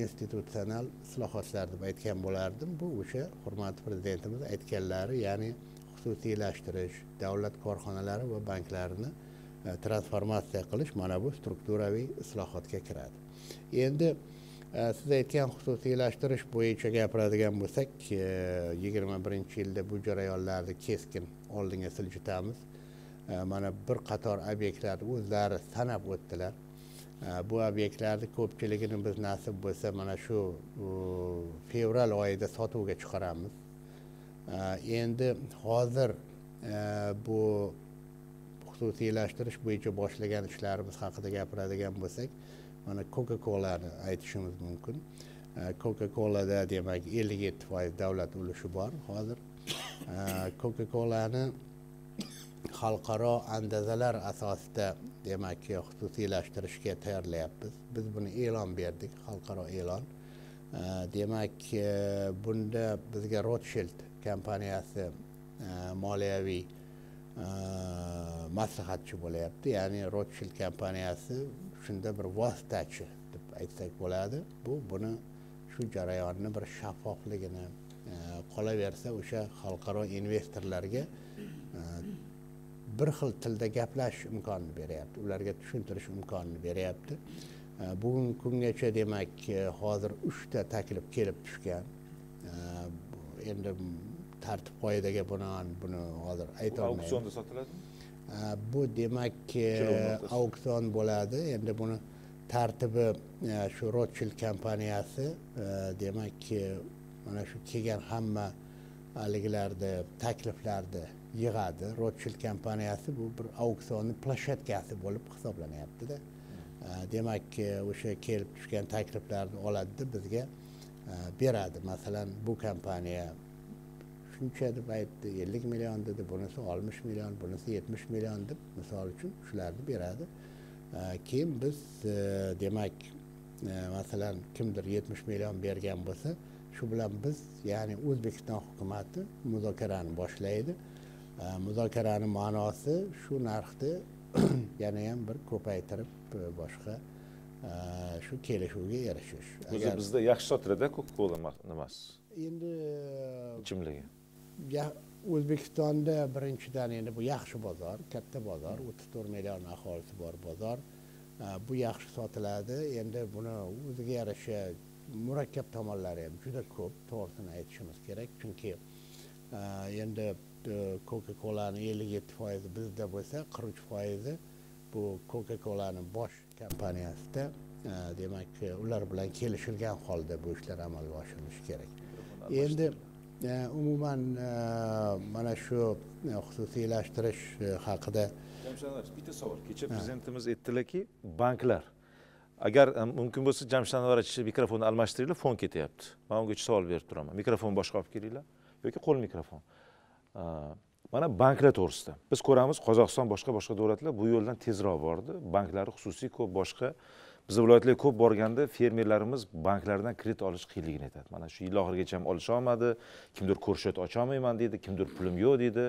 institutsional islohotlar deb aytgan bo'lardim bu o'sha hurmatli prezidentimiz aytganlari ya'ni xususiylashtirish davlat korxonalari va banklarini e, transformatsiya qilish mana bu strukturaviy islohotga kiradi endi e, siz aytgan xususiylashtirish bo'yicha gapiradigan bo'lsak yigirma birinchi yilda bu jarayonlarni keskin oldinga siljitamiz mana bir qator obyektlarni o'zlari sanab o'tdilar bu obyektlarni ko'pchiligini biz nasib bo'lsa mana shu fevral oyida sotuvga chiqaramiz endi hozir e, bu xususiylashtirish bo'yicha boshlagan ishlarimiz haqida gapiradigan bo'lsak mana coca colani aytishimiz mumkin coca colada demak ellik yetti foiz davlat ulushi bor hozir coca colani xalqaro andazalar asosida demak xususiylashtirishga tayyorlayapmiz biz buni e'lon berdik xalqaro e'lon demak bunda bizga rotshild kompaniyasi e, moliyaviy e, maslahatchi bo'lyapti ya'ni rotshild kompaniyasi shunda bir vositachi deb aytsak bo'ladi bu buni shu jarayonni bir shaffofligini e, qolaversa o'sha xalqaro investorlarga bir xil tilda gaplashish imkonini beryapti ularga tushuntirish imkonini beryapti bugungi kungacha demak e, hozir uchta taklif kelib tushgan endi tartib qoidaga binoan buni hozir aytolmayman auksionda sotiladimi bu demak e, auksion bo'ladi endi buni tartibi e, shu rotchild kompaniyasi demak mana shu kelgan hamma haligilarni takliflarni yig'adi rotchild kompaniyasi bu bir auksionni площадкасi bo'lib hisoblanyaptida hmm. demak e, o'sha kelib tushgan takliflarni oladida bizga e, beradi masalan bu kompaniya shuncha deb aytdi ellik million dedi bunisi oltmish million bunisi yetmish million deb misol uchun shularni beradi keyin biz e, demak masalan kimdir yetmish million bergan bo'lsa shu bilan biz ya'ni o'zbekiston hukumati muzokarani boshlaydi muzokarani ma'nosi shu narxni yana ham bir ko'paytirib e, boshqa e, shu kelishuvga erishish o'zi bizda yaxshi sotiladi coca cola nimasi endi e, ichimligi o'zbekistonda birinchidan endi bu yaxshi bozor katta bozor o'ttiz to'rt million aholisi bor bozor bu yaxshi sotiladi endi buni o'ziga yarasha murakkab tomonlari ham juda ko'p to'g'risini aytishimiz kerak chunki endi coca colani ellik yetti foizi bizda bo'lsa qirq uch foizi bu coca colani bosh kompaniyasida demak ular bilan kelishilgan holda bu ishlar amalga oshirilishi kerak endi umuman mana shu xususiylashtirish haqida jamshid anvarovich bitta savol kecha prezidentimiz aytdilarki banklar agar mumkin bo'lsa jamshid anvarovich mikrofonni almashtiringlar fon ketyapti man ungacha savol berib turaman mikrofon boshqa olib kelinglar yoki qo'l mikrofon mana banklar to'g'risida biz ko'ramiz qozog'iston boshqa boshqa davlatlar bu yo'ldan tezroq bordi banklari xususiy ko'p boshqa bizni viloyatlarga ko'p borganda fermerlarimiz banklardan kredit olish qiyinligini aytadi mana shu yil oxirigacha ham olisholmadi kimdir ko'rshat ocholmayman deydi kimdir pulim yo'q deydi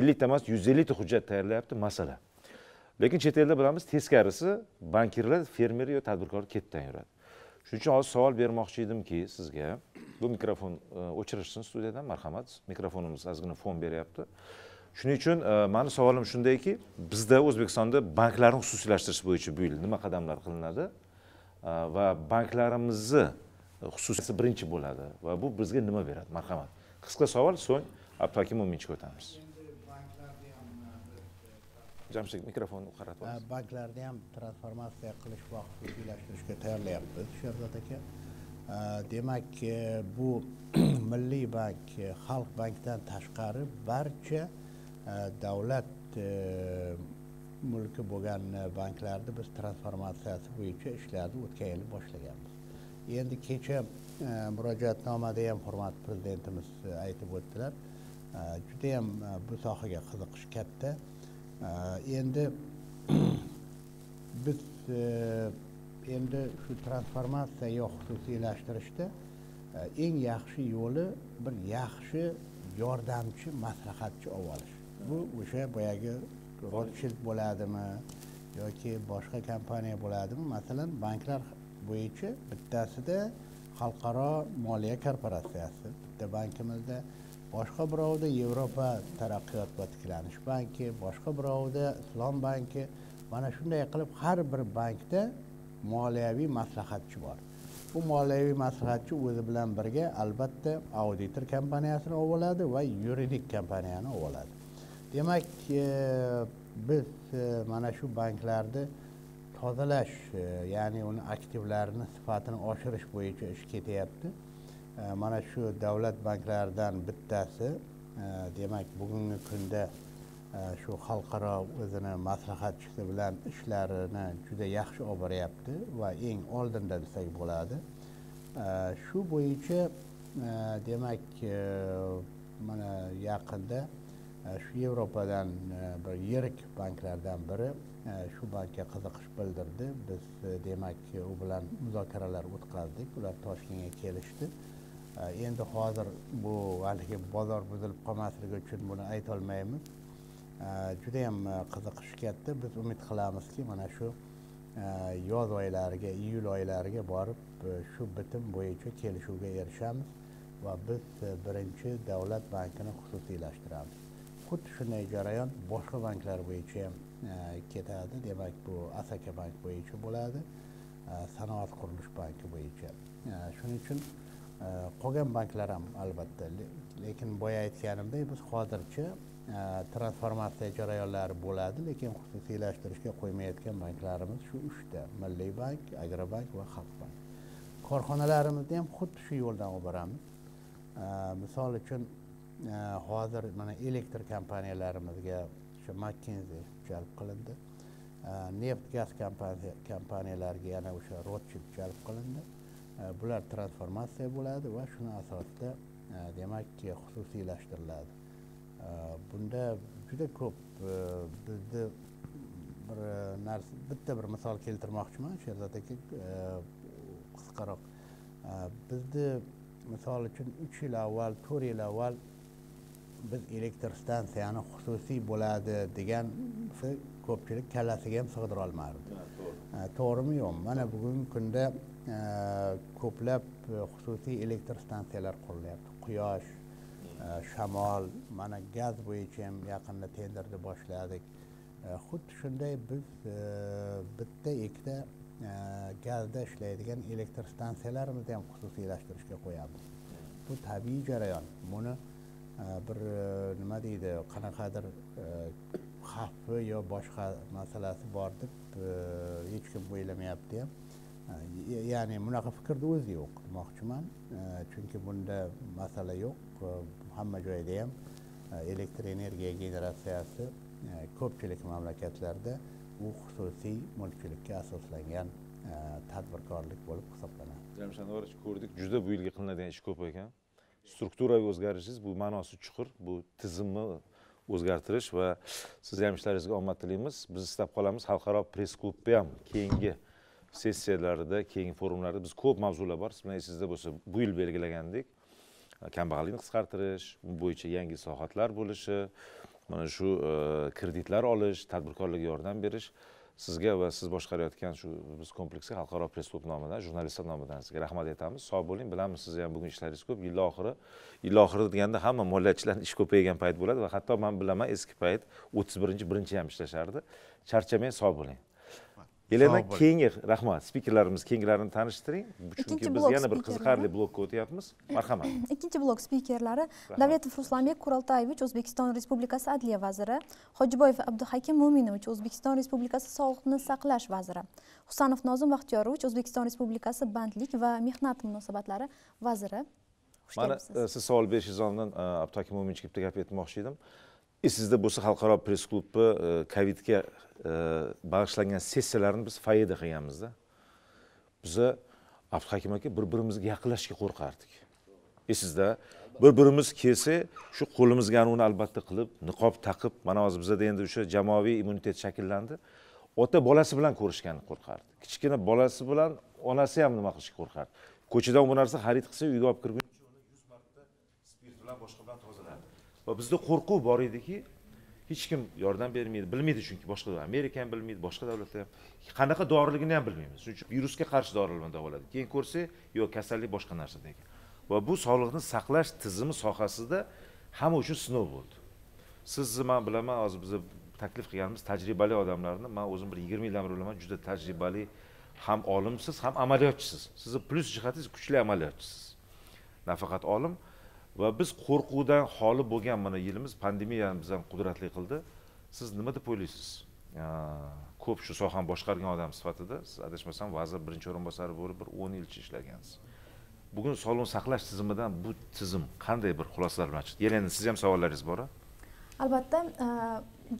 ellikta emas yuz ellikta hujjat tayyorlayapti masala lekin chet elda bilamiz teskarisi bankirlar fermer yo tadbirkor ketdan yuradi shuning uchun hozir savol bermoqchi edimki sizga bu mikrofon e, o'chirishsin studiyadan marhamat mikrofonimiz ozgina fon beryapti shuning uchun e, mani savolim shundayki bizda o'zbekistonda banklarni xususiylashtirish bo'yicha bu yil nima qadamlar qilinadi e, va banklarimizni xususiyati birinchi bo'ladi va bu bizga nima beradi marhamat qisqa savol so'ng abduhakim mo'minchiga o'tamiz jamshid mikrofonni qaratib banklarni ham transformatsiya qilish vaqtida kelishtirishga tayyorlayapmiz sherzod aka demak e, bu milliy bank e, xalq bankdan tashqari barcha e, davlat mulki bo'lgan banklarni biz transformatsiya bo'yicha ishlarni o'tgan yili boshlaganmiz endi kecha murojaatnomada ham hurmatli prezidentimiz aytib o'tdilar ham bu sohaga qiziqish katta endi biz endi shu transformatsiya yo xususiylashtirishda eng yaxshi yo'li bir yaxshi yordamchi maslahatchi olib olish bu o'sha boyagi rotshild bo'ladimi yoki boshqa kompaniya bo'ladimi masalan banklar bo'yicha bittasida xalqaro moliya korporatsiyasi bitta bankimizda boshqa birovda yevropa taraqqiyot va tiklanish banki boshqa birovda islom banki mana shunday qilib har bir bankda moliyaviy maslahatchi bor bu moliyaviy maslahatchi o'zi bilan birga albatta auditor kompaniyasini olib oladi va yuridik kompaniyani olib oladi demak e, biz e, mana shu banklarni tozalash e, ya'ni uni aktivlarini sifatini oshirish bo'yicha ish ketyapti mana shu davlat banklaridan bittasi demak bugungi kunda e, shu xalqaro o'zini maslahatchisi bilan ishlarini juda yaxshi olib boryapti va eng oldinda desak bo'ladi shu bo'yicha e, demak e, mana yaqinda shu yevropadan bir yirik banklardan biri shu bankka qiziqish bildirdi biz demak u bilan muzokaralar o'tkazdik ular toshkentga kelishdi Э, endi hozir bu haligi bozor buzilib qolmasligi uchun buni aytolmaymiz ham э, э, qiziqish katta biz umid qilamizki mana shu yoz oylariga iyul oylariga borib e, shu bitim bo'yicha kelishuvga erishamiz va biz e, birinchi davlat bankini xususiylashtiramiz xuddi shunday jarayon boshqa banklar bo'yicha ham e, ketadi demak bu asaka bank bo'yicha bo'ladi sanoat qurilish banki bo'yicha shuning uchun Э, qolgan banklar ham albatta lekin boya aytganimdek biz hozircha transformatsiya э, jarayonlari bo'ladi lekin xususiylashtirishga qo'ymayotgan banklarimiz shu uchta milliy bank agrobank va xalq bank korxonalarimizni ham xuddi shu yo'ldan olib boramiz э, misol uchun hozir mana elektr kompaniyalarimizga o'sha makkenzi jalb qilindi neft gaz kompaniyalariga yana o'sha rotchild jalb qilindi Э, bular transformatsiya bo'ladi va shuni asosida э, demakki xususiylashtiriladi э, bunda juda ko'p bizni bir narsa bitta bir misol keltirmoqchiman sherzod aka e, qisqaroq bizni misol uchun uch yil avval to'rt yil avval biz elektr stansiyani xususiy bo'ladi degan ko'pchilik kallasiga ham sig'dirolmardi to'g'rimi yo'qmi mana bugungi kunda ko'plab xususiy elektr stansiyalar qurilyapti quyosh shamol mana gaz bo'yicha ham yaqinda tenderni boshladik xuddi shunday biz bitta ikkita gazda ishlaydigan elektr stansiyalarimizni ham xususiylashtirishga qo'yamiz bu tabiiy jarayon buni bir nima deydi qanaqadir xavfi yo boshqa masalasi bor deb hech kim o'ylamayapti ham ya'ni bunaqa fikrni o'zi yo'q demoqchiman chunki bunda masala yo'q hamma joyda ham elektr energiya generatsiyasi ko'pchilik mamlakatlarda u xususiy mulkchilikka asoslangan tadbirkorlik bo'lib hisoblanadi jamshid anvarovich ko'rdik juda bu yilgi qilinadigan ish ko'p ekan strukturaviy o'zgarishingiz bu ma'nosi chuqur bu tizimni o'zgartirish va sizni ham ishlaringizga omad tilaymiz biz istab qolamiz xalqaro press klubni ham keyingi sessiyalarida keyingi forumlarda biz ko'p mavzular bor siz bilan esingizda bo'lsa bu yil belgilagandik kambag'allikni qisqartirish bo'yicha yangi islohotlar bo'lishi mana shu e, kreditlar olish tadbirkorlarga yordam berish sizga va siz boshqarayotgan shu biz kompleksga xalqaro press klub nomidan jurnalistlar nomidan sizga rahmat aytamiz sog' bo'ling bilamiz sizni ham bugun ishlaringiz ko'p yil oxiri yil oxiri deganda hamma moliyachilarni ishi ko'paygan payt bo'ladi va hatto man bilaman eski payt o'ttiz birinchi birinchi ham ishlashardi charchamang sog' bo'ling elena keyingi rahmat spikerlarimiz keyingilarini tanishtiring chunki biz yana bir qiziqarli blokka o'tyapmiz marhamat ikkinchi blok spikerlari davletov ruslanbek kuraltayevich o'zbekiston respublikasi adliya vaziri hojiboyev abduhakim mo'minovich o'zbekiston respublikasi sog'liqni saqlash vaziri husanov nozim baxtiyorovich o'zbekiston respublikasi bandlik va mehnat munosabatlari vaziri mana e, siz savol berishingiz oldidan e, abduhakim mo'minovichga bitta gap aytmoqchi edim E, sizda bo'lsa xalqaro press klubni e, covidga e, bag'ishlangan sessiyalarni biz foyeda qilganmizda biza abduhakim aka bir birimizga yaqinlashishga qo'rqardik esingizda bir birimiz kelsa shu qo'limizga anavini albatta qilib niqob taqib mana hozir bizada endi o'sha jamoaviy immunitet shakllandi ota bolasi bilan ko'rishganni qo'rqardi kichkina bolasi bilan onasi ham nima qilishga qo'rqardi ko'chadan bu narsa xarid qilsa uyga olib kirguncha uni yuz marta spirt bilan boshqa va bizda qo'rquv bor ediki hech kim yordam bermaydi bilmaydi chunki boshqa amerika ham bilmaydi boshqa davlatlar ham qanaqa doriligini ham bilmaymiz shuning uchun virusga qarshi dori bilan davolaydi keyin ko'rsak yo'q kasallik boshqa narsada ekan va bu sog'liqni saqlash tizimi sohasida hamma uchun sinov bo'ldi sizni man bilaman hozir biza taklif qilganimiz tajribali odamlarni man o'zim bir yigirma yildan beri bilaman juda tajribali ham olimsiz ham amaliyotchisiz sizni plyus jihatingiz kuchli amaliyotchisiz nafaqat olim va biz qo'rquvdan xoli bo'lgan mana yilimiz pandemiya bizani qudratli qildi siz nima deb o'ylaysiz ko'p shu sohani boshqargan odam sifatida siz adashmasam vazir birinchi o'rinbosari bo'lib bir o'n yilcha ishlagansiz bugun sog'liqni saqlash tizimidan bu tizim qanday bir xulosalar bilan chiqdi yelena siz ham savollaringiz bora albatta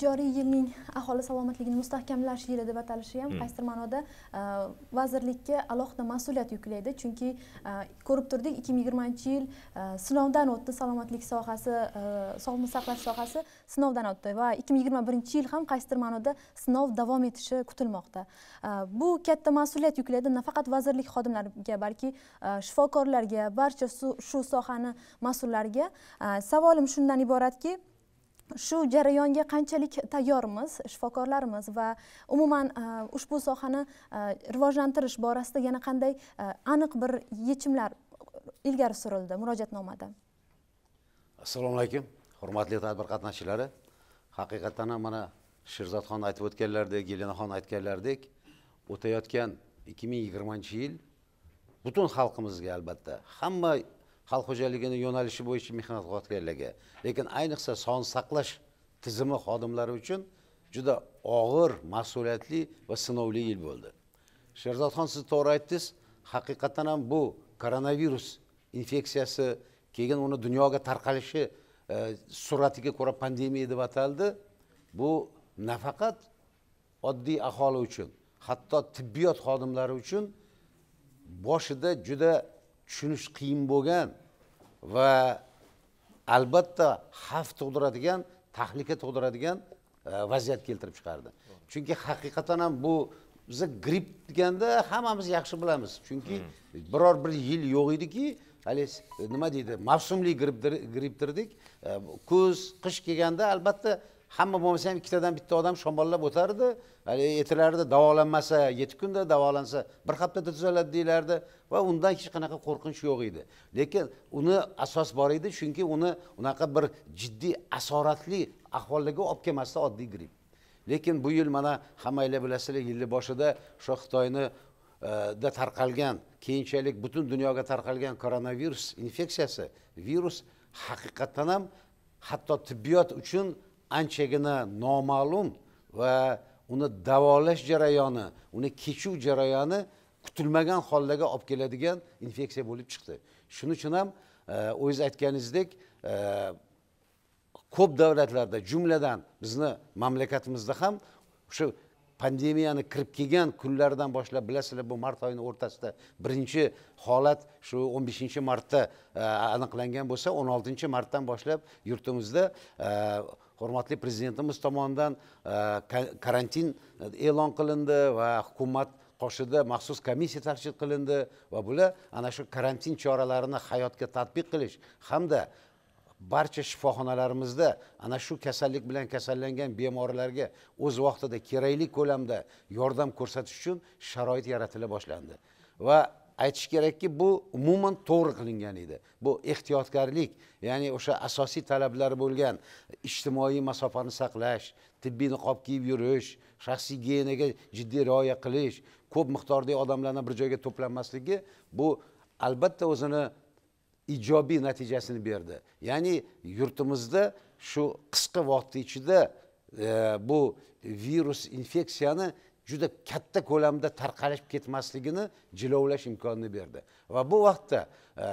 joriy yilning aholi salomatligini mustahkamlash yili deb atalishi ham hmm. qaysidir ma'noda e, vazirlikka alohida mas'uliyat yuklaydi chunki e, ko'rib turdik ikki ming yigirmanchi yil e, sinovdan o'tdi salomatlik sohasi sog'liqni saqlash sohasi sinovdan o'tdi va ikki ming yigirma birinchi yil ham qaysidir ma'noda sinov davom etishi kutilmoqda bu katta mas'uliyat yuklaydi nafaqat vazirlik xodimlariga balki shifokorlarga barcha shu sohani mas'ullariga savolim shundan iboratki shu jarayonga qanchalik tayyormiz shifokorlarimiz va umuman e, ushbu sohani e, rivojlantirish borasida yana qanday e, aniq bir yechimlar ilgari surildi murojaatnomada assalomu alaykum hurmatli tadbir qatnashchilari haqiqatdan ham mana sherzodxon aytib o'tganlaridek yelenaxon aytganlaridek o'tayotgan ikki ming yigirmanchi yil butun xalqimizga albatta hamma xalq xo'jaligini yo'nalishi bo'yicha mehnat xodirligi lekin ayniqsa sog'liqni saqlash tizimi xodimlari uchun juda og'ir mas'uliyatli va sinovli yil bo'ldi sherzodxon siz to'g'ri aytdingiz haqiqatdan ham bu koronavirus infeksiyasi keyin uni dunyoga tarqalishi e, sur'atiga ko'ra pandemiya deb ataldi bu nafaqat oddiy aholi uchun hatto tibbiyot xodimlari uchun boshida juda tushunish qiyin bo'lgan va albatta xavf tug'diradigan tahlika tug'diradigan e, vaziyat keltirib chiqardi chunki haqiqatan ham bu biza gripp deganda hammamiz yaxshi bilamiz chunki biror bir yil yo'q ediki hali e, nima deydi mavsumli grippdir dedik e, kuz qish kelganda albatta hamma bo'lmasa ham ikkitadan bitta odam shamollab o'tardi etilardi davolanmasa yetti kunda davolansa bir haftada tuzaladi deyilardi va undan hech qanaqa qo'rqinch yo'q edi lekin uni asos bor edi chunki uni unaqa bir jiddiy asoratli ahvollarga olib kelmasdi oddiy gripp lekin bu yil mana hammanglar bilasizlar yilni boshida o'sha xitoyni e, da tarqalgan keyinchalik butun dunyoga tarqalgan koronavirus infeksiyasi virus haqiqatdan ham hatto tibbiyot uchun anchagina noma'lum va uni davolash jarayoni uni kechuv jarayoni kutilmagan hollarga olib keladigan infeksiya bo'lib chiqdi shuning uchun ham e, o'zingiz aytganingizdek e, ko'p davlatlarda jumladan bizni mamlakatimizda ham shu pandemiyani kirib kelgan kunlardan boshlab bilasizlar bu mart oyini o'rtasida birinchi holat shu o'n beshinchi martda e, aniqlangan bo'lsa o'n oltinchi martdan boshlab yurtimizda hurmatli prezidentimiz tomonidan e, karantin e, e'lon qilindi va hukumat qoshida maxsus komissiya tashkil qilindi va bular ana shu karantin choralarini hayotga tatbiq qilish hamda barcha shifoxonalarimizda ana shu kasallik bilan kasallangan bemorlarga o'z vaqtida kerakli ko'lamda yordam ko'rsatish uchun sharoit yaratila boshlandi va aytish kerakki bu umuman to'g'ri qilingan edi bu ehtiyotkorlik ya'ni o'sha asosiy talablar bo'lgan ijtimoiy masofani saqlash tibbiy niqob kiyib yurish shaxsiy gigiyenaga jiddiy rioya qilish ko'p miqdordagi odamlarni bir joyga to'planmasligi bu albatta o'zini ijobiy natijasini berdi ya'ni yurtimizda shu qisqa vaqt ichida e, bu virus infeksiyani juda katta ko'lamda tarqalib ketmasligini jilovlash imkonini berdi va bu vaqtda e,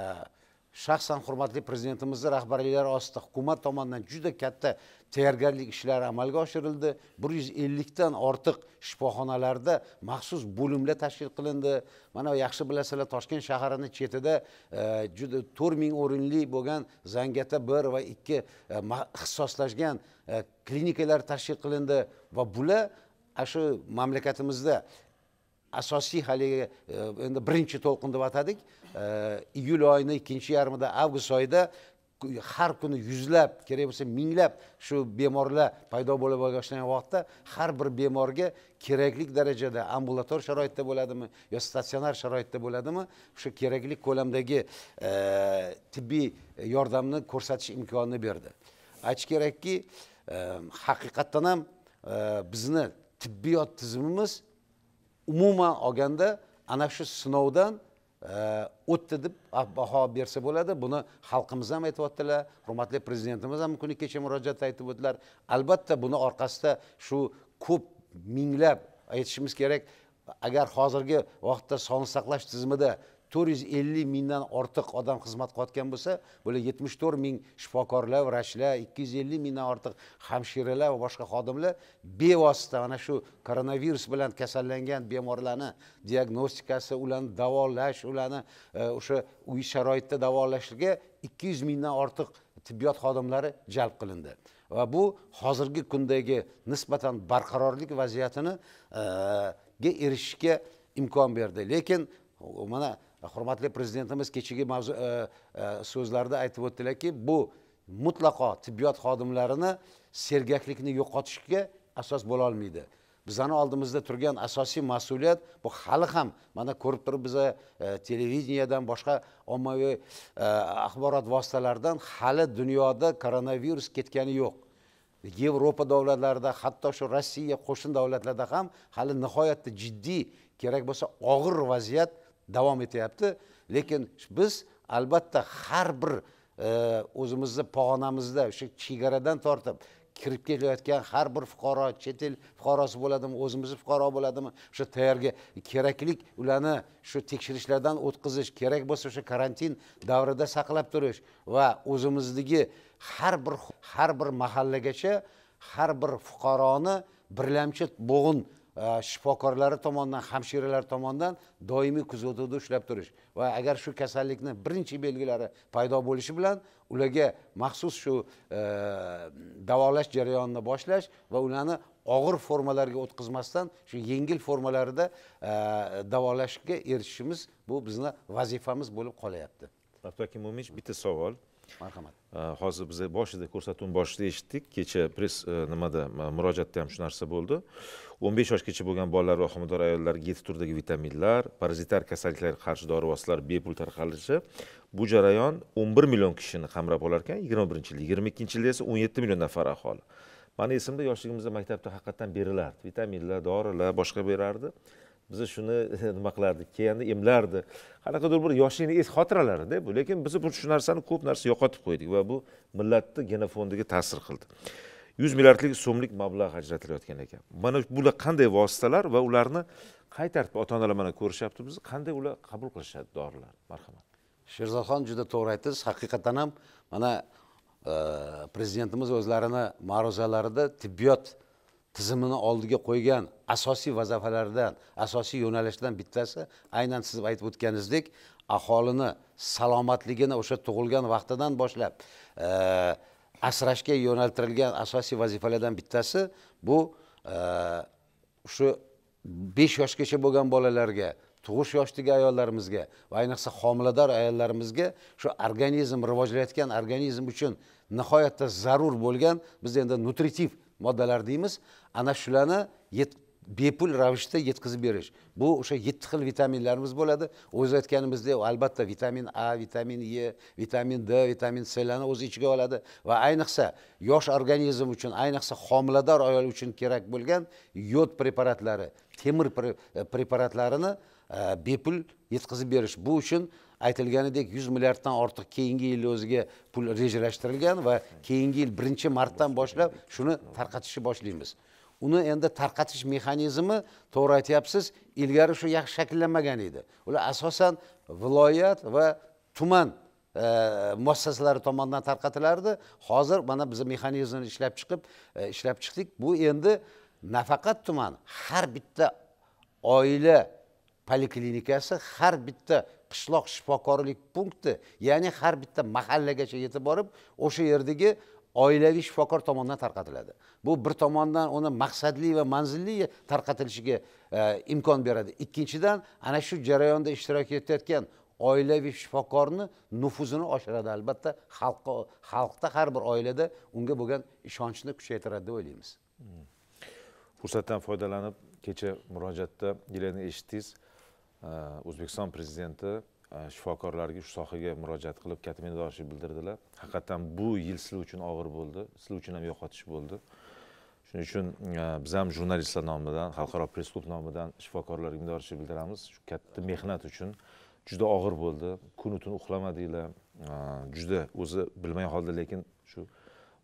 shaxsan hurmatli prezidentimizni rahbarliklari ostida hukumat tomonidan juda katta tayyorgarlik ishlari amalga oshirildi bir yuz ellikdan ortiq shifoxonalarda maxsus bo'limlar tashkil qilindi mana yaxshi bilasizlar toshkent shaharini chetida e, juda to'rt ming o'rinli bo'lgan zangata bir va ikki e, ixtisoslashgan klinikalar tashkil qilindi va bular ana shu mamlakatimizda asosiy haligi e, endi birinchi to'lqin deb atadik e, iyul oyini ikkinchi yarmida avgust oyida har kuni yuzlab kerak bo'lsa minglab shu bemorlar paydo bo'la boshlagan vaqtda har bir bemorga kerakli darajada ambulator sharoitda bo'ladimi yo statsionar sharoitda bo'ladimi o'sha kerakli ko'lamdagi e, tibbiy yordamni ko'rsatish imkonini berdi aytish kerakki haqiqatdan ham bizni tibbiyot tizimimiz umuman olganda ana shu sinovdan e, o'tdi deb ah, baho bersa bo'ladi buni xalqimiz ham aytyaptilar hurmatli prezidentimiz ham kuni kecha murojaatda aytib o'tdilar albatta buni orqasida shu ko'p minglab aytishimiz kerak agar hozirgi vaqtda sog'liqni saqlash tizimida to'rt yuz ellik mingdan ortiq odam xizmat qilayotgan bo'lsa bular yetmish to'rt ming shifokorlar vrachlar ikki yuz ellik mingdan ortiq hamshiralar va boshqa xodimlar bevosita mana shu koronavirus bilan kasallangan bemorlarni diagnostikasi ularni davolash ularni e, o'sha uy sharoitida davolashga ikki yuz mingdan ortiq tibbiyot xodimlari jalb qilindi va bu hozirgi kundagi nisbatan barqarorlik vaziyatini e, erishishga imkon berdi lekin mana hurmatli prezidentimiz kechagi mavzu so'zlarida aytib o'tdilarki bu mutlaqo tibbiyot xodimlarini sergaklikni yo'qotishga asos bo'la olmaydi bizani oldimizda turgan asosiy mas'uliyat bu hali ham mana ko'rib turib biza e, televideniyadan boshqa ommaviy axborot vositalaridan hali dunyoda koronavirus ketgani yo'q yevropa davlatlarida hatto shu rossiya qo'shni davlatlarda ham hali nihoyatda jiddiy kerak bo'lsa og'ir vaziyat davom etyapti lekin biz albatta har bir e, o'zimizni pog'onamizda o'sha chegaradan tortib kirib kelayotgan har bir fuqaro chet el fuqarosi bo'ladimi o'zimizni fuqaro bo'ladimi o'sha tayyorga keraklik ularni shu tekshirishlardan o'tkazish kerak bo'lsa o'sha karantin davrida saqlab turish va o'zimizdagi har bir har bir mahallagacha har bir fuqaroni birlamchi bo'g'in Э, shifokorlari tomonidan hamshiralar tomonidan doimiy kuzatuvda ushlab turish va agar shu kasallikni birinchi belgilari paydo bo'lishi bilan ularga maxsus shu e, davolash jarayonini boshlash va ularni og'ir formalarga o'tkazmasdan shu yengil formalarida e, davolashga erishishimiz bu bizni vazifamiz bo'lib qolyapti akim mo'minovich bitta savol marhamat э, hozir biz boshida ko'rsatuvni boshida eshitdik kecha press э, nimada murojaatda ham shu narsa bo'ldi o'n besh yoshgacha bo'lgan bolalar va homilador ayollarga yetti turdagi vitaminlar parazitar kasalliklarga qarshi dori vositalar bepul tarqalishi bu jarayon o'n bir million kishini qamrab olar ekan yigirma birinchi yil yigirma ikkinchi yilda esa o'n yetti million nafar aholi mani esimda yoshligimizda maktabda haqiqatdan berilardi vitaminlar dorilar boshqa berardi biz shuni nima qilardik keyin emlardi qanaqadir bir yoshlikni es xotiralarida bu lekin biz bu shu narsani ko'p narsa yo'qotib qo'ydik va bu millatni genofondiga ta'sir qildi yuz milliardlik so'mlik mablag' ajratilayotgan ekan mana bular qanday vositalar va ularni qay tartibda ota onalar mana ko'rishyapti bizni qanday ular qabul qilishadi dorilarni marhamat sherzodxon juda to'g'ri aytdingiz haqiqatdan ham mana e, prezidentimiz o'zlarini ma'ruzalarida tibbiyot tizimini oldiga qo'ygan asosiy vazifalardan asosiy yo'nalishdan bittasi aynan siz aytib o'tganingizdek aholini salomatligini o'sha tug'ilgan vaqtidan boshlab e, asrashga yo'naltirilgan asosiy vazifalardan bittasi bu e, shu besh yoshgacha bo'lgan bolalarga tug'ish yoshdagi ayollarimizga va ayniqsa homilador ayollarimizga shu organizm rivojlanayotgan organizm uchun nihoyatda zarur bo'lgan biz endi nutritiv moddalar deymiz ana shularni bepul ravishda yetkazib berish bu o'sha yetti xil vitaminlarimiz bo'ladi o'zi aytganimizdek albatta vitamin a vitamin e vitamin d vitamin c larni o'z ichiga oladi va ayniqsa yosh organizm uchun ayniqsa homilador ayol uchun kerak bo'lgan yod preparatlari temir e, preparatlarini e, bepul yetkazib berish bu uchun aytilganidek yuz milliarddan ortiq keyingi yilni o'ziga pul rejalashtirilgan va keyingi yil birinchi martdan boshlab shuni tarqatishni boshlaymiz uni endi tarqatish mexanizmi to'g'ri aytyapsiz ilgari shu yaxshi shakllanmagan edi ular asosan viloyat va tuman e, muassasalari tomonidan tarqatilardi hozir mana biz mexanizmni ishlab chiqib e, ishlab chiqdik bu endi nafaqat tuman har bitta oila poliklinikasi har bitta qishloq shifokorlik punkti ya'ni har bitta mahallagacha yetib borib o'sha yerdagi oilaviy shifokor tomonidan tarqatiladi bu bir tomondan uni maqsadli va manzilli tarqatilishiga e, imkon beradi ikkinchidan ana shu jarayonda ishtirok etayotgan oilaviy shifokorni nufuzini oshiradi albatta xalqqa xalqda har bir oilada unga bo'lgan ishonchni kuchaytiradi deb o'ylaymiz fursatdan foydalanib kecha murojaatda yelena eshitdingiz e, o'zbekiston prezidenti Э, shifokorlarga shu sohaga murojaat qilib katta minnatdorchilik bildirdilar haqiqatdan bu yil sizlar uchun og'ir bo'ldi sizlar uchun ham yo'qotish bo'ldi shuning uchun e, biz ham jurnalistlar nomidan xalqaro press klub nomidan shifokorlarga minnatdorchilik bildiramiz shu katta mehnat uchun juda og'ir bo'ldi kunu tun uxlamadinglar e, juda o'zi bilmay holda lekin shu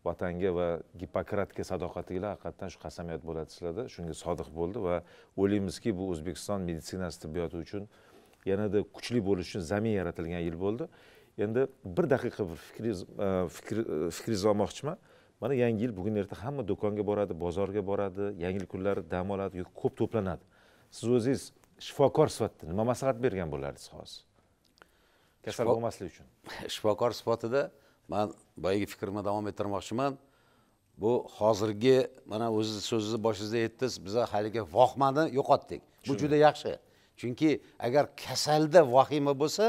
vatanga va gippokratga sadoqatinglar haqiqatdan shu qasamyod bo'ladi sizlarda shunga sodiq bo'ldi va o'ylaymizki bu o'zbekiston meditsinasi tibbiyoti uchun yanada kuchli bo'lish uchun zamin yaratilgan yil bo'ldi endi bir daqiqa bir fikringiz e, fikringizni e, olmoqchiman mana yangi yil bugun erta hamma do'konga boradi bozorga boradi yangi yil kunlari dam oladi yoki ko'p to'planadi siz o'zingiz shifokor sifatida nima maslahat bergan bo'lardingiz hozir kasal bo'lmaslik uchun shifokor sifatida man boyagi fikrimni davom ettirmoqchiman bu hozirgi mana o'zizni so'zizni boshingizda aytdingiz biza haligi vohmani yo'qotdik bu juda yaxshi chunki agar kasalda vahima bo'lsa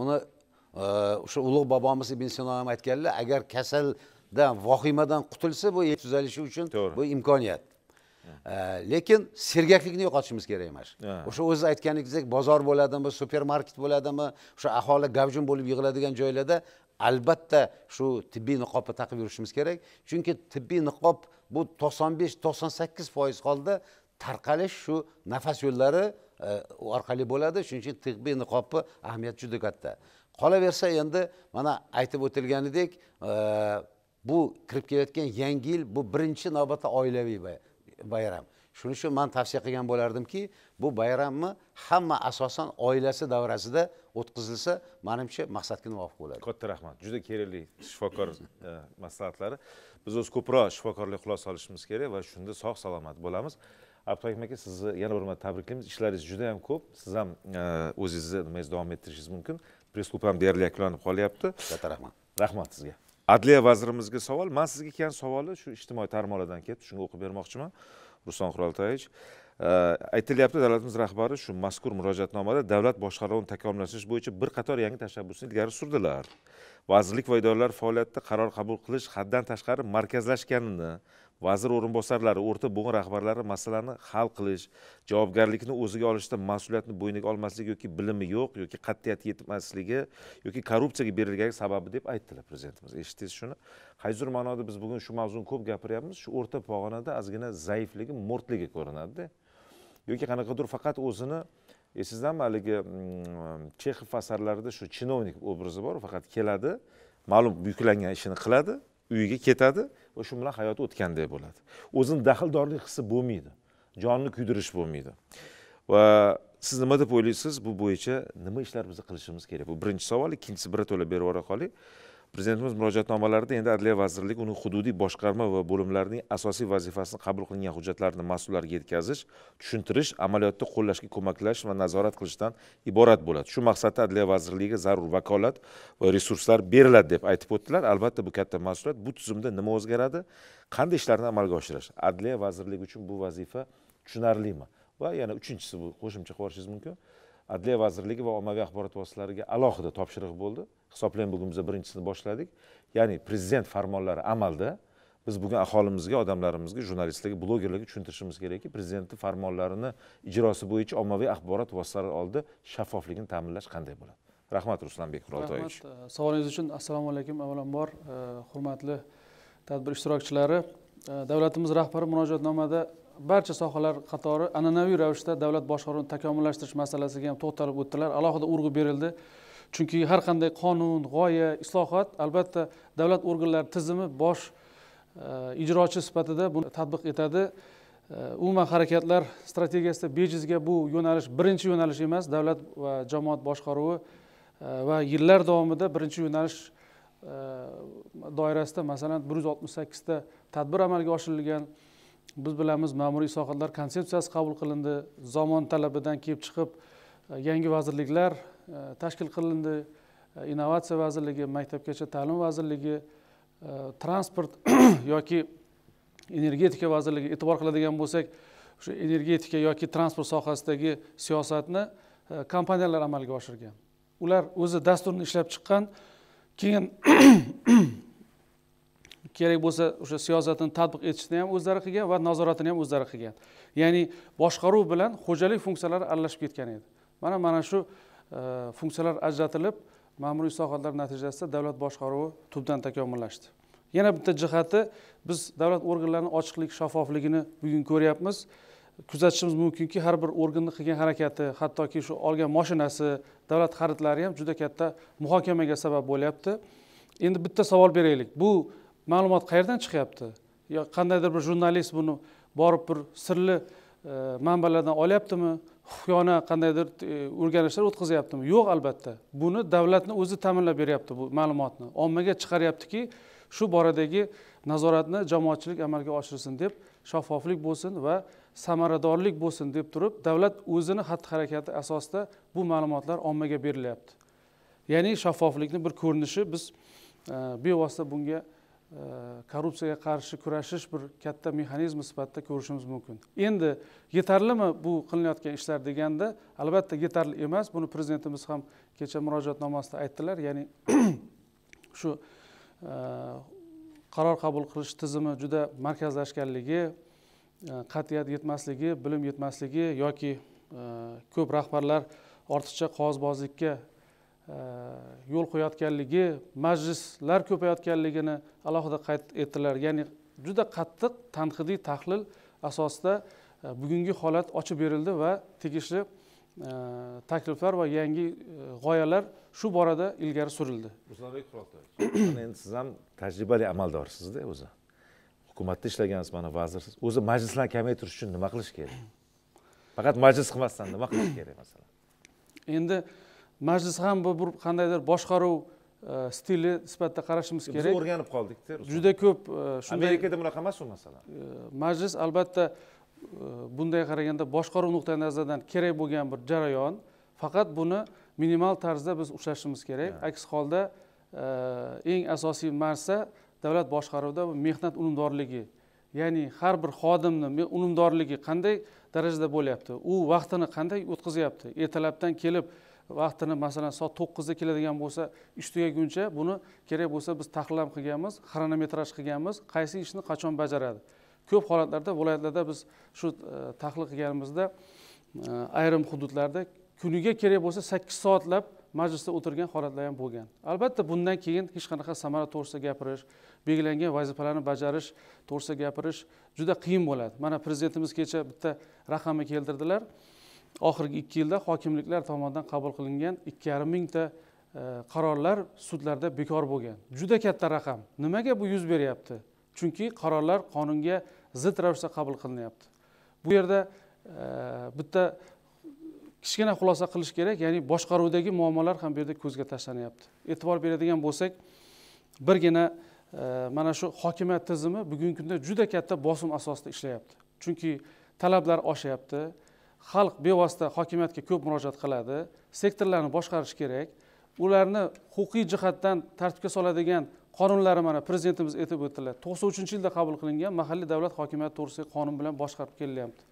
uni e, o'sha ulug' bobomiz ibn sino ham aytganlar agar kasaldan vahimadan qutulsa bu el tuzalishi uchun bu imkoniyat e, lekin sergaklikni yo'qotishimiz kerak emas o'sha o'zi aytganingizdek bozor bo'ladimi supermarket bo'ladimi o'sha aholi gavjum bo'lib yig'iladigan joylarda albatta shu tibbiy niqobni taqib yurishimiz kerak chunki tibbiy niqob bu to'qson besh to'qson sakkiz foiz holda tarqalish shu nafas yo'llari orqali bo'ladi shuning uchun tibbiy niqobni ahamiyati juda katta qolaversa endi mana aytib o'tilganidek e, bu kirib kelayotgan yangi yil bu birinchi navbatda oilaviy bayram shuning uchun man tavsiya qilgan bo'lardimki bu bayramni hamma asosan oilasi davrasida o'tkazilsa manimcha maqsadga muvofiq bo'ladi katta rahmat juda kerakli shifokor e, maslahatlari biz o'zi ko'proq shifokorlik quloq solishimiz kerak va shunda sog' salomat bo'lamiz abduhakim aka sizni yana bir marta tabriklaymiz ishlaringiz juda yam ko'p siz ham e, o'zingizni nimangizni davom ettirishingiz mumkin press klub ham deyarli yakunlanib qolyapti katta rahmat rahmat sizga adliya vazirimizga savol man sizga kelgan savoli shu ijtimoiy tarmoqlardan kelib shunga o'qib bermoqchiman ruslan quroltayevich e, aytilyapti davlatimiz rahbari shu mazkur murojaatnomada davlat boshqaruvini takomillashtirish bo'yicha bir qator yangi tashabbusni ilgari surdilar vazirlik va idoralar faoliyatida qaror qabul qilish haddan tashqari markazlashganini vazir o'rinbosarlari o'rta bo'g'in rahbarlari masalani hal qilish javobgarlikni o'ziga olishda mas'uliyatni bo'yniga olmasligi yoki bilimi yo'q yoki qat'iyati yetmasligi yoki korrupsiyaga berilganligi sababi deb aytdilar prezidentimiz eshitdingiz shuni qaysidir ma'noda biz bugun shu mavzuni ko'p gapiryapmiz shu o'rta pog'onada ozgina zaifligi mo'rtligi ko'rinadida yoki qanaqadir faqat o'zini esingizdanmi haligi mm, chexov asarlarida shu chinovnik obrazi bor faqat keladi ma'lum yuklangan ishini qiladi uyiga ketadi va shu bilan hayoti o'tganday bo'ladi o'zini daxldorlik hissi bo'lmaydi jonni kuydirish bo'lmaydi va siz nima deb o'ylaysiz bu bo'yicha nima ishlar biz qilishimiz kerak bu birinchi savol ikkinchisi birato'la berib yubora qolik prezidentimiz murojaatnomalarida endi adliya vazirligi uning hududiy boshqarma va bo'limlarining asosiy vazifasini qabul qilingan hujjatlarni mas'ullarga yetkazish tushuntirish amaliyotda qo'llashga ko'maklash va nazorat qilishdan iborat bo'ladi shu maqsadda adliya vazirligiga zarur vakolat va resurslar beriladi deb aytib o'tdilar albatta bu katta mas'uliyat bu tizimda nima o'zgaradi qanday ishlarni amalga oshirish adliya vazirligi uchun bu vazifa tushunarlimi va yana uchinchisi bu qo'shimcha qilib yuborishingiz mumkin adliya vazirligi va ommaviy axborot vositalariga alohida topshiriq bo'ldi hisoblang bugun biz birinchisini boshladik ya'ni prezident farmonlari amalda biz bugun aholimizga odamlarimizga jurnalistlarga blogerlarga tushuntirishimiz kerakki prezidentni farmonlarini ijrosi bo'yicha ommaviy axborot vositalari oldida shaffofligini ta'minlash qanday bo'ladi rahmat ruslanbek quroltoyevich rahmat e, savolingiz uchun assalomu alaykum avvalambor e, hurmatli tadbir ishtirokchilari e, davlatimiz rahbari murojaatnomada barcha sohalar qatori an'anaviy ravishda davlat boshqaruvini takomillashtirish masalasiga ham to'xtalib o'tdilar alohida urg'u berildi chunki har qanday qonun g'oya islohot albatta davlat organlari tizimi bosh e, ijrochi sifatida buni tatbiq etadi e, umuman harakatlar strategiyasida bejizga bu yo'nalish birinchi yo'nalish emas davlat va jamoat boshqaruvi e, va yillar davomida birinchi yo'nalish doirasida masalan bir yuz oltmish sakkizta tadbir amalga oshirilgan biz bilamiz ma'muriy islohotlar konsepsiyasi qabul qilindi zamon talabidan kelib chiqib yangi vazirliklar tashkil qilindi innovatsiya vazirligi maktabgacha ta'lim vazirligi transport yoki energetika vazirligi e'tibor qiladigan bo'lsak o'sha energetika yoki transport sohasidagi siyosatni kompaniyalar amalga oshirgan ular o'zi dasturni ishlab chiqqan keyin kerak bo'lsa o'sha siyosatni tatbiq etishni ham o'zlari qilgan va nazoratini ham o'zlari qilgan ya'ni boshqaruv bilan xo'jalik funksiyalari aralashib ketgan edi mana mana shu Э, funksiyalar ajratilib ma'muriy islohotlar natijasida davlat boshqaruvi tubdan takomillashdi yana bitta jihati biz davlat organlarini ochiqlik shaffofligini bugun ko'ryapmiz kuzatishimiz mumkinki har bir organni qilgan harakati hattoki shu olgan moshinasi davlat xaridlari ham juda katta muhokamaga sabab bo'lyapti endi bitta savol beraylik bu ma'lumot qayerdan chiqyapti yo qandaydir bir jurnalist buni borib bir sirli e, manbalardan olyaptimi huquqiyona qandaydir e, o'rganishlar o'tkazyaptimi yo'q albatta buni davlatni o'zi ta'minlab beryapti bu ma'lumotni ommaga chiqaryaptiki shu boradagi nazoratni jamoatchilik amalga oshirsin deb shaffoflik bo'lsin va samaradorlik bo'lsin deb turib davlat o'zini xatti harakati asosida bu ma'lumotlar ommaga berilyapti ya'ni shaffoflikni bir ko'rinishi biz e, bevosita bunga korrupsiyaga qarshi kurashish bir katta mexanizm sifatida ko'rishimiz mumkin endi yetarlimi bu qilinayotgan ishlar deganda albatta yetarli emas buni prezidentimiz ham kecha murojaatnomasida aytdilar ya'ni shu qaror qabul qilish tizimi juda markazlashganligi qat'iyat yetmasligi bilim yetmasligi yoki ko'p rahbarlar ortiqcha qog'ozbozlikka Э, yo'l qo'yayotganligi majlislar ko'payotganligini alohida qayd etdilar ya'ni juda qattiq tanqidiy tahlil asosida e, bugungi holat ochib berildi va tegishli e, takliflar va yangi e, g'oyalar shu borada ilgari surildi ruslanbek quroltoyev endi siz ham tajribali amaldorsizda o'zi hukumatda ishlagansiz mana vazirsiz o'zi majlislarni kamaytirish uchun nima qilish kerak faqat majlis qilmasdan nima qilish kerak masalan endi majlis ham bu bir qandaydir boshqaruv e, stili sifatida qarashimiz kerak biz o'rganib qoldikda juda ko'p e, shunday amerikada bunaqa emas u masala e, majlis albatta bunday qaraganda boshqaruv nuqtai nazaridan kerak bo'lgan bir jarayon faqat buni minimal tarzda biz ushlashimiz kerak aks holda eng asosiy narsa davlat boshqaruvida mehnat unumdorligi ya'ni har bir xodimni unumdorligi qanday darajada bo'lyapti u vaqtini qanday o'tkazyapti ertalabdan kelib vaqtini masalan soat to'qqizda keladigan bo'lsa ish tugaguncha buni kerak bo'lsa biz tahlil qilganmiz xronometraj qilganmiz qaysi ishni qachon bajaradi ko'p holatlarda viloyatlarda biz shu e, tahlil qilganimizda e, ayrim hududlarda kuniga kerak bo'lsa sakkiz soatlab majlisda o'tirgan holatlar ham bo'lgan albatta bundan keyin hech qanaqa samara to'g'risida gapirish belgilangan vazifalarni bajarish to'g'risida gapirish juda qiyin bo'ladi mana prezidentimiz kecha bitta raqamni keltirdilar oxirgi ikki yilda hokimliklar tomonidan qabul qilingan ikki yarim mingta e, qarorlar sudlarda bekor bo'lgan juda katta raqam nimaga bu yuz beryapti chunki qarorlar qonunga zid ravishda qabul qilinyapti bu yerda e, bitta kichkina xulosa qilish kerak ya'ni boshqaruvdagi muammolar ham bu yerda ko'zga tashlanyapti e'tibor beradigan bo'lsak birgina e, mana shu hokimiyat tizimi bugungi kunda juda katta bosim asosida ishlayapti chunki talablar oshyapti xalq bevosita hokimiyatga ko'p murojaat qiladi sektorlarni boshqarish kerak ularni huquqiy jihatdan tartibga soladigan qonunlari mana prezidentimiz aytib o'tdilar to'qson uchinchi yilda qabul qilingan mahalliy davlat hokimiyati to'g'risidagi qonun bilan boshqarib kelyapti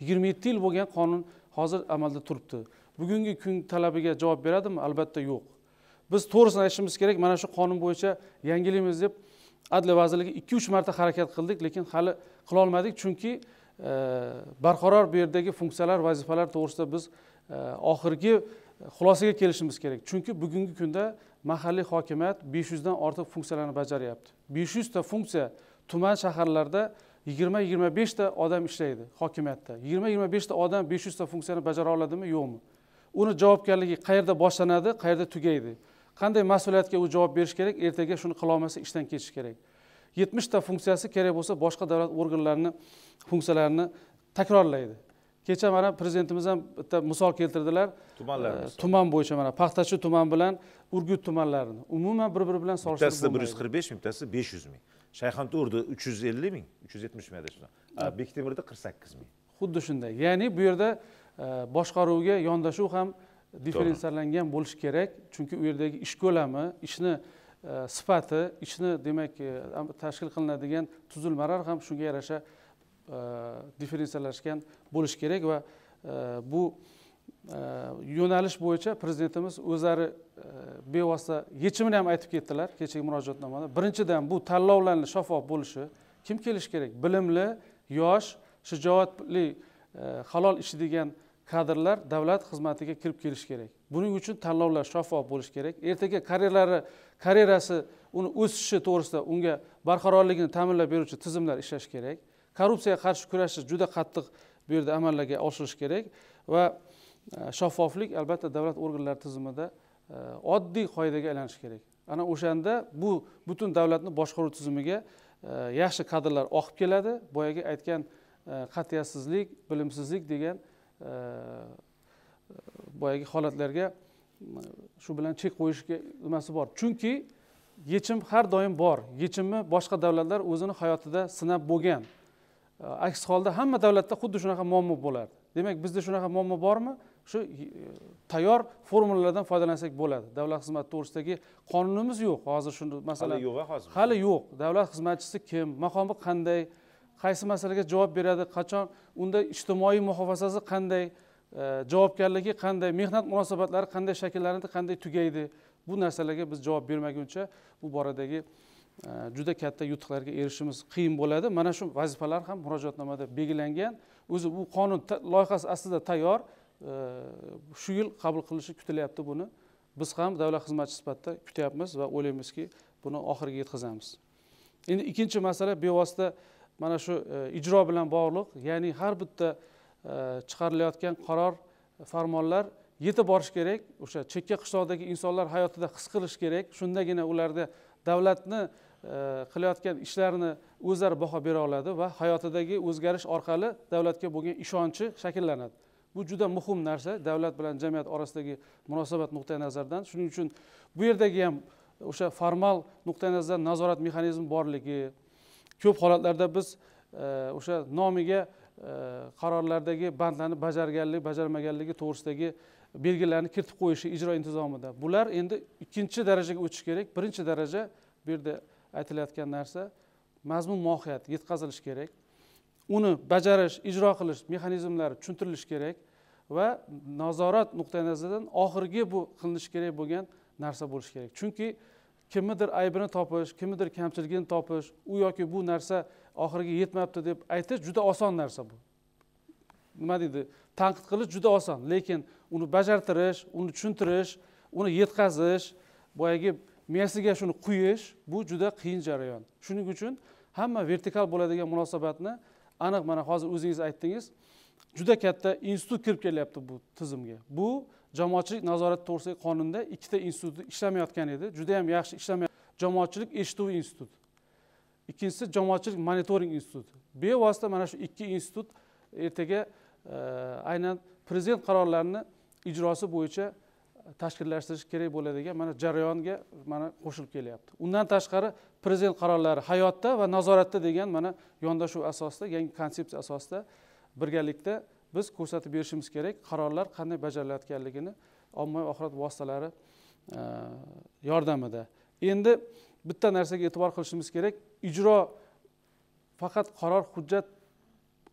yigirma yetti yil bo'lgan qonun hozir amalda turibdi bugungi kun talabiga javob beradimi albatta yo'q biz to'g'risini aytishimiz kerak mana shu qonun bo'yicha yangilaymiz deb adliya vazirligi ikki uch marta harakat qildik lekin hali qilolmadik chunki Э, barqaror bu yerdagi funksiyalar vazifalar to'g'risida biz э, oxirgi e, xulosaga kelishimiz kerak chunki bugungi kunda mahalliy hokimiyat besh yuzdan ortiq funksiyalarni bajaryapti besh yuzta funksiya tuman shaharlarda yigirma yigirma beshta odam ishlaydi hokimiyatda yigirma yigirma beshta odam besh yuzta funksiyani bajara oladimi yo'qmi uni javobgarligi qayerda boshlanadi qayerda tugaydi qanday mas'uliyatga u javob berishi kerak ertaga shuni qilolmasa ishdan ketishi kerak yetmishta funksiyasi kerak bo'lsa boshqa davlat organlarini funksiyalarni takrorlaydi kecha mana prezidentimiz ham bitta misol keltirdilar tumanlar tuman bo'yicha mana paxtachi tuman bilan urgut tumanlarini umuman bir biri bilan solishtirib bittasida bir yuz qirq besh ming bittasida besh yuz ming shayxonto'rda uch yuz ellik ming uch yuz yetmish ming adashmasam bektemirda qirq sakkiz ming xuddi shunday ya'ni bu yerda boshqaruvga yondashuv ham differensiallangan bo'lishi kerak chunki u yerdagi ish ko'lami ishni sifati ishni demak tashkil qilinadigan tuzilmalar ham shunga yarasha E, differensialashgan bo'lishi kerak va e, bu e, yo'nalish bo'yicha prezidentimiz o'zlari bevosita yechimini ham aytib ketdilar kechagi murojaatnomada birinchidan bu tanlovlarni shaffof bo'lishi kim kelishi kerak bilimli yosh shijoatli halol ishlaydigan kadrlar davlat xizmatiga kirib kelishi kerak buning uchun tanlovlar shaffof bo'lishi kerak ertaga karyeralari karyerasi uni o'sishi to'g'risida unga barqarorligini ta'minlab beruvchi tizimlar ishlashi kerak korrupsiyaga qarshi kurashish juda qattiq bu yerda amallarga oshirish kerak va e, shaffoflik albatta davlat organlari tizimida e, oddiy qoidaga aylanishi kerak ana o'shanda bu butun davlatni boshqaruv tizimiga e, yaxshi kadrlar oqib keladi boyagi aytgan qat'iyatsizlik bilimsizlik degan boyagi holatlarga shu bilan chek qo'yishga nimasi bor chunki yechim har doim bor yechimni boshqa davlatlar o'zini hayotida sinab bo'lgan Э, aks holda hamma davlatda xuddi shunaqa muammo bo'lardi demak bizda shunaqa muammo bormi shu e, tayyor formulalardan foydalansak bo'ladi davlat xizmati to'g'risidagi qonunimiz yo'q hozir shuni masala hali yo'q hozir hali yo'q davlat xizmatchisi kim maqomi qanday qaysi masalaga javob beradi qachon unda ijtimoiy muhofazasi qanday e, javobgarligi qanday mehnat munosabatlari qanday shakllanadi qanday tugaydi bu narsalarga biz javob bermaguncha bu boradagi Э, juda katta yutuqlarga erishishimiz qiyin bo'ladi mana shu vazifalar ham murojaatnomada belgilangan o'zi bu qonun loyihasi aslida tayyor shu yil qabul qilinishi kutilyapti buni biz ham davlat xizmatchi sifatida kutyapmiz va o'ylaymizki buni oxiriga yetkazamiz endi ikkinchi masala bevosita mana shu e, ijro bilan bog'liq ya'ni har bitta e, chiqarilayotgan qaror farmonlar yetib borishi kerak o'sha chekka qishloqdagi insonlar hayotida his qilish kerak shundagina ularda davlatni E, qilayotgan ishlarini o'zlari baho bera oladi va hayotidagi o'zgarish orqali davlatga bo'lgan ishonchi shakllanadi bu juda muhim narsa davlat bilan jamiyat orasidagi munosabat nuqtai nazaridan shuning uchun bu yerdagi ham o'sha formal nuqtai nazardan nazorat mexanizmi borligi ko'p holatlarda biz e, o'sha nomiga e, qarorlardagi bandlarni bajarganlik bajarmaganligi to'g'risidagi belgilarni kiritib qo'yishi ijro intizomida bular endi ikkinchi darajaga o'tishi kerak birinchi daraja bu yerda aytilayotgan narsa mazmun mohiyati yetkazilishi kerak uni bajarish ijro qilish mexanizmlari tushuntirilishi kerak va nazorat nuqtai nazaridan oxirgi bu qilinishi kerak bo'lgan narsa bo'lishi kerak chunki kimnidir aybini topish kimnidir kamchiligini topish u yoki bu narsa oxiriga yetmabdi deb aytish juda oson narsa bu nima deydi tanqid qilish juda oson lekin uni bajartirish uni tushuntirish uni yetkazish boyagi miyasiga shuni quyish bu juda qiyin jarayon shuning uchun hamma vertikal bo'ladigan munosabatni aniq mana hozir o'zingiz aytdingiz juda katta institut kirib kelyapti bu tizimga bu jamoatchilik nazorati to'g'risidagi qonunda ikkita institut ishlamayotgan edi judayam yaxshi ishlamay jamoatchilik eshituvi instituti ikkinchisi jamoatchilik monitoring instituti bevosita mana shu ikki institut ertaga e, aynan prezident qarorlarini ijrosi bo'yicha tashkillashtirish kerak bo'ladigan mana jarayonga mana qo'shilib kelyapti undan tashqari prezident qarorlari hayotda va nazoratda degan mana yondashuv asosida yangi konsepsiya asosida birgalikda biz ko'rsatib berishimiz kerak qarorlar qanday bajarilayotganligini ommaviy axborot vositalari e, yordamida endi bitta narsaga e'tibor qilishimiz kerak ijro faqat qaror hujjat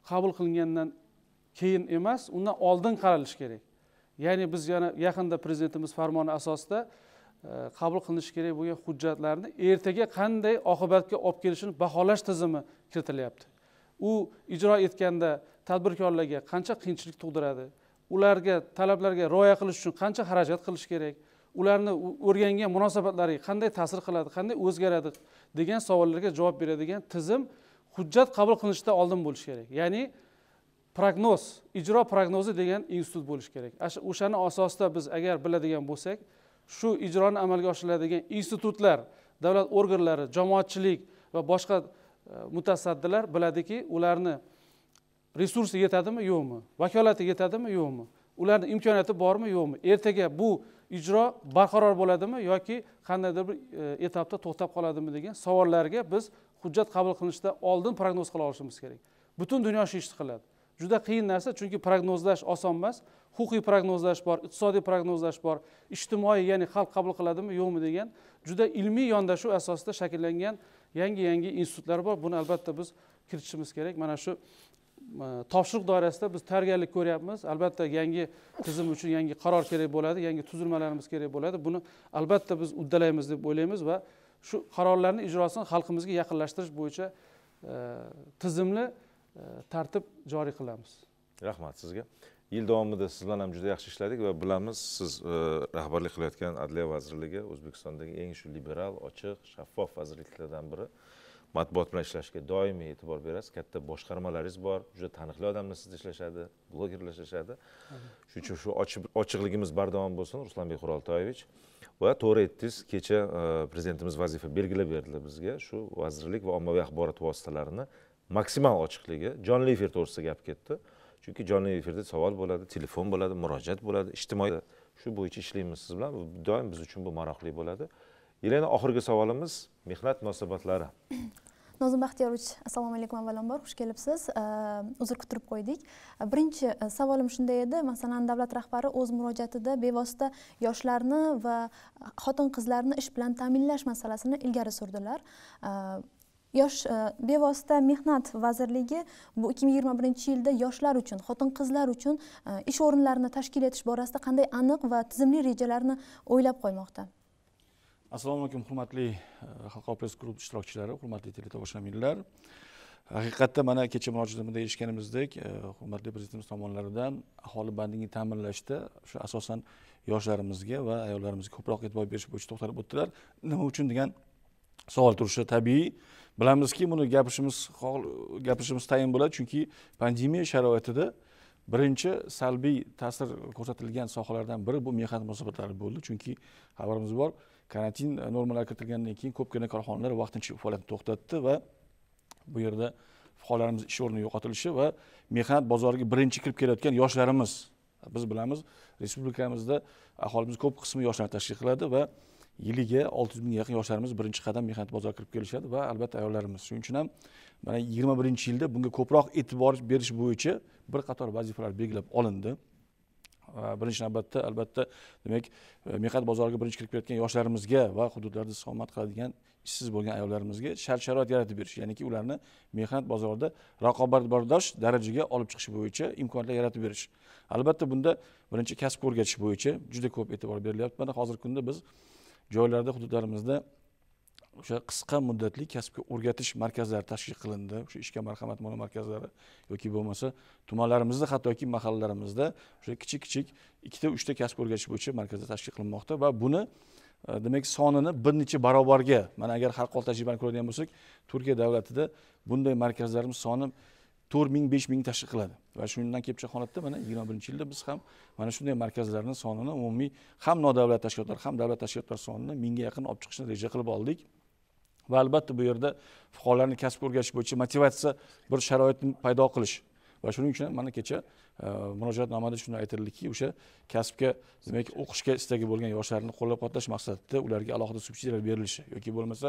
qabul qilingandan keyin emas undan oldin qaralishi kerak ya'ni biz yana yaqinda prezidentimiz farmoni asosida e, qabul qilinishi kerak bo'lgan hujjatlarni ertaga qanday oqibatga olib kelishini baholash tizimi kiritilyapti u ijro etganda tadbirkorlarga qancha qiyinchilik tug'diradi ularga talablarga rioya qilish uchun qancha xarajat qilish kerak ularni o'rgangan munosabatlariga qanday ta'sir qiladi qanday o'zgaradi degan savollarga javob beradigan tizim hujjat qabul qilishdan oldin bo'lishi kerak ya'ni prognoz ijro prognozi degan institut bo'lishi kerak o'shani asosida biz agar biladigan bo'lsak shu ijroni amalga oshiriladigan institutlar davlat organlari jamoatchilik va boshqa e, mutasaddilar biladiki ularni resursi yetadimi yo'qmi vakolati yetadimi yo'qmi ularni imkoniyati bormi yo'qmi ertaga bu ijro barqaror bo'ladimi yoki qandaydir bir e, etapda to'xtab qoladimi degan savollarga biz hujjat qabul qilishda oldin prognoz qila olishimiz kerak butun dunyo shu ishni qiladi juda qiyin narsa chunki prognozlash oson emas huquqiy prognozlash bor iqtisodiy prognozlash bor ijtimoiy ya'ni xalq qabul qiladimi yo'qmi degan juda ilmiy yondashuv asosida shakllangan yangi yangi institutlar bor buni albatta biz kiritishimiz kerak mana shu topshiriq doirasida biz tayyorgarlik ko'ryapmiz albatta yangi tizim uchun yangi qaror kerak bo'ladi yangi tuzilmalarimiz kerak bo'ladi buni albatta biz uddalaymiz deb o'ylaymiz va shu qarorlarni ijrosini xalqimizga yaqinlashtirish bo'yicha e, tizimli E, tartib joriy qilamiz rahmat sizga yil davomida siz bilan ham juda yaxshi ishladik va bilamiz siz e, rahbarlik qilayotgan adliya vazirligi o'zbekistondagi eng shu liberal ochiq shaffof vazirliklardan biri matbuot bilan ishlashga doimiy e'tibor berasiz katta boshqarmalaringiz bor juda taniqli odamlar sizda ishlashadi blogerlar ishlashadi shuning uchun shu ochiqligimiz bardavom bo'lsin ruslanbek quroltoyevich va to'g'ri aytdingiz kecha e, prezidentimiz vazifa belgilab berdilar bizga shu vazirlik va ommaviy axborot vositalarini maksimal ochiqligi jonli efir to'g'risida gap ketdi chunki jonli efirda savol bo'ladi telefon bo'ladi murojaat bo'ladi ijtimoiy shu bo'yicha ishlaymiz siz bilan doim biz uchun bu maroqli bo'ladi yelena oxirgi savolimiz mehnat munosabatlari nozim baxtiyorovich assalomu alaykum avvalambor xush kelibsiz uzr kuttirib qo'ydik birinchi e, savolim shunday edi masalan davlat rahbari o'z murojaatida bevosita yoshlarni va xotin qizlarni ish bilan ta'minlash masalasini ilgari surdilar yosh e, bevosita mehnat vazirligi bu 2021 yilda yoshlar uchun xotin qizlar uchun e, ish o'rinlarini tashkil etish borasida qanday aniq va tizimli rejalarni o'ylab qo'ymoqda assalomu alaykum hurmatli e, xalqaro press klub ishtirokchilari hurmatli teletomoshabinlar haqiqatda mana kecha murojaatimizda eshitganimizdek hurmatli prezidentimiz tomonlaridan aholi bandligini ta'minlashda shu asosan yoshlarimizga va ayollarimizga ko'proq e'tibor berish bo'yicha to'xtalib o'tdilar nima uchun degan savol turishi tabiiy bilamizki buni gapirishimiz gapirishimiz tayin bo'ladi chunki pandemiya sharoitida birinchi salbiy ta'sir ko'rsatilgan sohalardan biri bu mehnat munosabatlari bo'ldi chunki xabarimiz bor karantin normalari kiritilgandan keyin ko'pgina korxonalar vaqtincha faoliyatni to'xtatdi va bu yerda fuqarolarimiz ish o'rni yo'qotilishi va mehnat bozoriga birinchi kirib kelayotgan yoshlarimiz biz bilamiz respublikamizda aholimiz ko'p qismi yoshlar tashkil qiladi va yiliga olti yuz mingga yaqin yoshlarimiz birinchi qadam mehnat bozoriga kirib kelishadi va albatta ayollarimiz shuning uchun ham mana yigirma birinchi yilda bunga ko'proq e'tibor berish bo'yicha bir qator vazifalar belgilab olindi birinchi navbatda albatta demak e, mehnat bozoriga birinchi kirib kelayotgan yoshlarimizga va hududlarda istiqomat qiladigan ishsiz bo'lgan ayollarimizga shart sharoit yaratib berish ya'niki ularni mehnat bozorida raqobatbardosh darajaga olib chiqish bo'yicha imkoniyatlar yaratib berish albatta bunda birinchi kasbga o'rgatish bo'yicha juda ko'p e'tibor berilyapti mana hozirgi kunda biz joylarda hududlarimizda o'sha qisqa muddatli kasbga o'rgatish markazlari tashkil qilindi o'sha ishga marhamat mono markazlari yoki bo'lmasa tumanlarimizda hattoki mahallalarimizda o'sha kichik kichik ikkita uchta kasb o'rgatish bo'yicha markazlar tashkil qilinmoqda va buni e, demak sonini bir necha barobarga mana agar har xil tajribani ko'radigan bo'lsak turkiya davlatida bunday markazlarimiz soni to'rt ming besh ming tashkil qiladi va shundan kelib chiqqan holatda mana yigirma birinchi yilda biz ham mana shunday markazlarni sonini umumiy ham nodavlat tashkilotlar ham davlat tashkilotlari sonini mingga yaqin olib chiqishni reja qilib oldik va albatta bu yerda fuqarolarni kasb o'rgatish bo'yicha motivatsiya bir sharoitni paydo qilish va shuning uchun mana kecha e, murojaatnomada shuni aytildiki o'sha kasbga demak o'qishga istagi bo'lgan yoshlarni qo'llab quvvatlash maqsadida ularga alohida subsidiyalar berilishi yoki bo'lmasa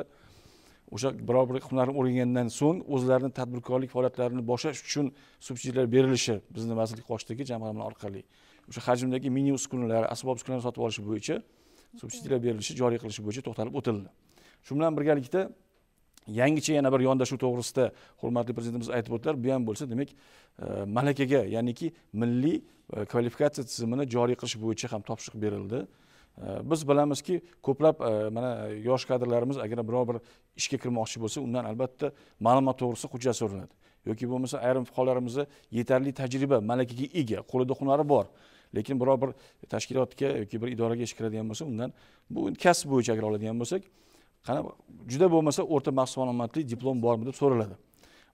o'sha biror bir hunarni o'rgangandan so'ng o'zlarini tadbirkorlik faoliyatlarini boshlash uchun subsidiyalar berilishi bizni vazirlik qoshidagi jamg'arma orqali o'sha hajmdagi mini uskunalar asbob uskunalar sotib olish bo'yicha subsidiyalar berilishi joriy qilish bo'yicha to'xtalib o'tildi shu bilan birgalikda yangicha yana bir yondashuv to'g'risida hurmatli prezidentimiz aytib o'tdilar bu ham bo'lsa demak e, malakaga ya'niki milliy e, kvalifikatsiya tizimini joriy qilish bo'yicha ham topshiriq berildi biz bilamizki ko'plab e, mana yosh kadrlarimiz agar biror bir ishga kirmoqchi bo'lsa undan albatta ma'lumot to'g'risida hujjat so'raladi yoki bo'lmasa ayrim fuqarolarimizni yetarli tajriba malakaga ega qo'lida hunari bor lekin biror bir tashkilotga yoki bir idoraga ish kiradigan bo'lsa undan bu kasb bo'yicha agar oladigan bo'lsak qanaqa juda bo'lmasa o'rta maxsus ma'lumotli diplom bormi deb so'raladi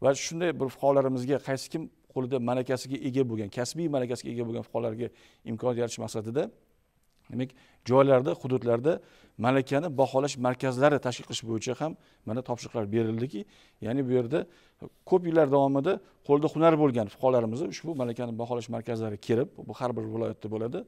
va shunday bir fuqarolarimizga qaysi kim qo'lida malakasiga ega bo'lgan kasbiy malakasiga ega bo'lgan fuqarolarga imkoniyat yaratish maqsadida demak joylarda hududlarda malakani baholash markazlari tashkil qilish bo'yicha ham mana topshiriqlar berildiki ya'ni bu yerda ko'p yillar davomida qo'lida hunar bo'lgan fuqarolarimiz ushbu malakani baholash markazlari kelib bu har bir viloyatda bo'ladi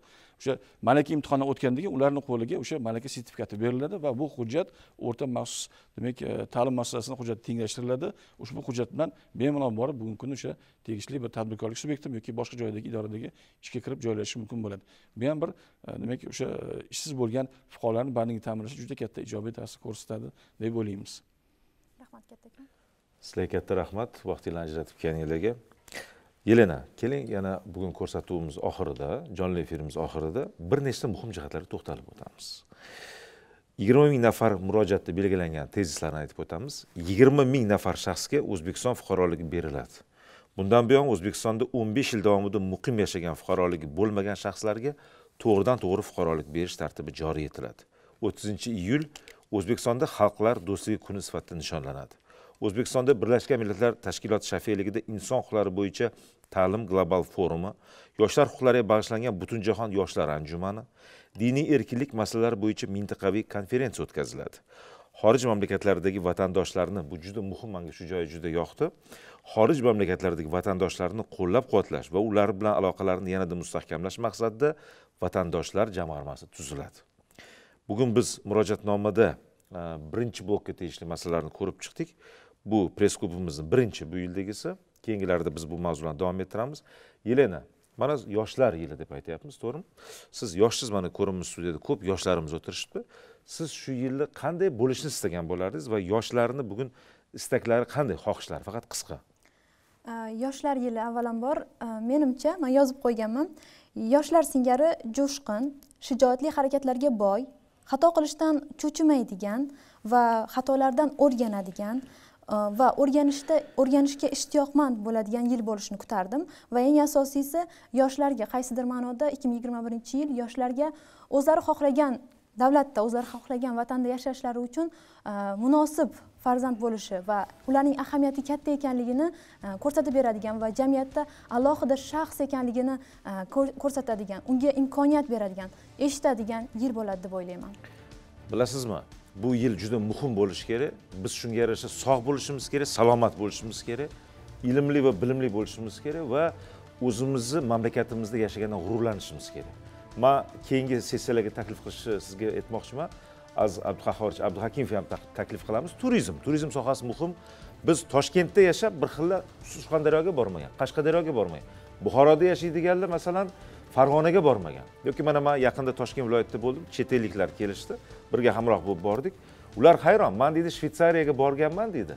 o'sha malaka imtihonidan o'tgandan keyin ularni qo'liga o'sha malaka sertifikati beriladi va bu hujjat o'rta maxsus demak e, ta'lim muassasasini hujjati tenglashtiriladi ushbu hujjat bilan bemalol borib bugungi kunda o'sha tegishli bir tadbirkorlik subyekti yoki boshqa joydagi idoradagi ishga kirib joylashishi mumkin bo'ladi bu ham bir e, demak o'sha e, ishsiz bo'lgan fuqarolarni bandligini ta'minlashda juda katta ijobiy ta'sir ko'rsatadi deb o'ylaymiz rahmat kattakon sizlarga katta rahmat vaqtingizni ajratib kelganinglarga yelena keling yana bugun ko'rsatuvimiz oxirida jonli efirimiz oxirida bir nechta muhim jihatlarga to'xtalib o'tamiz yigirma ming nafar murojaatda belgilangan tezislarni aytib o'tamiz yigirma ming nafar shaxsga o'zbekiston fuqaroligi beriladi bundan buyon o'zbekistonda o'n besh yil davomida muqim yashagan fuqaroligi bo'lmagan shaxslarga to'g'ridan to'g'ri fuqarolik berish tartibi joriy etiladi o'ttizinchi iyul o'zbekistonda xalqlar do'stligi kuni sifatida nishonlanadi o'zbekistonda birlashgan millatlar tashkiloti shafeligida inson huquqlari bo'yicha ta'lim global forumi yoshlar huquqlariga bag'ishlangan butunjahon yoshlar anjumani diniy erkinlik masalalari bo'yicha mintaqaviy konferensiya o'tkaziladi xorij mamlakatlaridagi vatandoshlarni bu juda muhim manga shu joyi juda yoqdi xorij mamlakatlaridagi vatandoshlarni qo'llab quvvatlash va ular bilan aloqalarni yanada mustahkamlash maqsadida vatandoshlar jamg'armasi tuziladi bugun biz murojaatnomada e, birinchi blokka tegishli masalalarni ko'rib chiqdik bu press klubimizni birinchi bu yildagisi keyingilarida biz bu mavzularni davom ettiramiz yelena mana yoshlar yili deb aytyapmiz to'g'rimi siz yoshsiz mana ko'rinmas studiyada ko'p yoshlarimiz o'tirishibdi siz shu yilni qanday bo'lishni istagan bo'lardingiz va yoshlarni bugun istaklari qanday xohishlari faqat qisqa yoshlar yili avvalambor menimcha man yozib qo'yganman yoshlar singari jo'shqin shijoatli harakatlarga boy xato qilishdan cho'chimaydigan va xatolardan o'rganadigan va o'rganishda o'rganishga ishtiyoqmand bo'ladigan yil bo'lishini kutardim va eng asosiysi yoshlarga qaysidir ma'noda 2021 yil yoshlarga o'zlari xohlagan davlatda o'zlari xohlagan vatanda yashashlari uchun e, munosib farzand bo'lishi va ularning ahamiyati katta ekanligini e, ko'rsatib beradigan va jamiyatda alohida shaxs ekanligini e, ko'rsatadigan unga imkoniyat beradigan eshitadigan yil bo'ladi deb o'ylayman bilasizmi bu yil juda muhim bo'lishi kerak biz shunga yarasha sog' bo'lishimiz kerak salomat bo'lishimiz kerak ilmli va bilimli bo'lishimiz kerak va o'zimizni mamlakatimizda yashagandan g'ururlanishimiz kerak man keyingi sessiyalarga taklif qilishni e, sizga aytmoqchiman aziz abduqahorovich abduhakimovni ham taklif qilamiz turizm turizm sohasi muhim biz toshkentda yashab bir xilla surxondaryoga bormagan qashqadaryoga bormagan buxoroda yashaydiganlar masalan farg'onaga bormagan yoki mana man yaqinda toshkent viloyatida bo'ldim chet elliklar kelishdi birga hamroh bo'lib bordik ular hayron man deydi shvetsariyaga borganman deydi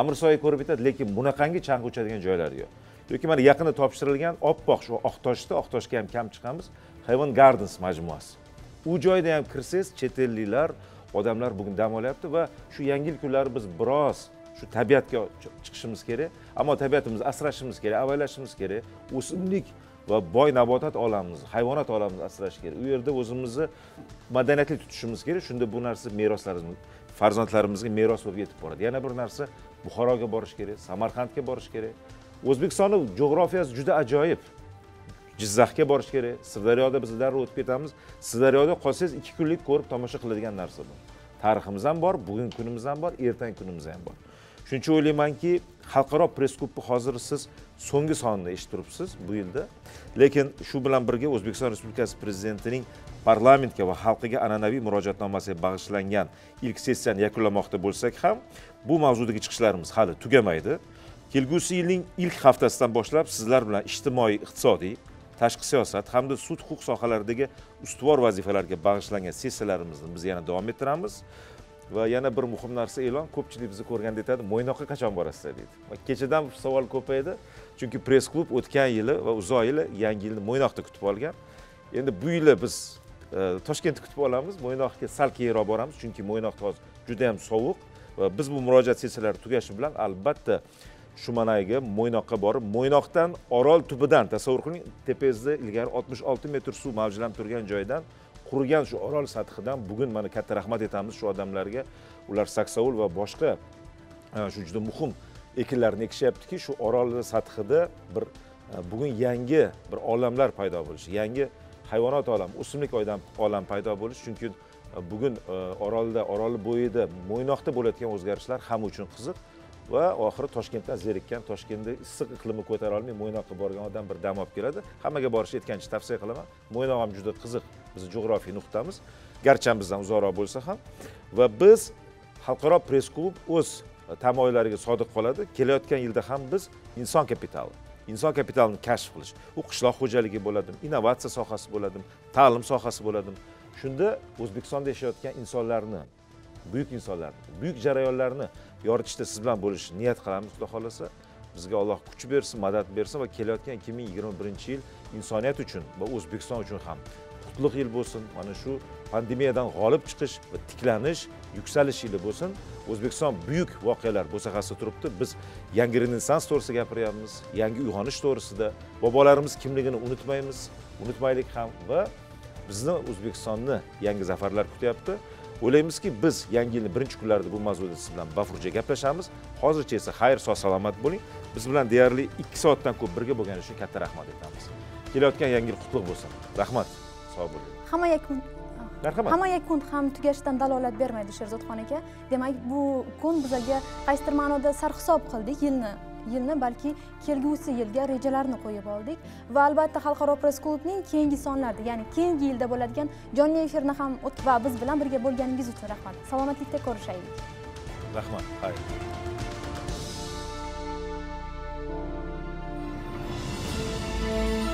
amirsoy ko'rib aytadi lekin bunaqangi chang uchadigan joylari yo'q yoki mana yaqinda topshirilgan oppoq shu oqtoshda oqtoshga ham kam chiqamiz hayvon gardens majmuasi u joyda ham kirsangiz chet elliklar odamlar bugun dam olyapti va shu yangi yil kunlari biz biroz shu tabiatga chiqishimiz kerak ammo tabiatimizni asrashimiz kerak avaylashimiz kerak o'simlik va boy nabotat olamimizni hayvonot olamimizni asrash kerak u yerda o'zimizni madaniyatli tutishimiz kerak shunda bu narsa meroslarimiz farzandlarimizga meros bo'lib yetib boradi yana bir narsa buxoroga borish kerak samarqandga borish kerak o'zbekistonni jo'g'rafiyasi juda ajoyib jizzaxga borish kerak sirdaryoda biz darrov o'tib ketamiz sirdaryoda qolsangiz ikki kunlik ko'rib tomosha qiladigan narsa bu tariximiz ham bor bugungi kunimiz ham bor ertangi kunimiz ham bor shuning uchun o'ylaymanki xalqaro press klubni hozir siz so'nggi sonini eshitib turibsiz bu yilda lekin shu bilan birga o'zbekiston respublikasi prezidentining parlamentga va xalqiga an'anaviy murojaatnomasiga bag'ishlangan ilk sessiyani yakunlamoqda bo'lsak ham bu mavzudagi chiqishlarimiz hali tugamaydi kelgusi yilning ilk haftasidan boshlab sizlar bilan ijtimoiy iqtisodiy tashqi siyosat hamda sud huquq sohalaridagi ustuvor vazifalarga bag'ishlangan sessiyalarimizni biz yana davom ettiramiz va yana bir muhim narsa e'lon ko'pchilik bizni ko'rganda aytadi mo'ynoqqa qachon borasizlar deydi kechadan savol ko'paydi chunki press klub o'tgan yili va uzoq yili yangi yilni mo'ynoqda kutib olgan endi bu yili biz e, toshkentni kutib olamiz mo'ynoqga sal keyinroq boramiz chunki mo'ynoqda hozir juda yam sovuq va biz bu murojaat sessiyalari tugashi bilan albatta shumanayga mo'ynoqqa borib mo'ynoqdan orol tubidan tasavvur qiling tepangizda ilgari oltmish olti metr suv mavjlanib turgan joydan qurigan shu orol sathidan bugun mana katta rahmat aytamiz shu odamlarga ular saksovul va boshqa e, shu juda muhim ekinlarni ekishyaptiki shu orolni sathida bir e, bugun yangi bir olamlar paydo bo'lishi yangi hayvonot olami o'simlik olami paydo bo'lishi chunki e, bugun orolda orol bo'yida mo'ynoqda bo'layotgan o'zgarishlar hamma uchun qiziq va oxiri toshkentdan zerikkan toshkentda issiq iqlimi ko'tara olmay mo'ynoqqa borgan odam bir dam olib keladi hammaga borishni aytgancha tavsiya qilaman mo'ynoq ham juda qiziq bizni jo'g'rofiy nuqtamiz garchi bizdan uzoqroq bo'lsa ham va biz xalqaro press klub o'z e, tamoyillariga sodiq qoladi kelayotgan yilda ham biz inson kapitali inson kapitalini kashf qilish u qishloq xo'jaligi bo'ladimi innovatsiya sohasi bo'ladimi ta'lim sohasi bo'ladimi shunda o'zbekistonda yashayotgan insonlarni buyuk insonlarni buyuk jarayonlarni yoritishda siz bilan bo'lishni niyat qilamiz xudo xohlasa bizga alloh kuch bersin madad bersin va kelayotgan ikki ming yigirma birinchi yil insoniyat uchun va o'zbekiston uchun ham qutlug' yil bo'lsin mana shu pandemiyadan g'olib chiqish va tiklanish yuksalish yili bo'lsin o'zbekiston buyuk voqealar bo'sag'asida turibdi biz yangi renessans to'g'risida gapiryapmiz yangi uyg'onish to'g'risida bobolarimiz kimligini unutmaymiz unutmaylik ham va bizni o'zbekistonni yangi zafarlar kutyapti o'ylaymizki biz yangi yilni birinchi kunlarida bu mavzuda siz bilan bafurja gaplashamiz hozircha esa xayr sog' salomat bo'ling biz bilan deyarli ikki soatdan ko'p birga bo'lganingiz uchun katta rahmat aytamiz kelayotgan yangi yil qutlug' bo'lsin rahmat sog' bo'ling hamma yakun marhamat hamma yakun ham tugashidan dalolat bermaydi sherzodxon aka demak bu kun bizlarga qaysidir ma'noda sarhisob qildik yilni yilni balki kelgusi yilga rejalarni qo'yib oldik va albatta xalqaro press klubning keyingi sonlarda ya'ni keyingi yilda bo'ladigan jonli efirni ham va biz bilan birga bo'lganingiz uchun rahmat salomatlikda ko'rishaylik rahmat xayr thank you